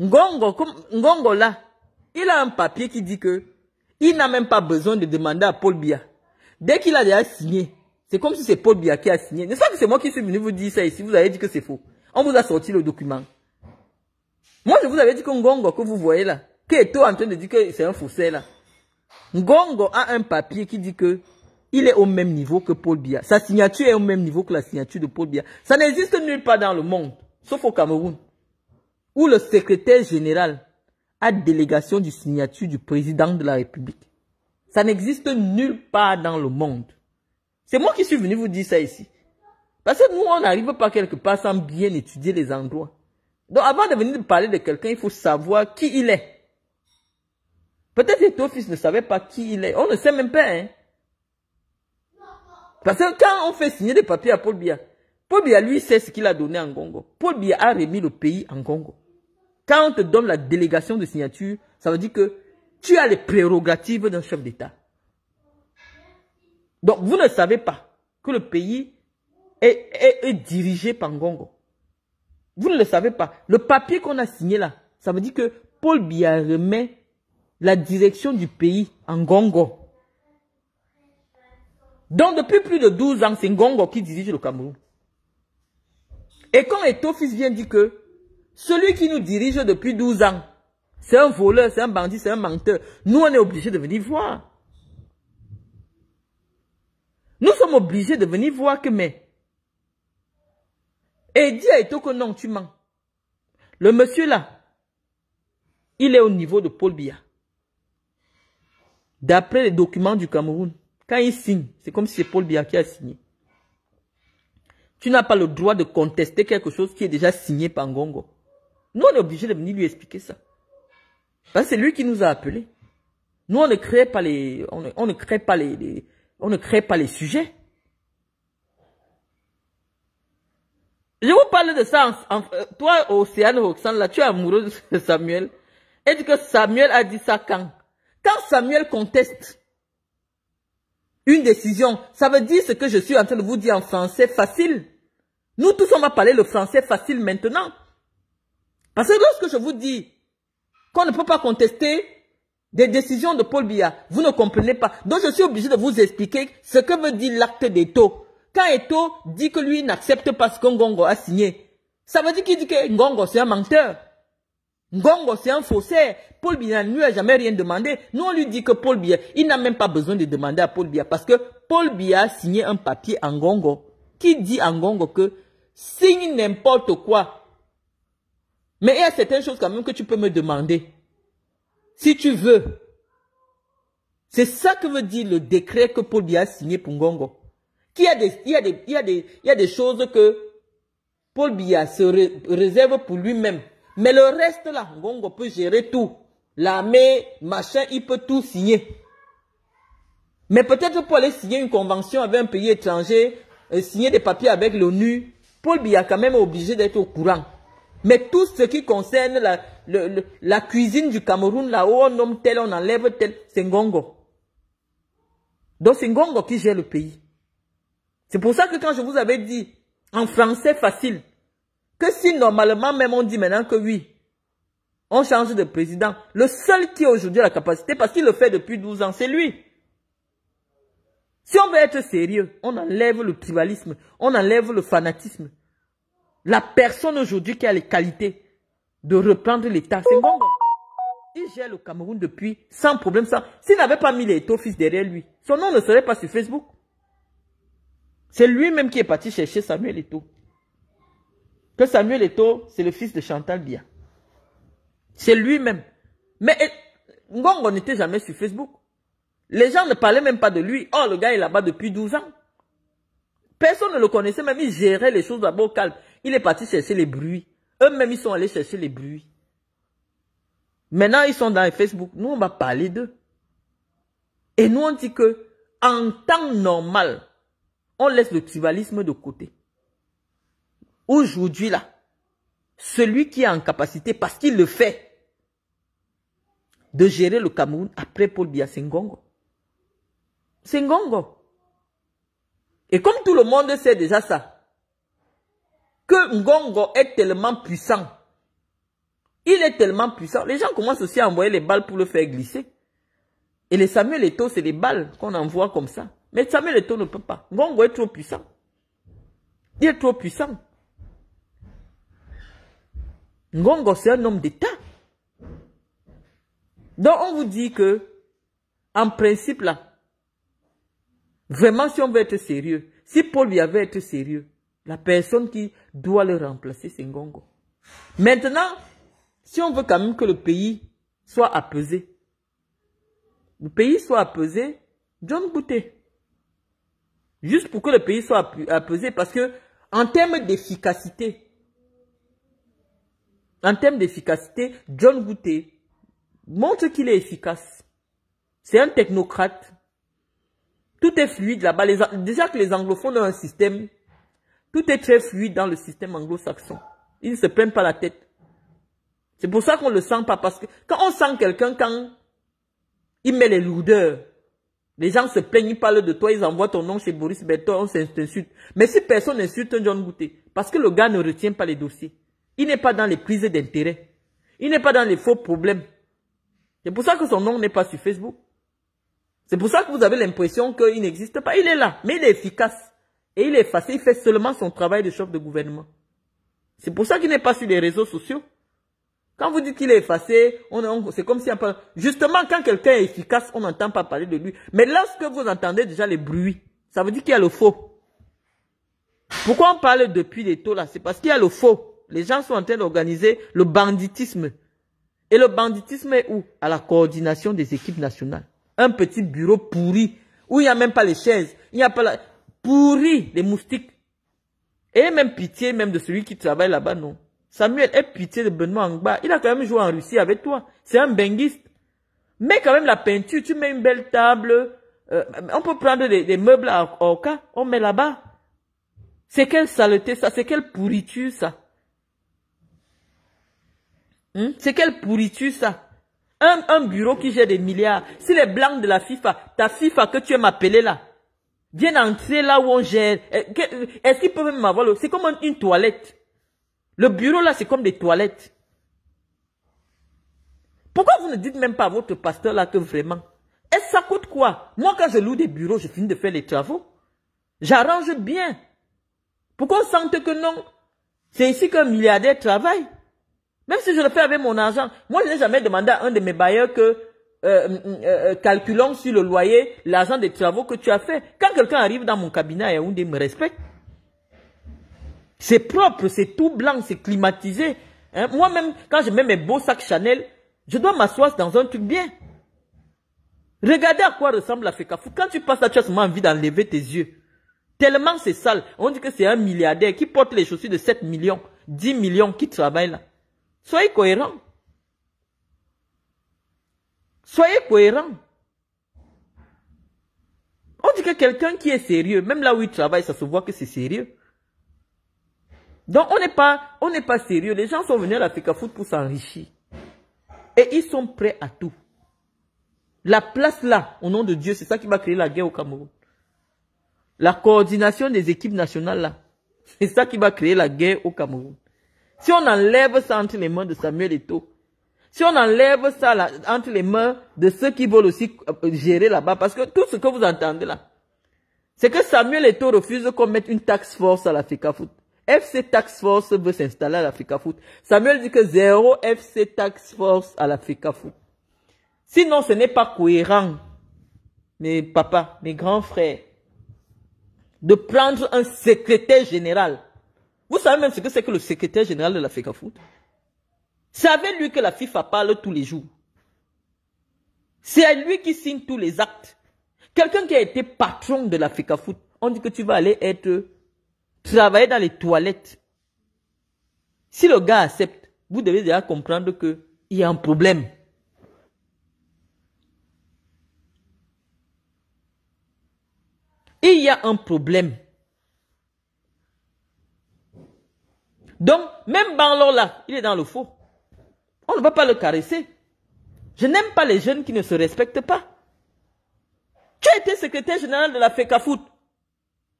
Ngongo, là, il a un papier qui dit que il n'a même pas besoin de demander à Paul Bia. Dès qu'il a déjà signé, c'est comme si c'est Paul Bia qui a signé. Ne pas que c'est moi qui suis venu vous dire ça ici, vous avez dit que c'est faux. On vous a sorti le document. Moi, je vous avais dit que Ngongo, que vous voyez là, que est en train de dire que c'est un faussaire là. Ngongo a un papier qui dit que il est au même niveau que Paul Biya. Sa signature est au même niveau que la signature de Paul Biya. Ça n'existe nulle part dans le monde, sauf au Cameroun, où le secrétaire général a délégation du signature du président de la République. Ça n'existe nulle part dans le monde. C'est moi qui suis venu vous dire ça ici. Parce que nous, on n'arrive pas quelque part sans bien étudier les endroits. Donc avant de venir parler de quelqu'un, il faut savoir qui il est. Peut-être que ton ne savait pas qui il est. On ne sait même pas. Hein. Parce que quand on fait signer des papiers à Paul Biya, Paul Biya, lui, sait ce qu'il a donné en Congo. Paul Biya a remis le pays en Congo. Quand on te donne la délégation de signature, ça veut dire que tu as les prérogatives d'un chef d'État. Donc, vous ne savez pas que le pays est, dirigé par Ngongo. Vous ne le savez pas. Le papier qu'on a signé là, ça veut dire que Paul Biya remet la direction du pays en Congo. Donc, depuis plus de 12 ans, c'est Ngongo qui dirige le Cameroun. Et quand Etofis vient dire que celui qui nous dirige depuis 12 ans, c'est un voleur, c'est un bandit, c'est un menteur, nous, on est obligés de venir voir. Nous sommes obligés de venir voir que, mais, et dit à Eto que non, tu mens. Le monsieur là, il est au niveau de Paul Biya. D'après les documents du Cameroun. Quand il signe, c'est comme si c'est Paul Biya a signé. Tu n'as pas le droit de contester quelque chose qui est déjà signé par Ngongo. Nous, on est obligé de venir lui expliquer ça. Parce que c'est lui qui nous a appelés. Nous, on ne crée pas les, on ne, crée pas les, on ne crée pas les sujets. Je vous parle de ça. En, en, euh, toi, Océane Roxane, là, tu es amoureux de Samuel. Et que Samuel a dit ça quand Quand Samuel conteste, une décision. Ça veut dire ce que je suis en train de vous dire en français facile. Nous tous, on va parler le français facile maintenant. Parce que lorsque je vous dis qu'on ne peut pas contester des décisions de Paul Biya, vous ne comprenez pas. Donc je suis obligé de vous expliquer ce que veut dire l'acte d'Eto. Quand Eto dit que lui n'accepte pas ce que gongo a signé, ça veut dire qu'il dit que Ngongo c'est un menteur. Ngongo, c'est un faussaire. Paul Biya ne lui a jamais rien demandé. Nous, on lui dit que Paul Biya, il n'a même pas besoin de demander à Paul Biya parce que Paul Biya a signé un papier en Ngongo qui dit en Ngongo que signe n'importe quoi. Mais il y a certaines choses quand même que tu peux me demander. Si tu veux. C'est ça que veut dire le décret que Paul Biya a signé pour Ngongo. a des, il y a des, choses que Paul Biya se réserve pour lui-même. Mais le reste là, Ngongo peut gérer tout. L'armée, machin, il peut tout signer. Mais peut-être pour aller signer une convention avec un pays étranger, euh, signer des papiers avec l'ONU, Paul Biya quand même est obligé d'être au courant. Mais tout ce qui concerne la, la cuisine du Cameroun, là où on nomme tel, on enlève tel, c'est Ngongo. Donc c'est Ngongo qui gère le pays. C'est pour ça que quand je vous avais dit, en français facile, que si normalement même on dit maintenant que oui, on change de président, le seul qui a aujourd'hui la capacité, parce qu'il le fait depuis 12 ans, c'est lui. Si on veut être sérieux, on enlève le tribalisme, on enlève le fanatisme. La personne aujourd'hui qui a les qualités de reprendre l'État, c'est Ngongo. Il gère le Cameroun depuis sans problème. Sans... S'il n'avait pas mis les fils derrière lui, son nom ne serait pas sur Facebook. C'est lui-même qui est parti chercher Samuel Eto'o que Samuel Eto, c'est le fils de Chantal Bia. C'est lui-même. Mais eh, on n'était jamais sur Facebook. Les gens ne parlaient même pas de lui. Oh, le gars est là-bas depuis 12 ans. Personne ne le connaissait, même il gérait les choses d'abord au calme. Il est parti chercher les bruits. Eux-mêmes, ils sont allés chercher les bruits. Maintenant, ils sont dans Facebook. Nous, on va parler d'eux. Et nous, on dit que, en temps normal, on laisse le tribalisme de côté. Aujourd'hui là, celui qui est en capacité, parce qu'il le fait, de gérer le Cameroun après Paul Biya, Sengongo. Ngongo. Et comme tout le monde sait déjà ça, que Ngongo est tellement puissant, il est tellement puissant, les gens commencent aussi à envoyer les balles pour le faire glisser. Et les Samuel Eto, c'est les balles qu'on envoie comme ça. Mais Samuel Eto ne peut pas. Ngongo est trop puissant. Il est trop puissant. Ngongo, c'est un homme d'État. Donc, on vous dit que, en principe, là, vraiment, si on veut être sérieux, si Paul lui avait été sérieux, la personne qui doit le remplacer, c'est Ngongo. Maintenant, si on veut quand même que le pays soit apaisé, le pays soit apaisé, John Bouté. Juste pour que le pays soit apaisé, parce que, en termes d'efficacité, en termes d'efficacité, John Goutet montre qu'il est efficace. C'est un technocrate. Tout est fluide là-bas. déjà que les anglophones ont un système, tout est très fluide dans le système anglo-saxon. Ils ne se plaignent pas la tête. C'est pour ça qu'on ne le sent pas. Parce que quand on sent quelqu'un, quand il met les lourdeurs, les gens se plaignent, ils parlent de toi, ils envoient ton nom chez Boris Berton, on s'insulte. Mais si personne n'insulte John Goutet, parce que le gars ne retient pas les dossiers. Il n'est pas dans les prises d'intérêt. Il n'est pas dans les faux problèmes. C'est pour ça que son nom n'est pas sur Facebook. C'est pour ça que vous avez l'impression qu'il n'existe pas. Il est là, mais il est efficace. Et il est effacé, il fait seulement son travail de chef de gouvernement. C'est pour ça qu'il n'est pas sur les réseaux sociaux. Quand vous dites qu'il est effacé, on, c'est comme si... On, justement, quand quelqu'un est efficace, on n'entend pas parler de lui. Mais lorsque vous entendez déjà les bruits, ça veut dire qu'il y a le faux. Pourquoi on parle depuis les taux là C'est parce qu'il y a le faux les gens sont en train d'organiser le banditisme. Et le banditisme est où À la coordination des équipes nationales. Un petit bureau pourri, où il n'y a même pas les chaises, il n'y a pas la... Pourri, les moustiques. Et même pitié même de celui qui travaille là-bas, non. Samuel est pitié de Benoît Angba. Il a quand même joué en Russie avec toi. C'est un benguiste. Mets quand même la peinture, tu mets une belle table. Euh, on peut prendre des, meubles à Oka, on met là-bas. C'est quelle saleté ça, c'est quelle pourriture ça. Hmm? C'est quelle pourriture ça un, un, bureau qui gère des milliards. Si les blancs de la FIFA, ta FIFA que tu aimes appeler là, Viens entrer là où on gère, eh, eh, est-ce qu'ils peuvent même m'avoir C'est comme une toilette. Le bureau là, c'est comme des toilettes. Pourquoi vous ne dites même pas à votre pasteur là que vraiment est-ce Et ça coûte quoi Moi, quand je loue des bureaux, je finis de faire les travaux. J'arrange bien. Pourquoi on sente que non C'est ici qu'un milliardaire travaille. Même si je le fais avec mon argent, moi je n'ai jamais demandé à un de mes bailleurs que euh, euh, euh calculons sur le loyer l'argent des travaux que tu as fait. Quand quelqu'un arrive dans mon cabinet à Yaoundé, me respecte. C'est propre, c'est tout blanc, c'est climatisé. Hein, moi-même, quand je mets mes beaux sacs Chanel, je dois m'asseoir dans un truc bien. Regardez à quoi ressemble la fecaf. Quand tu passes là, tu as seulement envie d'enlever tes yeux. Tellement c'est sale. On dit que c'est un milliardaire qui porte les chaussures de 7 millions, 10 millions qui travaillent là. Soyez cohérent. Soyez cohérent. On dit que quelqu'un qui est sérieux, même là où il travaille, ça se voit que c'est sérieux. Donc on n'est pas, on n'est pas sérieux. Les gens sont venus à la Foot pour s'enrichir. Et ils sont prêts à tout. La place là, au nom de Dieu, c'est ça qui va créer la guerre au Cameroun. La coordination des équipes nationales là, c'est ça qui va créer la guerre au Cameroun. Si on enlève ça entre les mains de Samuel Eto'o, si on enlève ça là, entre les mains de ceux qui veulent aussi euh, gérer là-bas, parce que tout ce que vous entendez là, c'est que Samuel Eto'o refuse qu'on mette une taxe force à l'Africa Foot. FC Tax Force veut s'installer à l'Africa Foot. Samuel dit que zéro FC Tax Force à l'Africa Foot. Sinon, ce n'est pas cohérent, mes papas, mes grands frères, de prendre un secrétaire général vous savez même ce que c'est que le secrétaire général de la FECAFOOT C'est avec lui que la FIFA parle tous les jours. C'est lui qui signe tous les actes. Quelqu'un qui a été patron de la e Foot. on dit que tu vas aller être travailler dans les toilettes. Si le gars accepte, vous devez déjà comprendre qu'il y a un problème. Il y a un problème. Donc, même Banlon là, il est dans le faux. On ne va pas le caresser. Je n'aime pas les jeunes qui ne se respectent pas. Tu as été secrétaire général de la FECAFOOT.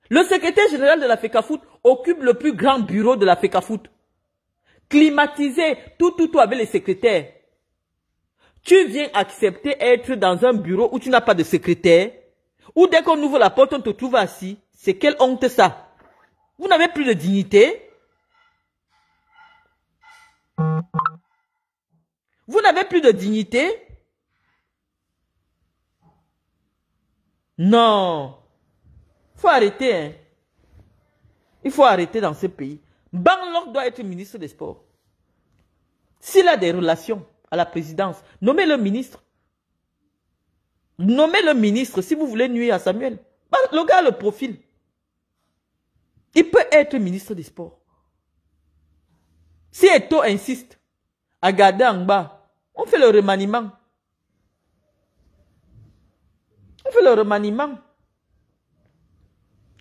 Le secrétaire général de la FECAFOOT occupe le plus grand bureau de la FECAFOOT. Climatisé, tout, tout, tout avec les secrétaires. Tu viens accepter être dans un bureau où tu n'as pas de secrétaire, où dès qu'on ouvre la porte, on te trouve assis. C'est quelle honte ça Vous n'avez plus de dignité vous n'avez plus de dignité Non. Il Faut arrêter. Hein. Il faut arrêter dans ce pays. Banglok doit être ministre des Sports. S'il a des relations à la présidence, nommez le ministre. Nommez le ministre si vous voulez nuire à Samuel. Bah, le gars a le profil. Il peut être ministre des Sports. Si Eto insiste à garder en bas, on fait le remaniement. On fait le remaniement.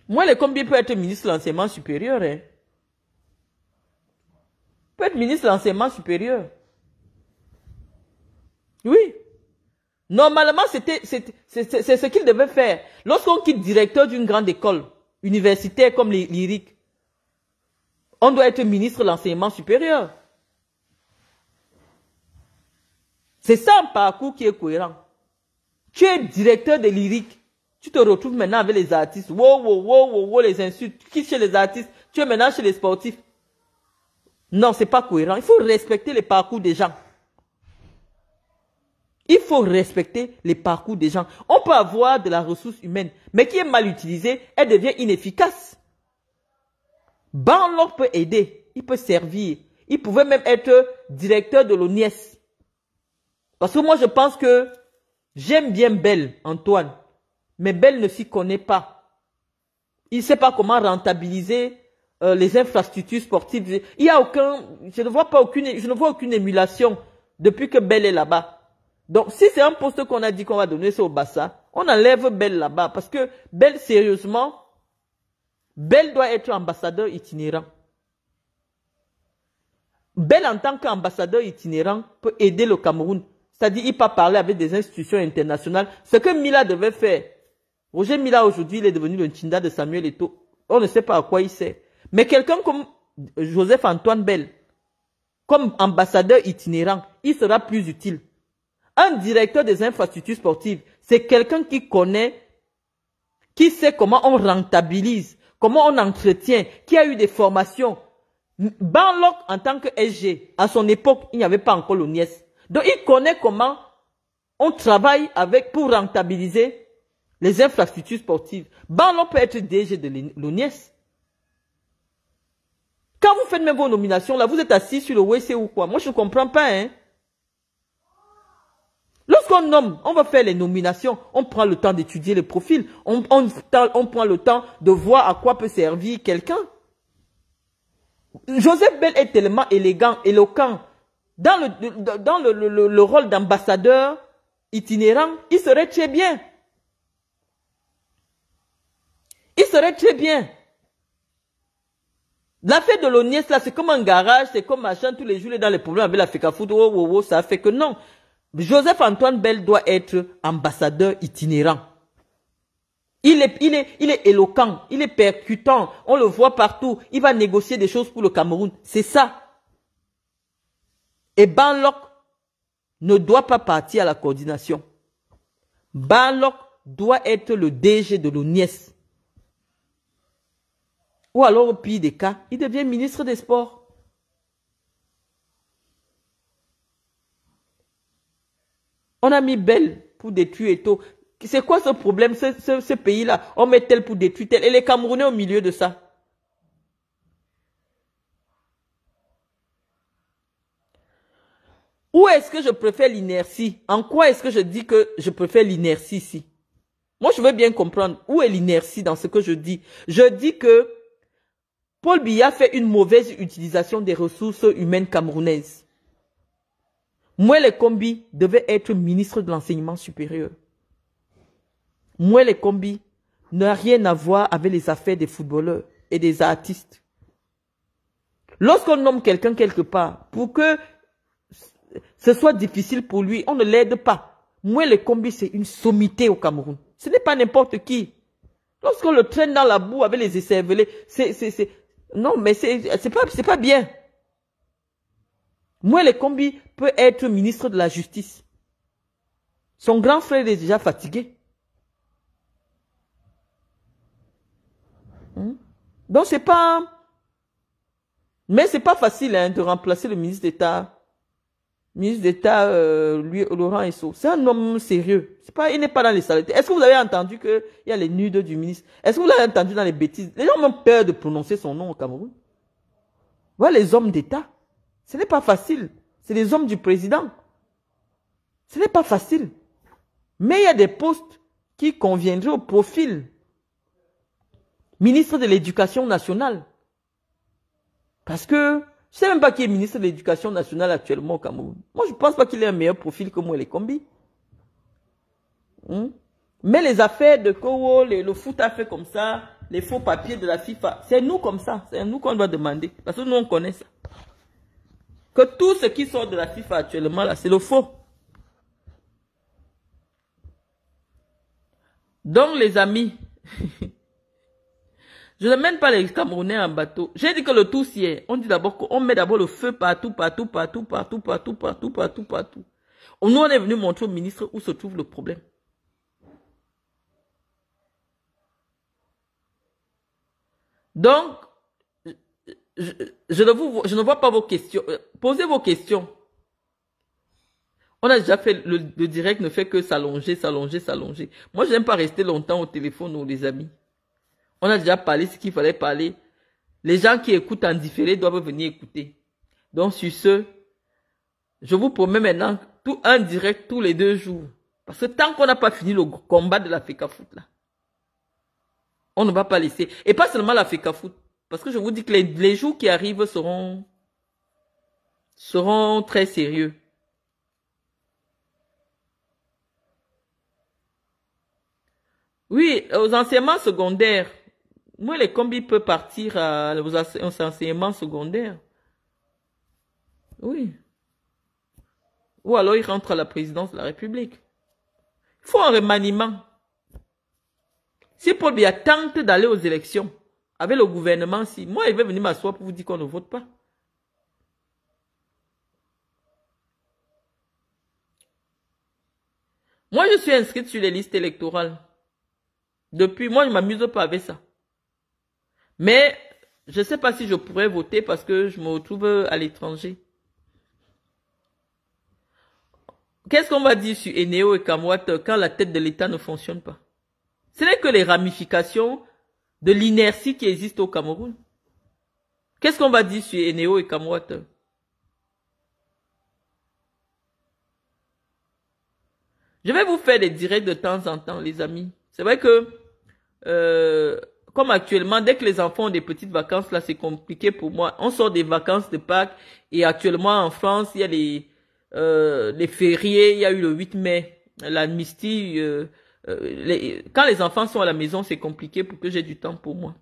Moi, le combien peut être ministre de l'enseignement supérieur. Hein? Peut être ministre de l'enseignement supérieur. Oui. Normalement, c'était, c'est ce qu'il devait faire. Lorsqu'on quitte directeur d'une grande école universitaire comme lyriques, on doit être ministre de l'enseignement supérieur. C'est ça un parcours qui est cohérent. Tu es directeur de lyrique. Tu te retrouves maintenant avec les artistes. Wow, wow, wow, wow, wow les insultes. Tu quittes chez les artistes. Tu es maintenant chez les sportifs. Non, c'est pas cohérent. Il faut respecter les parcours des gens. Il faut respecter les parcours des gens. On peut avoir de la ressource humaine, mais qui est mal utilisée, elle devient inefficace l'or peut aider, il peut servir. Il pouvait même être directeur de l'ONIES. Parce que moi, je pense que j'aime bien Belle, Antoine. Mais Belle ne s'y connaît pas. Il ne sait pas comment rentabiliser euh, les infrastructures sportives. Il y a aucun, je ne vois pas aucune, je ne vois aucune émulation depuis que Belle est là-bas. Donc, si c'est un poste qu'on a dit qu'on va donner, c'est au Bassa, on enlève Belle là-bas parce que Belle, sérieusement, Belle doit être ambassadeur itinérant. Belle, en tant qu'ambassadeur itinérant, peut aider le Cameroun. C'est-à-dire, il peut parler avec des institutions internationales. Ce que Mila devait faire. Roger Mila, aujourd'hui, il est devenu le Tinda de Samuel Eto. On ne sait pas à quoi il sert. Mais quelqu'un comme euh, Joseph-Antoine Bell, comme ambassadeur itinérant, il sera plus utile. Un directeur des infrastructures sportives, c'est quelqu'un qui connaît, qui sait comment on rentabilise comment on entretient, qui a eu des formations. Banloc en tant que SG, à son époque, il n'y avait pas encore le e Donc, il connaît comment on travaille avec pour rentabiliser les infrastructures sportives. Banloc peut être DG de l'ONIES. E Quand vous faites même vos nominations, là, vous êtes assis sur le WC ou quoi. Moi, je ne comprends pas, hein on va faire les nominations, on prend le temps d'étudier les profils, on, on, prend le temps de voir à quoi peut servir quelqu'un. Joseph Bell est tellement élégant, éloquent. Dans le, dans le, rôle d'ambassadeur itinérant, il serait très bien. Il serait très bien. L'affaire de l'ONIES, là, c'est comme un garage, c'est comme machin, tous les jours, il est dans les problèmes avec la FECAFOOD, oh, oh, oh, ça fait que non. Joseph-Antoine Bell doit être ambassadeur itinérant. Il est, est, il est éloquent, il est percutant, on le voit partout, il va négocier des choses pour le Cameroun, c'est ça. Et Banlock ne doit pas partir à la coordination. Banlock doit être le DG de l'ONIES. Ou alors, au pire des cas, il devient ministre des Sports. On a mis Belle pour détruire et tout. C'est quoi ce problème, ce, pays-là On met tel pour détruire tel. Et les Camerounais au milieu de ça. Où est-ce que je préfère l'inertie En quoi est-ce que je dis que je préfère l'inertie ici Moi, je veux bien comprendre. Où est l'inertie dans ce que je dis Je dis que Paul Biya fait une mauvaise utilisation des ressources humaines camerounaises. Moué les Kombi devait être ministre de l'enseignement supérieur. Moué les combi n'a rien à voir avec les affaires des footballeurs et des artistes. Lorsqu'on nomme quelqu'un quelque part, pour que ce soit difficile pour lui, on ne l'aide pas. Moué les combi, c'est une sommité au Cameroun. Ce n'est pas n'importe qui. Lorsqu'on le traîne dans la boue avec les écervelés, c'est, c'est, c'est, non, mais c'est, c'est pas, c'est pas bien. Moué Combi peut être ministre de la Justice. Son grand frère est déjà fatigué. Hein? Donc c'est pas... Mais c'est pas facile hein, de remplacer le ministre d'État. Ministre d'État, euh, lui, Laurent Esso. C'est un homme sérieux. C'est pas, il n'est pas dans les saletés. Est-ce que vous avez entendu qu'il y a les nudes du ministre Est-ce que vous l'avez entendu dans les bêtises Les gens ont peur de prononcer son nom au Cameroun. Voilà les hommes d'État. Ce n'est pas facile. C'est les hommes du président. Ce n'est pas facile. Mais il y a des postes qui conviendraient au profil. Ministre de l'Éducation nationale. Parce que je sais même pas qui est ministre de l'Éducation nationale actuellement au Cameroun. Moi, je pense pas qu'il ait un meilleur profil que moi, les combis. Hmm? Mais les affaires de Kowo, le foot a fait comme ça, les faux papiers de la FIFA, c'est nous comme ça. C'est nous qu'on doit demander. Parce que nous, on connaît ça que tout ce qui sort de la FIFA actuellement, là, c'est le faux. Donc, les amis, je ne mène pas les Camerounais en bateau. J'ai dit que le tout est. on dit d'abord qu'on met d'abord le feu partout, partout, partout, partout, partout, partout, partout, partout. Nous, on est venu montrer au ministre où se trouve le problème. Donc, je, ne vous, je ne vois pas vos questions. Euh, posez vos questions. On a déjà fait le, direct, ne fait que s'allonger, s'allonger, s'allonger. Moi, je n'aime pas rester longtemps au téléphone, ou les amis. On a déjà parlé ce qu'il fallait parler. Les gens qui écoutent en différé doivent venir écouter. Donc, sur ce, je vous promets maintenant tout un direct tous les deux jours. Parce que tant qu'on n'a pas fini le combat de la FECA Foot, là, on ne va pas laisser. Et pas seulement la FECA Foot. Parce que je vous dis que les, jours qui arrivent seront, seront très sérieux. Oui, aux enseignements secondaires. Moi, les combis peuvent partir aux enseignements secondaires. Oui. Ou alors il rentre à la présidence de la République. Il faut un remaniement. Si Paul bien tente d'aller aux élections, avec le gouvernement, si. Moi, il va venir m'asseoir pour vous dire qu'on ne vote pas. Moi, je suis inscrite sur les listes électorales. Depuis, moi, je ne m'amuse pas avec ça. Mais, je ne sais pas si je pourrais voter parce que je me retrouve à l'étranger. Qu'est-ce qu'on va dire sur Eneo et Kamwat quand la tête de l'État ne fonctionne pas Ce n'est que les ramifications de l'inertie qui existe au Cameroun. Qu'est-ce qu'on va dire sur Eneo et Kamwata? Je vais vous faire des directs de temps en temps, les amis. C'est vrai que, euh, comme actuellement, dès que les enfants ont des petites vacances, là, c'est compliqué pour moi. On sort des vacances de Pâques et actuellement, en France, il y a les, euh, les fériés. Il y a eu le 8 mai, l'amnistie euh, euh, quand les enfants sont à la maison, c'est compliqué pour que j'ai du temps pour moi.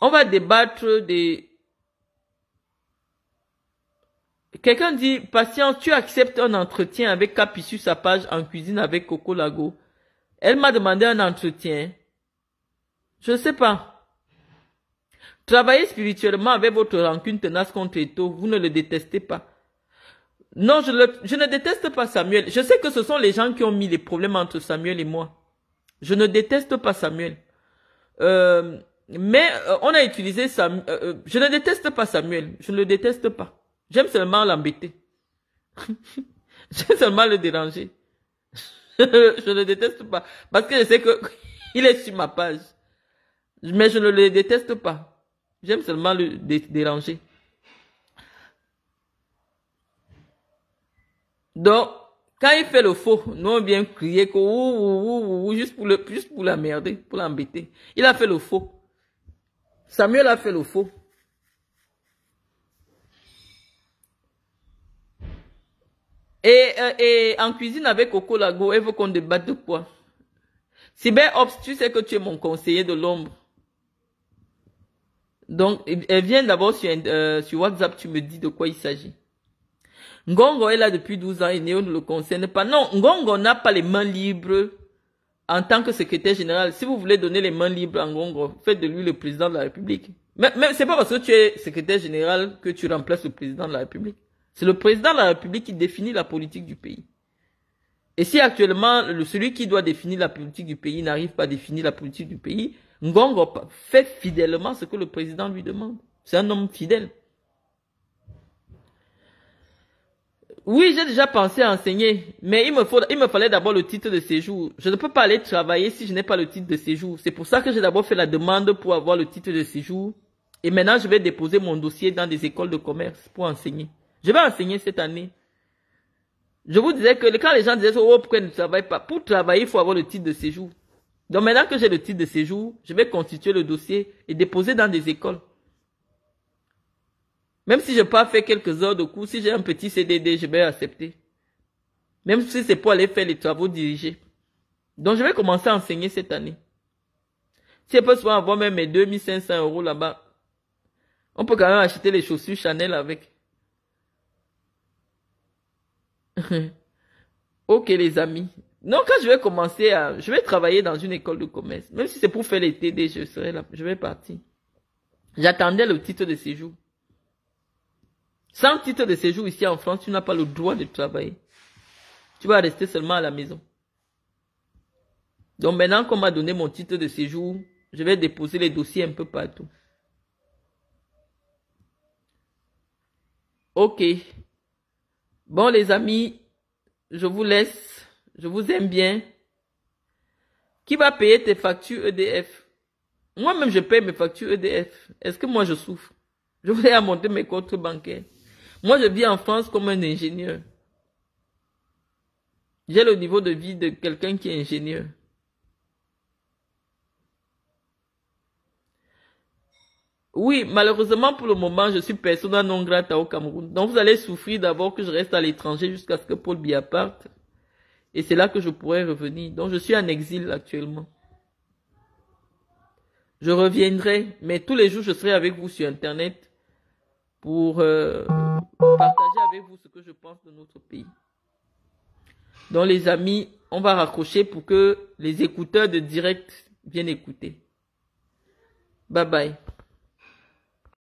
On va débattre des... Quelqu'un dit, patient, tu acceptes un entretien avec sa page en cuisine avec Coco Lago. Elle m'a demandé un entretien. Je ne sais pas. Travaillez spirituellement avec votre rancune tenace contre Eto. Vous ne le détestez pas. Non, je, ne déteste pas Samuel. Je sais que ce sont les gens qui ont mis les problèmes entre Samuel et moi. Je ne déteste pas Samuel. Euh, mais euh, on a utilisé Samuel. Euh, je ne déteste pas Samuel. Je ne le déteste pas. J'aime seulement l'embêter. J'aime seulement le déranger. je ne déteste pas. Parce que je sais que il est sur ma page. Mais je ne le déteste pas. J'aime seulement le déranger. Donc, quand il fait le faux, nous on vient crier que ouh, ouh, juste pour le, juste pour la merder, pour l'embêter. Il a fait le faux. Samuel a fait le faux. Et, euh, et en cuisine avec Coco Lago, elle veut qu'on débatte de quoi? Si bien tu c'est que tu es mon conseiller de l'ombre. Donc, elle vient d'abord sur, euh, sur WhatsApp, tu me dis de quoi il s'agit. Ngongo est là depuis 12 ans et Néo ne le concerne pas. Non, Ngongo n'a pas les mains libres en tant que secrétaire général. Si vous voulez donner les mains libres à Ngongo, faites de lui le président de la République. Mais, mais c'est pas parce que tu es secrétaire général que tu remplaces le président de la République. C'est le président de la République qui définit la politique du pays. Et si actuellement, celui qui doit définir la politique du pays n'arrive pas à définir la politique du pays, Ngongo fait fidèlement ce que le président lui demande. C'est un homme fidèle. Oui, j'ai déjà pensé à enseigner, mais il me, il me fallait d'abord le titre de séjour. Je ne peux pas aller travailler si je n'ai pas le titre de séjour. C'est pour ça que j'ai d'abord fait la demande pour avoir le titre de séjour. Et maintenant, je vais déposer mon dossier dans des écoles de commerce pour enseigner. Je vais enseigner cette année. Je vous disais que quand les gens disaient, oh, pourquoi ne travaillent pas? Pour travailler, il faut avoir le titre de séjour. Donc maintenant que j'ai le titre de séjour, je vais constituer le dossier et déposer dans des écoles. Même si je pas fait quelques heures de cours, si j'ai un petit CDD, je vais accepter. Même si c'est pour aller faire les travaux dirigés. Donc, je vais commencer à enseigner cette année. Si je peux soit avoir même mes 2500 euros là-bas, on peut quand même acheter les chaussures Chanel avec. ok, les amis. Non quand je vais commencer à, je vais travailler dans une école de commerce. Même si c'est pour faire les TD, je serai là, je vais partir. J'attendais le titre de séjour. Sans titre de séjour ici en France, tu n'as pas le droit de travailler. Tu vas rester seulement à la maison. Donc maintenant qu'on m'a donné mon titre de séjour, je vais déposer les dossiers un peu partout. Ok. Bon les amis, je vous laisse. Je vous aime bien. Qui va payer tes factures EDF Moi-même, je paye mes factures EDF. Est-ce que moi, je souffre Je voudrais monter mes comptes bancaires. Moi, je vis en France comme un ingénieur. J'ai le niveau de vie de quelqu'un qui est ingénieur. Oui, malheureusement pour le moment, je suis persona non grata au Cameroun. Donc vous allez souffrir d'abord que je reste à l'étranger jusqu'à ce que Paul Biya parte. Et c'est là que je pourrai revenir. Donc je suis en exil actuellement. Je reviendrai, mais tous les jours je serai avec vous sur Internet pour... Euh, partager avec vous ce que je pense de notre pays. Donc les amis, on va raccrocher pour que les écouteurs de direct viennent écouter. Bye bye.